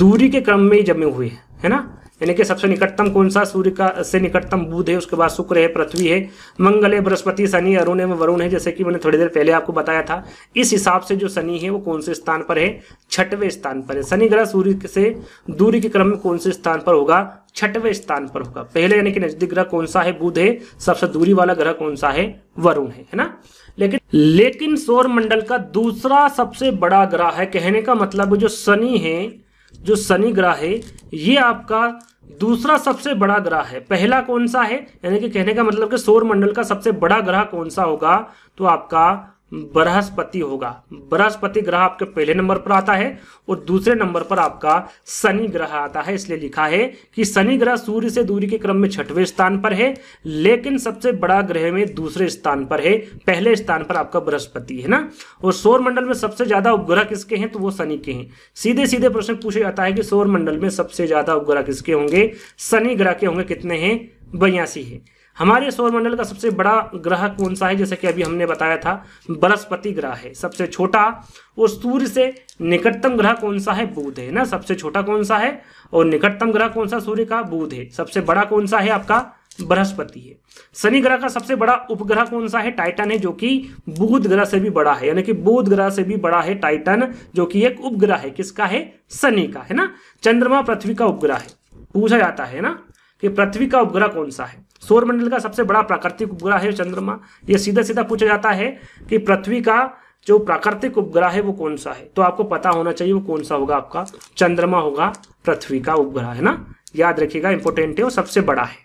दूरी के क्रम में जमे हुए है ना यानी कि सबसे निकटतम कौन सा सूर्य का से निकटतम बुध है उसके बाद शुक्र है पृथ्वी है मंगल है बृहस्पति शनि अरुण है वरुण है जैसे कि मैंने थोड़ी देर पहले आपको बताया था इस हिसाब से जो शनि है वो कौन से स्थान पर है छठवें स्थान पर है शनि ग्रह सूर्य से दूरी के क्रम में कौन से स्थान पर होगा छठवें स्थान पर होगा पहले यानी कि नजदीक ग्रह कौन सा है बुध है सबसे दूरी वाला ग्रह कौन सा है वरुण है है ना लेकिन लेकिन सौर मंडल का दूसरा सबसे बड़ा ग्रह है कहने का मतलब जो शनि है जो शनि ग्रह है ये आपका दूसरा सबसे बड़ा ग्रह है पहला कौन सा है यानी कि कहने का मतलब कि सौर मंडल का सबसे बड़ा ग्रह कौन सा होगा तो आपका बृहस्पति होगा बृहस्पति ग्रह आपके पहले नंबर पर आता है और दूसरे नंबर पर आपका शनि ग्रह आता है इसलिए लिखा है कि शनि ग्रह सूर्य से दूरी के क्रम में छठवें स्थान पर है लेकिन सबसे बड़ा ग्रह में दूसरे स्थान पर है पहले स्थान पर आपका बृहस्पति है ना और सौर मंडल में सबसे ज्यादा उपग्रह किसके हैं तो वो शनि के हैं सीधे सीधे प्रश्न पूछा जाता है कि सौर मंडल में सबसे ज्यादा उपग्रह किसके होंगे शनि ग्रह के होंगे कितने हैं बयासी है हमारे सौरमंडल का सबसे बड़ा ग्रह कौन सा है जैसे कि अभी हमने बताया था बृहस्पति ग्रह है सबसे छोटा और सूर्य से निकटतम ग्रह कौन सा है बुध है ना सबसे छोटा कौन सा है और निकटतम ग्रह कौन सा सूर्य का बुध है सबसे बड़ा कौन सा है आपका बृहस्पति है शनि ग्रह का सबसे बड़ा उपग्रह कौन सा है टाइटन है जो कि बुध ग्रह से भी बड़ा है यानी कि बुध ग्रह से भी बड़ा है टाइटन जो कि एक उपग्रह है किसका है शनि का है ना चंद्रमा पृथ्वी का उपग्रह है पूछा जाता है ना कि पृथ्वी का उपग्रह कौन सा है सौरमंडल का सबसे बड़ा प्राकृतिक उपग्रह है चंद्रमा यह सीधा सीधा पूछा जाता है कि पृथ्वी का जो प्राकृतिक उपग्रह है वो कौन सा है तो आपको पता होना चाहिए वो कौन सा होगा आपका चंद्रमा होगा पृथ्वी का उपग्रह है ना याद रखिएगा इंपोर्टेंट है और सबसे बड़ा है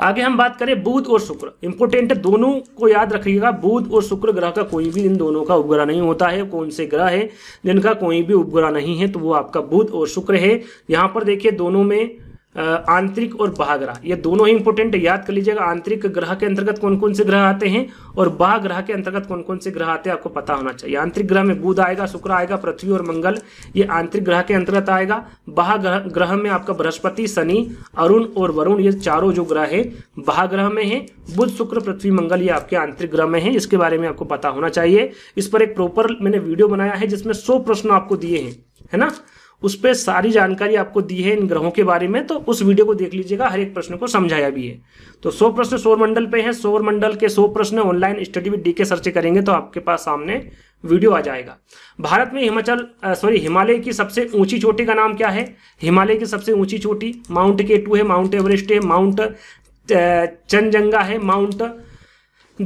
आगे हम बात करें बुध और शुक्र इंपोर्टेंट दोनों को याद रखिएगा बुध और शुक्र ग्रह का कोई भी इन दोनों का उपग्रह नहीं होता है कौन से ग्रह है जिनका कोई भी उपग्रह नहीं है तो वो आपका बुध और शुक्र है यहां पर देखिए दोनों में आंतरिक और बाह ग्रह ये दोनों ही इंपॉर्टेंट है याद कर लीजिएगा आंतरिक ग्रह के अंतर्गत कौन कौन से ग्रह आते हैं और बाह ग्रह के अंतर्गत कौन कौन से ग्रह आते हैं आपको पता होना चाहिए आंतरिक ग्रह में बुध आएगा शुक्र आएगा पृथ्वी और मंगल ये आंतरिक ग्रह के अंतर्गत आएगा बाह ग्रह में आपका बृहस्पति शनि अरुण और वरुण ये चारों जो ग्रह है बाह ग्रह में है बुध शुक्र पृथ्वी मंगल ये आपके आंतरिक ग्रह में है इसके बारे में आपको पता होना चाहिए इस पर एक प्रॉपर मैंने वीडियो बनाया है जिसमें सौ प्रश्न आपको दिए हैं है ना उस पर सारी जानकारी आपको दी है इन ग्रहों के बारे में तो उस वीडियो को देख लीजिएगा हर एक प्रश्न को समझाया भी है तो सौ प्रश्न मंडल पे है मंडल के सौ प्रश्न online study with D K search करेंगे तो आपके पास सामने वीडियो आ जाएगा भारत में हिमाचल सॉरी हिमालय की सबसे ऊंची चोटी का नाम क्या है हिमालय की सबसे ऊंची चोटी माउंट के टू है माउंट एवरेस्ट है माउंट चनजंगा है माउंट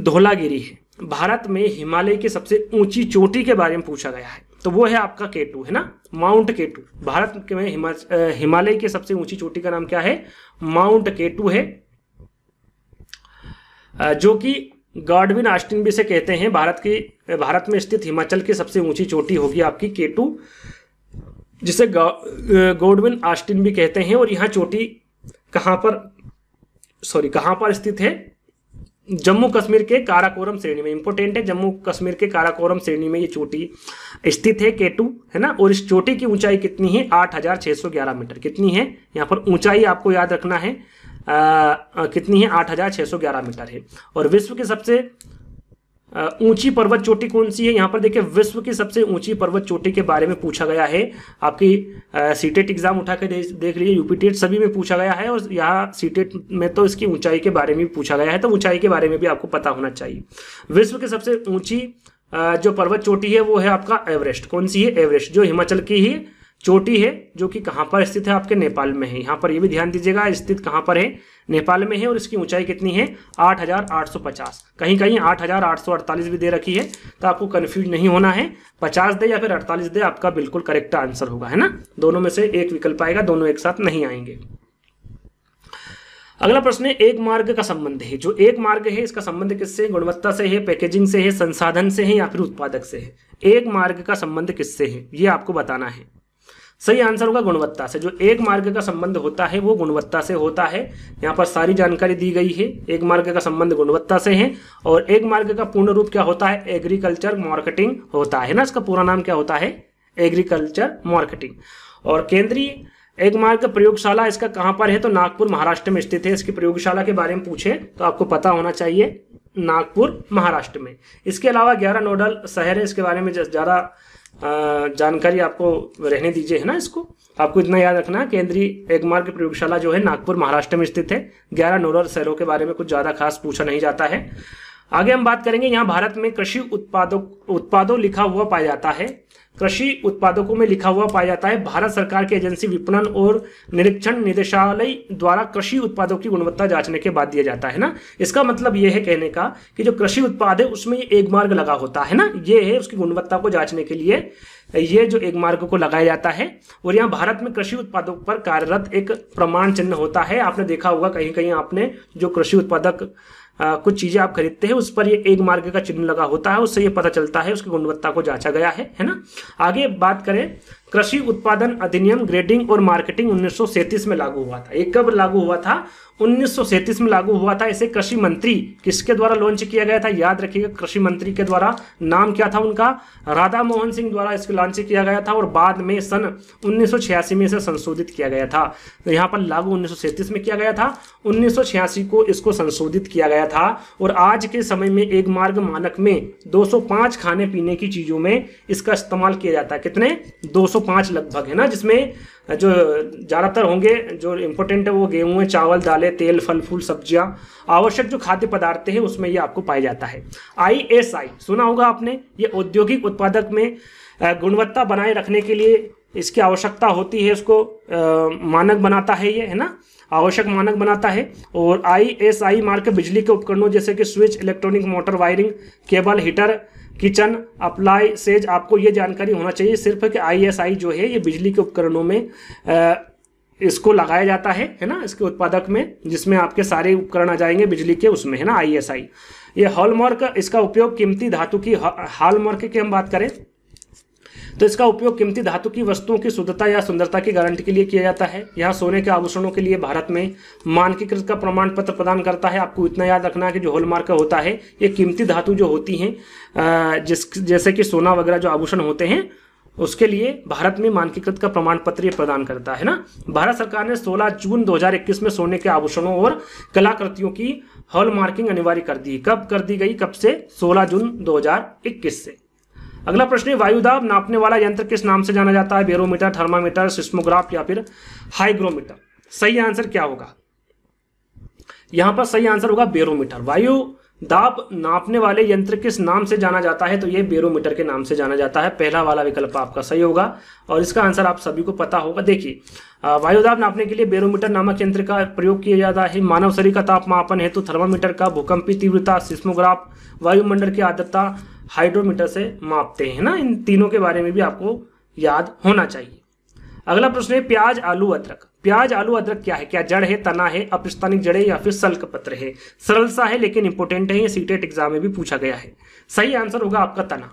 धोलागिरी है भारत में हिमालय की सबसे ऊंची चोटी के बारे में पूछा गया है तो वो है आपका केटू है ना माउंट केटू भारत के में हिमालय की सबसे ऊंची चोटी का नाम क्या है माउंट केटू है जो कि गॉडविन आस्टिन भी से कहते हैं भारत की भारत में स्थित हिमाचल की सबसे ऊंची चोटी होगी आपकी केटू जिसे गॉडविन आस्टिन भी कहते हैं और यहाँ चोटी कहाँ पर सॉरी कहाँ पर स्थित है जम्मू कश्मीर के काराकोरम श्रेणी में इंपोर्टेंट है जम्मू कश्मीर के काराकोरम श्रेणी में ये चोटी स्थित है केटू है ना और इस चोटी की ऊंचाई कितनी है 8,611 मीटर कितनी है यहाँ पर ऊंचाई आपको याद रखना है आ, आ, कितनी है 8,611 मीटर है और विश्व के सबसे ऊंची पर्वत चोटी कौन सी है यहाँ पर देखिए विश्व की सबसे ऊंची पर्वत चोटी के बारे में पूछा गया है आपकी सी टेट एग्जाम उठा के देख लीजिए टेट e सभी में पूछा गया है और यहाँ सी टेट e में तो इसकी ऊंचाई के बारे में भी पूछा गया है तो ऊंचाई के बारे में भी आपको पता होना चाहिए विश्व की सबसे ऊंची जो पर्वत चोटी है वो है आपका एवरेस्ट कौन सी है एवरेस्ट जो हिमाचल की ही चोटी है जो कि कहाँ पर स्थित है आपके नेपाल में है यहाँ पर ये भी ध्यान दीजिएगा स्थित कहाँ पर है नेपाल में है और इसकी ऊंचाई कितनी है 8,850 कहीं कहीं 8,848 भी दे रखी है तो आपको कन्फ्यूज नहीं होना है 50 दे या फिर 48 दे आपका बिल्कुल करेक्ट आंसर होगा है ना दोनों में से एक विकल्प आएगा दोनों एक साथ नहीं आएंगे अगला प्रश्न है एक मार्ग का संबंध है जो एक मार्ग है इसका संबंध किससे गुणवत्ता से है पैकेजिंग से है संसाधन से है या फिर उत्पादक से है एक मार्ग का संबंध किससे है ये आपको बताना है सही आंसर होगा गुणवत्ता से जो एक मार्ग का संबंध होता है वो गुणवत्ता से होता है यहाँ पर सारी जानकारी दी गई है एक मार्ग का संबंध गुणवत्ता से है और एक मार्ग का पूर्ण रूप क्या होता है एग्रीकल्चर मार्केटिंग होता है ना इसका पूरा नाम क्या होता है एग्रीकल्चर मार्केटिंग और केंद्रीय एक मार्ग प्रयोगशाला इसका कहाँ पर है तो नागपुर महाराष्ट्र में स्थित है इसकी प्रयोगशाला के बारे में पूछे तो आपको पता होना चाहिए नागपुर महाराष्ट्र में इसके अलावा ग्यारह नोडल शहर है इसके बारे में ज़्यादा जानकारी आपको रहने दीजिए है ना इसको आपको इतना याद रखना है केंद्रीय एगमार्ग प्रयोगशाला जो है नागपुर महाराष्ट्र में स्थित है ग्यारह नोडल शहरों के बारे में कुछ ज्यादा खास पूछा नहीं जाता है आगे हम बात करेंगे यहाँ भारत में कृषि उत्पादों उत्पादों लिखा हुआ पाया जाता है कृषि उत्पादकों में लिखा हुआ पाया जाता है भारत सरकार की एजेंसी विपणन और निरीक्षण निदेशालय द्वारा कृषि उत्पादों की गुणवत्ता जांचने के बाद दिया जाता है ना इसका मतलब यह है कहने का कि जो कृषि उत्पाद है उसमें एक मार्ग लगा होता है ना ये है उसकी गुणवत्ता को जांचने के लिए ये जो एक मार्ग को लगाया जाता है और यहाँ भारत में कृषि उत्पादों पर कार्यरत एक प्रमाण चिन्ह होता है आपने देखा होगा कहीं कहीं आपने जो कृषि उत्पादक आ, कुछ चीज़ें आप खरीदते हैं उस पर ये एक मार्ग का चिन्ह लगा होता है उससे ये पता चलता है उसकी गुणवत्ता को जांचा गया है है ना आगे बात करें कृषि उत्पादन अधिनियम ग्रेडिंग और मार्केटिंग उन्नीस में लागू हुआ था ये कब लागू हुआ था उन्नीस में लागू हुआ था इसे कृषि मंत्री किसके द्वारा लॉन्च किया गया था याद रखिएगा कृषि मंत्री के द्वारा नाम क्या था उनका राधा मोहन सिंह द्वारा इसको लॉन्च किया गया था और बाद में सन उन्नीस में इसे संशोधित किया गया था तो यहाँ पर लागू उन्नीस में किया गया था उन्नीस को इसको संशोधित किया गया था और आज के समय में एक मार्ग मानक में दो खाने पीने की चीजों में इसका इस्तेमाल किया जाता है कितने दो 105 लगभग है ना जिसमें जो ज़्यादातर होंगे जो इम्पोर्टेंट है वो गेहूँ है चावल दालें तेल फल फूल सब्जियाँ आवश्यक जो खाद्य पदार्थ हैं उसमें ये आपको पाया जाता है आई सुना होगा आपने ये औद्योगिक उत्पादक में गुणवत्ता बनाए रखने के लिए इसकी आवश्यकता होती है इसको आ, मानक बनाता है ये है ना आवश्यक मानक बनाता है और आई एस आई मार्क बिजली के उपकरणों जैसे कि switch electronic motor wiring cable heater kitchen appliances आपको ये जानकारी होना चाहिए सिर्फ कि आईएसआई जो है ये बिजली के उपकरणों में आ, इसको लगाया जाता है है ना इसके उत्पादक में जिसमें आपके सारे उपकरण आ जाएंगे बिजली के उसमें है ना आईएसआई ये हॉलमार्क इसका उपयोग कीमती धातु की हॉलमार्क की हम बात करें तो इसका उपयोग कीमती धातु की वस्तुओं की शुद्धता या सुंदरता की गारंटी के लिए किया जाता है यहाँ सोने के आभूषणों के लिए भारत में मानकीकृत का प्रमाण पत्र प्रदान करता है आपको इतना याद रखना है कि जो होलमार्क होता है ये कीमती धातु जो होती हैं जिस जैसे कि सोना वगैरह जो आभूषण होते हैं उसके लिए भारत में मानकीकृत का प्रमाण पत्र ये प्रदान करता है ना भारत सरकार ने 16 जून 2021 में सोने के आभूषणों और कलाकृतियों की हॉल मार्किंग अनिवार्य कर दी कब कर दी गई कब से 16 जून 2021 से अगला प्रश्न है वायुदाब नापने वाला यंत्र किस नाम से जाना जाता है बेरोमीटर थर्मामीटर सिस्मोग्राफ या फिर हाइग्रोमीटर सही आंसर क्या होगा यहां पर सही आंसर होगा बेरोमीटर वायु दाब नापने वाले यंत्र किस नाम से जाना जाता है तो यह बेरोमीटर के नाम से जाना जाता है पहला वाला विकल्प आपका सही होगा और इसका आंसर आप सभी को पता होगा देखिए वायुदाब नापने के लिए बेरोमीटर नामक यंत्र का प्रयोग किया जाता है मानव शरीर का तापमापन हेतु तो थर्मामीटर का भूकंपी तीव्रता सिस्मोग्राफ वायुमंडल की आदरता हाइड्रोमीटर से मापते हैं ना इन तीनों के बारे में भी आपको याद होना चाहिए अगला प्रश्न है प्याज आलू अदरक प्याज आलू अदरक क्या है क्या जड़ है तना है अपिस्तानिक जड़ है या फिर सल्क पत्र है सरल सा है लेकिन इंपोर्टेंट है ये सीटेट एग्जाम e में भी पूछा गया है सही आंसर होगा आपका तना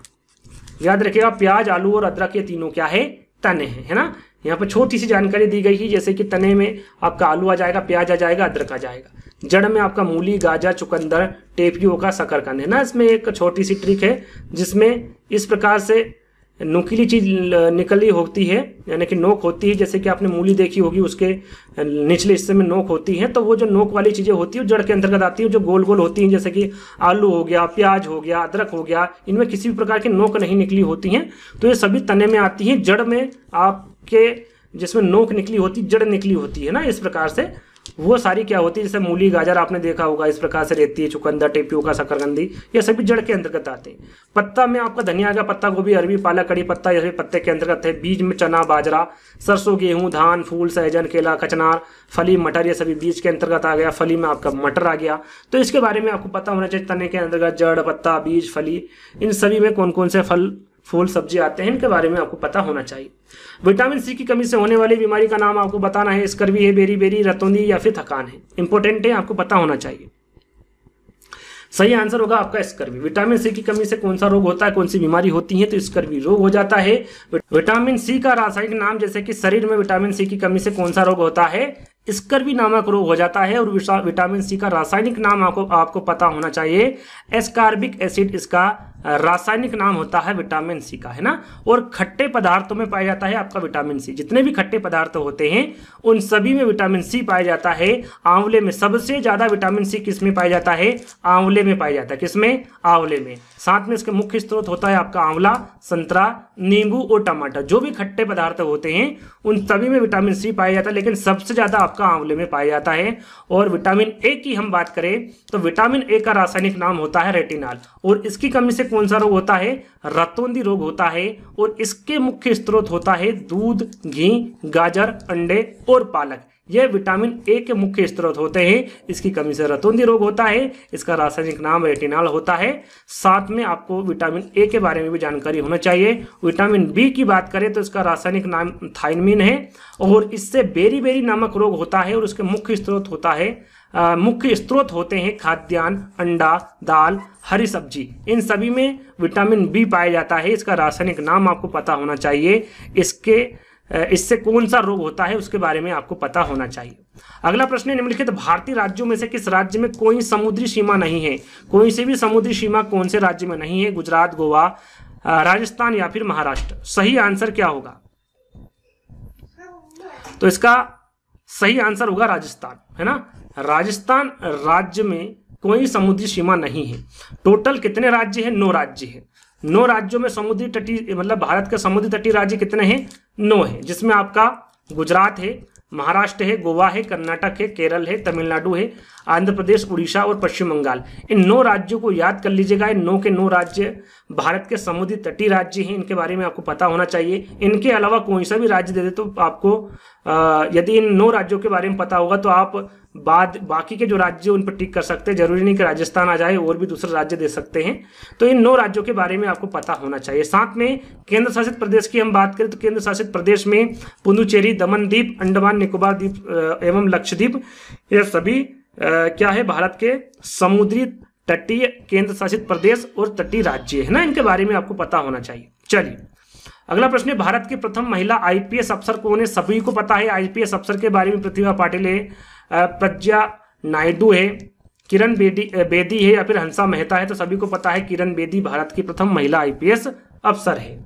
याद रखिएगा प्याज आलू और अदरक ये तीनों क्या है तने हैं है ना यहाँ पर छोटी सी जानकारी दी गई है जैसे कि तने में आपका आलू आ जाएगा प्याज आ जाएगा अदरक आ जाएगा जड़ में आपका मूली गाजर चुकंदर शकर शकरकंद है ना इसमें एक छोटी सी ट्रिक है जिसमें इस प्रकार से नुकीली चीज निकली होती है यानी कि नोक होती है जैसे कि आपने मूली देखी होगी उसके निचले हिस्से में नोक होती है तो वो जो नोक वाली चीज़ें होती है जड़ के अंतर्गत आती है जो गोल गोल होती हैं जैसे कि आलू हो गया प्याज हो गया अदरक हो गया इनमें किसी भी प्रकार की नोक नहीं निकली होती हैं तो ये सभी तने में आती हैं जड़ में आपके जिसमें नोक निकली होती जड़ निकली होती है ना इस प्रकार से वो सारी क्या होती है जैसे मूली गाजर आपने देखा होगा इस प्रकार से रहती है चुकंदर टिप्यू का शकरकंदी ये सभी जड़ के अंतर्गत आते हैं पत्ता में आपका धनिया का पत्ता गोभी अरबी पालक कड़ी पत्ता ये सभी पत्ते के अंतर्गत है बीज में चना बाजरा सरसों गेहूँ धान फूल सहजन केला कचनार फली मटर ये सभी बीज के अंतर्गत आ गया फली में आपका मटर आ गया तो इसके बारे में आपको पता होना चाहिए तने के अंतर्गत जड़ पत्ता बीज फली इन सभी में कौन कौन से फल फूल सब्जी आते हैं इनके बारे में आपको पता होना चाहिए विटामिन सी की कमी से होने वाली बीमारी का नाम आपको बताना है स्कर्वी है बेरी बेरी रतौंदी या फिर थकान है इंपॉर्टेंट है आपको पता होना चाहिए सही आंसर होगा आपका स्कर्वी विटामिन सी की कमी से कौन सा रोग होता है कौन सी बीमारी होती है तो स्कर्वी रोग हो जाता है विटामिन सी का रासायनिक नाम जैसे कि शरीर में विटामिन सी की कमी से कौन सा रोग होता है स्कर्वी नामक रोग हो जाता है और विटामिन सी का रासायनिक नाम आपको आपको पता होना चाहिए एस्कार्बिक एसिड इसका रासायनिक नाम होता है विटामिन सी का है ना और खट्टे पदार्थों में पाया जाता है आपका विटामिन सी जितने भी खट्टे पदार्थ होते हैं उन सभी में विटामिन सी पाया जाता है आंवले में सबसे ज़्यादा विटामिन सी किस में पाया जाता है आंवले में पाया जाता है किसमें आंवले में साथ में इसके मुख्य स्रोत होता है आपका आंवला संतरा नींबू और टमाटर जो भी खट्टे पदार्थ होते हैं उन सभी में विटामिन सी पाया जाता है लेकिन सबसे ज़्यादा आपका आंवले में पाया जाता है और विटामिन ए की हम बात करें तो विटामिन ए का रासायनिक नाम होता है रेटिनॉल और इसकी कमी से कौन सा रोग होता है रतौंदी रोग होता है और इसके मुख्य स्रोत होता है दूध घी गाजर अंडे और पालक यह विटामिन ए के मुख्य स्रोत होते हैं इसकी कमी से रतौंदी रोग होता है इसका रासायनिक नाम रेटिनॉल होता है साथ में आपको विटामिन ए के बारे में भी जानकारी होना चाहिए विटामिन बी की बात करें तो इसका रासायनिक नाम थाइनमिन है और इससे बेरी बेरी नामक रोग होता है और उसके मुख्य स्रोत होता है मुख्य स्रोत होते हैं खाद्यान्न अंडा दाल हरी सब्जी इन सभी में विटामिन बी पाया जाता है इसका रासायनिक नाम आपको पता होना चाहिए इसके इससे कौन सा रोग होता है उसके बारे में आपको पता होना चाहिए अगला प्रश्न है निम्नलिखित भारतीय राज्यों में से किस राज्य में कोई समुद्री सीमा नहीं है कोई से भी समुद्री सीमा कौन से राज्य में नहीं है गुजरात गोवा राजस्थान या फिर महाराष्ट्र सही आंसर क्या होगा तो इसका सही आंसर होगा राजस्थान है ना राजस्थान राज्य में कोई समुद्री सीमा नहीं है टोटल कितने राज्य हैं नौ राज्य हैं नौ राज्यों में समुद्री तटीय मतलब भारत के समुद्री तटीय राज्य कितने हैं नौ हैं जिसमें आपका गुजरात है महाराष्ट्र है गोवा है कर्नाटक है केरल है तमिलनाडु है आंध्र प्रदेश उड़ीसा और पश्चिम बंगाल इन नौ राज्यों को याद कर लीजिएगा इन नौ के नौ राज्य भारत के समुद्री तटीय राज्य हैं इनके बारे में आपको पता होना चाहिए इनके अलावा कोई सा भी राज्य दे दे तो आपको यदि इन नौ राज्यों के बारे में पता होगा तो आप बाद बाकी के जो राज्य उन पर टिक कर सकते हैं जरूरी नहीं कि राजस्थान आ जाए और भी दूसरे राज्य दे सकते हैं तो इन नौ राज्यों के बारे में आपको पता होना चाहिए साथ में केंद्र शासित प्रदेश की हम बात करें तो केंद्र शासित प्रदेश में पुदुचेरी दमनदीप अंडमान निकोबार द्वीप एवं लक्षद्वीप ये सभी आ, क्या है भारत के समुद्री तटीय केंद्र शासित प्रदेश और तटीय राज्य है ना इनके बारे में आपको पता होना चाहिए चलिए अगला प्रश्न है भारत की प्रथम महिला आईपीएस अफसर कौन है सभी को पता है आईपीएस अफसर के बारे में प्रतिभा पाटिल है प्रज्ञा नायडू है किरण बेदी बेदी है या फिर हंसा मेहता है तो सभी को पता है किरण बेदी भारत की प्रथम महिला आईपीएस अफसर है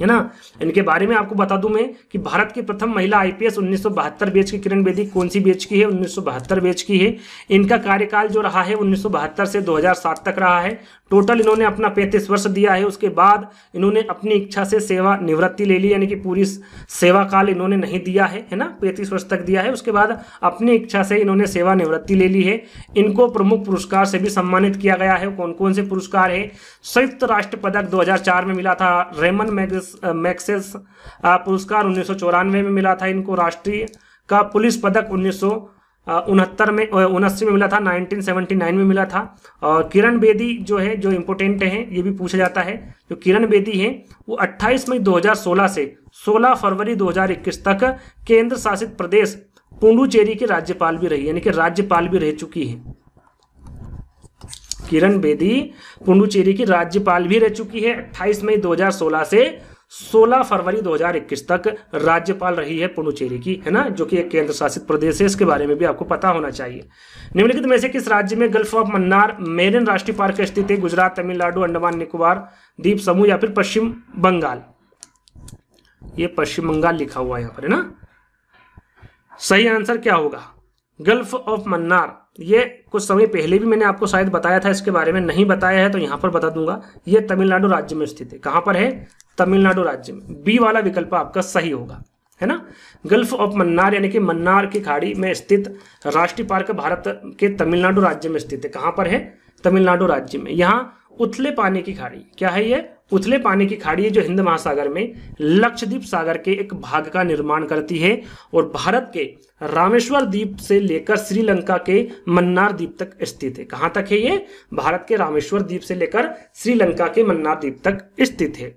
है ना इनके बारे में आपको बता दूं मैं कि भारत की प्रथम महिला आईपीएस 1972 बैच की किरण बेदी कौन सी बैच की है 1972 बैच की है इनका कार्यकाल जो रहा है 1972 से 2007 तक रहा है टोटल इन्होंने अपना पैंतीस वर्ष दिया है उसके बाद इन्होंने अपनी इच्छा से सेवा निवृत्ति ले ली यानी कि पूरी सेवा काल इन्होंने नहीं दिया है है ना पैंतीस वर्ष तक दिया है उसके बाद अपनी इच्छा से इन्होंने सेवा निवृत्ति ले ली है इनको प्रमुख पुरस्कार से भी सम्मानित किया गया है कौन कौन से पुरस्कार है संयुक्त राष्ट्र पदक दो में मिला था रेमन मैग मैक्सिस मैक्सेस पुरस्कार उन्नीस में मिला था इनको राष्ट्रीय का पुलिस पदक उन्नीस उनहत्तर में उनासी में मिला था 1979 में मिला था और किरण बेदी जो है जो इम्पोर्टेंट है ये भी पूछा जाता है जो किरण बेदी है वो 28 मई 2016 से 16 फरवरी 2021 तक केंद्र शासित प्रदेश पुडुचेरी के राज्यपाल भी रही यानी कि राज्यपाल भी रह चुकी है किरण बेदी पुडुचेरी की राज्यपाल भी रह चुकी है अट्ठाईस मई दो से 16 फरवरी 2021 तक राज्यपाल रही है पुडुचेरी की है ना जो कि एक केंद्र शासित प्रदेश है इसके बारे में भी आपको पता होना चाहिए निम्नलिखित में से किस राज्य में गल्फ ऑफ मन्नार मेरिन राष्ट्रीय पार्क स्थित है गुजरात तमिलनाडु अंडमान निकोबार द्वीप समूह या फिर पश्चिम बंगाल ये पश्चिम बंगाल लिखा हुआ है पर है ना सही आंसर क्या होगा गल्फ ऑफ मन्नार ये कुछ समय पहले भी मैंने आपको शायद बताया था इसके बारे में नहीं बताया है तो यहाँ पर बता दूंगा ये तमिलनाडु राज्य में स्थित है कहाँ पर है तमिलनाडु राज्य में बी वाला विकल्प आपका सही होगा है ना गल्फ ऑफ मन्नार यानी कि मन्नार की खाड़ी में स्थित राष्ट्रीय पार्क भारत के तमिलनाडु राज्य में स्थित है कहाँ पर है तमिलनाडु राज्य में यहाँ उथले पानी की खाड़ी क्या है ये उथले पानी की खाड़ी है जो हिंद महासागर में लक्षद्वीप सागर के एक भाग का निर्माण करती है और भारत के रामेश्वर द्वीप से लेकर श्रीलंका के मन्नार द्वीप तक स्थित है कहां तक है ये भारत के रामेश्वर द्वीप से लेकर श्रीलंका के मन्नार द्वीप तक स्थित है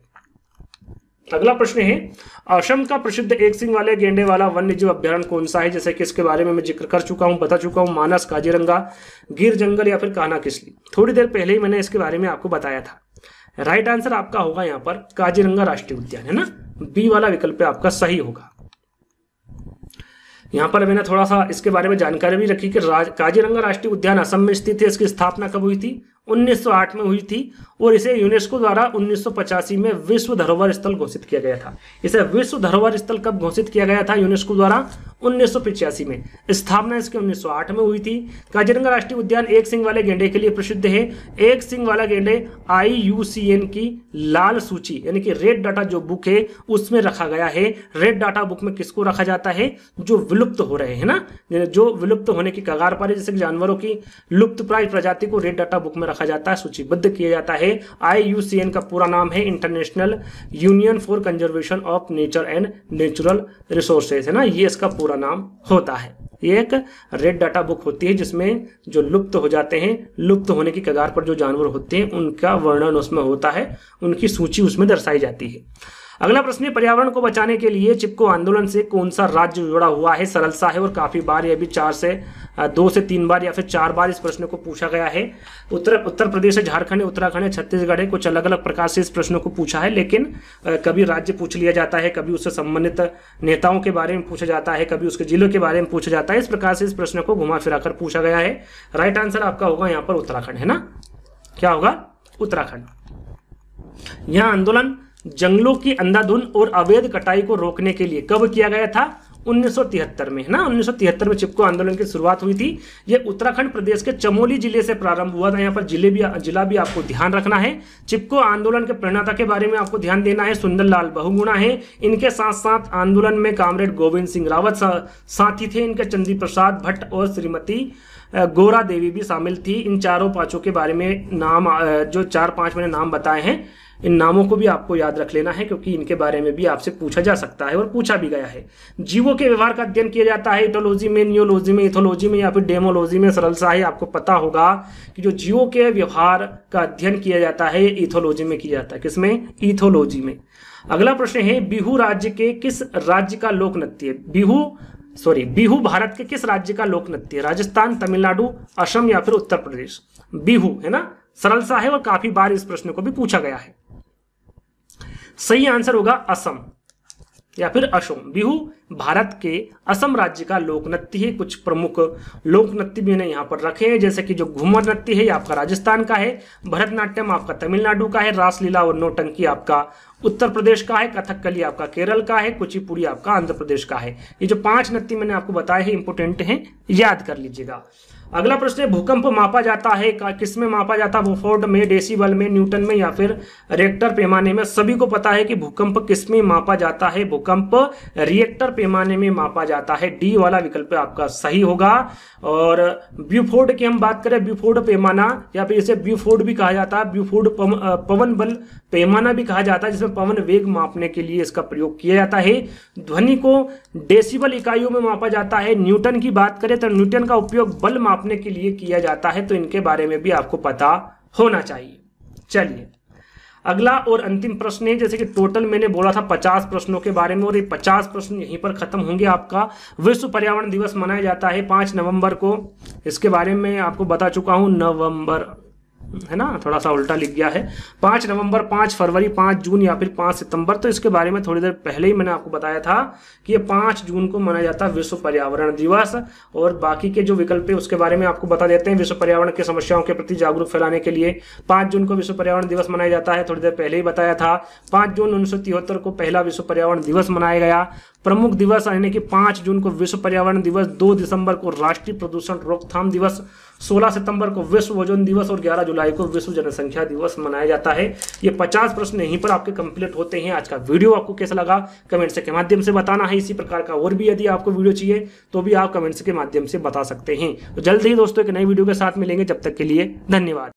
अगला प्रश्न है असम का प्रसिद्ध एक सिंह वाले गेंडे वाला वन्य जीव अभ्यारण कौन सा है जैसे कि इसके बारे में मैं जिक्र कर चुका हूं बता चुका हूं मानस काजीरंगा गिर जंगल या फिर कहना किसली थोड़ी देर पहले ही मैंने इसके बारे में आपको बताया था राइट आंसर आपका होगा यहां पर काजीरंगा राष्ट्रीय उद्यान है ना बी वाला विकल्प आपका सही होगा यहां पर मैंने थोड़ा सा इसके बारे में जानकारी भी रखी कि काजीरंगा राष्ट्रीय उद्यान असम में स्थित है इसकी स्थापना कब हुई थी 1908 में हुई थी और इसे यूनेस्को द्वारा उन्नीस में विश्व धरोहर स्थल घोषित किया गया था इसे विश्व धरोहर स्थल कब घोषित किया गया था यूनेस्को द्वारा उन्नीस में स्थापना इसके 1908 में हुई थी काजीरंगा राष्ट्रीय उद्यान एक सिंह वाले गेंडे के लिए प्रसिद्ध है एक सिंह वाला गेंडे आई की लाल सूची यानी कि रेड डाटा जो बुक है उसमें रखा गया है रेड डाटा बुक में किसको रखा जाता है जो विलुप्त हो रहे हैं ना जो विलुप्त होने की कगार पर है जैसे जानवरों की लुप्त प्राय प्रजाति को रेड डाटा बुक में रखा जाता है सूचीबद्ध किया जाता है आई का पूरा नाम है international union for conservation of nature and natural resources है ना ये इसका पूरा नाम होता है ये एक रेड डाटा बुक होती है जिसमें जो लुप्त हो जाते हैं लुप्त होने की कगार पर जो जानवर होते हैं उनका वर्णन उसमें होता है उनकी सूची उसमें दर्शाई जाती है अगला प्रश्न है पर्यावरण को बचाने के लिए चिपको आंदोलन से कौन सा राज्य जुड़ा हुआ है सरलसा है और काफी बार यह भी चार से दो से तीन बार या फिर चार बार इस प्रश्न को पूछा गया है उत्तर उत्तर प्रदेश है झारखंड है उत्तराखंड है छत्तीसगढ़ है कुछ अलग अलग प्रकार से इस प्रश्न को पूछा है लेकिन कभी राज्य पूछ लिया जाता है कभी उससे संबंधित नेताओं के बारे में पूछा जाता है कभी उसके जिलों के बारे में पूछा जाता है इस प्रकार से इस प्रश्न को घुमा फिरा पूछा गया है राइट आंसर आपका होगा यहाँ पर उत्तराखंड है ना क्या होगा उत्तराखंड यहाँ आंदोलन जंगलों की अंधाधुन और अवैध कटाई को रोकने के लिए कब किया गया था 1973 में है ना 1973 में चिपको आंदोलन की शुरुआत हुई थी ये उत्तराखंड प्रदेश के चमोली जिले से प्रारंभ हुआ था यहाँ पर जिले भी जिला भी आपको ध्यान रखना है चिपको आंदोलन के प्रणाता के बारे में आपको ध्यान देना है सुंदरलाल बहुगुणा है इनके साथ साथ आंदोलन में कामरेड गोविंद सिंह रावत साथी थे इनके चंदी प्रसाद भट्ट और श्रीमती गोरा देवी भी शामिल थी इन चारों पांचों के बारे में नाम जो चार पांच मैंने नाम बताए हैं इन नामों को भी आपको याद रख लेना है क्योंकि इनके बारे में भी आपसे पूछा जा सकता है और पूछा भी गया है जीवों के व्यवहार का अध्ययन किया जाता है इटोलॉजी में न्योलॉजी में इथोलॉजी में या फिर डेमोलॉजी में सरल सा ही आपको पता होगा कि जो जीवों के व्यवहार का अध्ययन किया जाता है इथोलॉजी में किया जाता है किसमें इथोलॉजी में अगला प्रश्न है बिहू राज्य के किस राज्य का लोक नृत्य बिहू सॉरी बिहू भारत के किस राज्य का लोक नृत्य है राजस्थान तमिलनाडु असम या फिर उत्तर प्रदेश बिहू है ना सरल सा है और काफी बार इस प्रश्न को भी पूछा गया है सही आंसर होगा असम या फिर असम बिहू भारत के असम राज्य का लोक नृत्य है कुछ प्रमुख लोक नृत्य भी उन्हें यहाँ पर रखे हैं जैसे कि जो घूमर नृत्य है ये आपका राजस्थान का है भरतनाट्यम आपका तमिलनाडु का है रासलीला और नोटंकी आपका उत्तर प्रदेश का है कथकली आपका केरल का है कुचिपुड़ी आपका आंध्र प्रदेश का है ये जो पांच नत्ती मैंने आपको बताया है इंपोर्टेंट है याद कर लीजिएगा अगला प्रश्न है भूकंप मापा जाता है किस में मापा जाता है वो में डेसीबल में न्यूटन में या फिर रिएक्टर पैमाने में सभी को पता है कि भूकंप किस में मापा जाता है भूकंप रिएक्टर पैमाने में मापा जाता है डी वाला विकल्प आपका सही होगा और ब्यूफोर्ड की हम बात करें ब्यूफोर्ड पैमाना या फिर इसे ब्यूफोर्ड भी कहा जाता है ब्यूफोर्ड पवन बल पैमाना भी कहा जाता है जिसमें पवन वेग मापने के लिए इसका प्रयोग किया जाता है ध्वनि को डेसीबल इकाइयों में मापा जाता है न्यूटन की बात करें तो न्यूटन का उपयोग बल माप मापने के लिए किया जाता है तो इनके बारे में भी आपको पता होना चाहिए चलिए अगला और अंतिम प्रश्न है जैसे कि टोटल मैंने बोला था 50 प्रश्नों के बारे में और ये 50 प्रश्न यहीं पर खत्म होंगे आपका विश्व पर्यावरण दिवस मनाया जाता है 5 नवंबर को इसके बारे में आपको बता चुका हूं नवंबर है ना थोड़ा सा उल्टा लिख गया है पाँच नवंबर पाँच फरवरी पाँच जून या फिर पाँच सितंबर तो इसके बारे में थोड़ी देर पहले ही मैंने आपको बताया था कि ये पाँच जून को मनाया जाता है विश्व पर्यावरण दिवस और बाकी के जो विकल्प है उसके बारे में आपको बता देते हैं विश्व पर्यावरण की समस्याओं के प्रति जागरूक फैलाने के लिए पाँच जून को विश्व पर्यावरण दिवस मनाया जाता है थोड़ी देर पहले ही बताया था पाँच जून उन्नीस को पहला विश्व पर्यावरण दिवस मनाया गया प्रमुख दिवस यानी कि पाँच जून को विश्व पर्यावरण दिवस दो दिसंबर को राष्ट्रीय प्रदूषण रोकथाम दिवस 16 सितंबर को विश्व ओजोन दिवस और 11 जुलाई को विश्व जनसंख्या दिवस मनाया जाता है ये 50 प्रश्न यहीं पर आपके कंप्लीट होते हैं आज का वीडियो आपको कैसा लगा कमेंट्स के माध्यम से बताना है इसी प्रकार का और भी यदि आपको वीडियो चाहिए तो भी आप कमेंट्स के माध्यम से बता सकते हैं तो जल्द ही दोस्तों एक नई वीडियो के साथ मिलेंगे जब तक के लिए धन्यवाद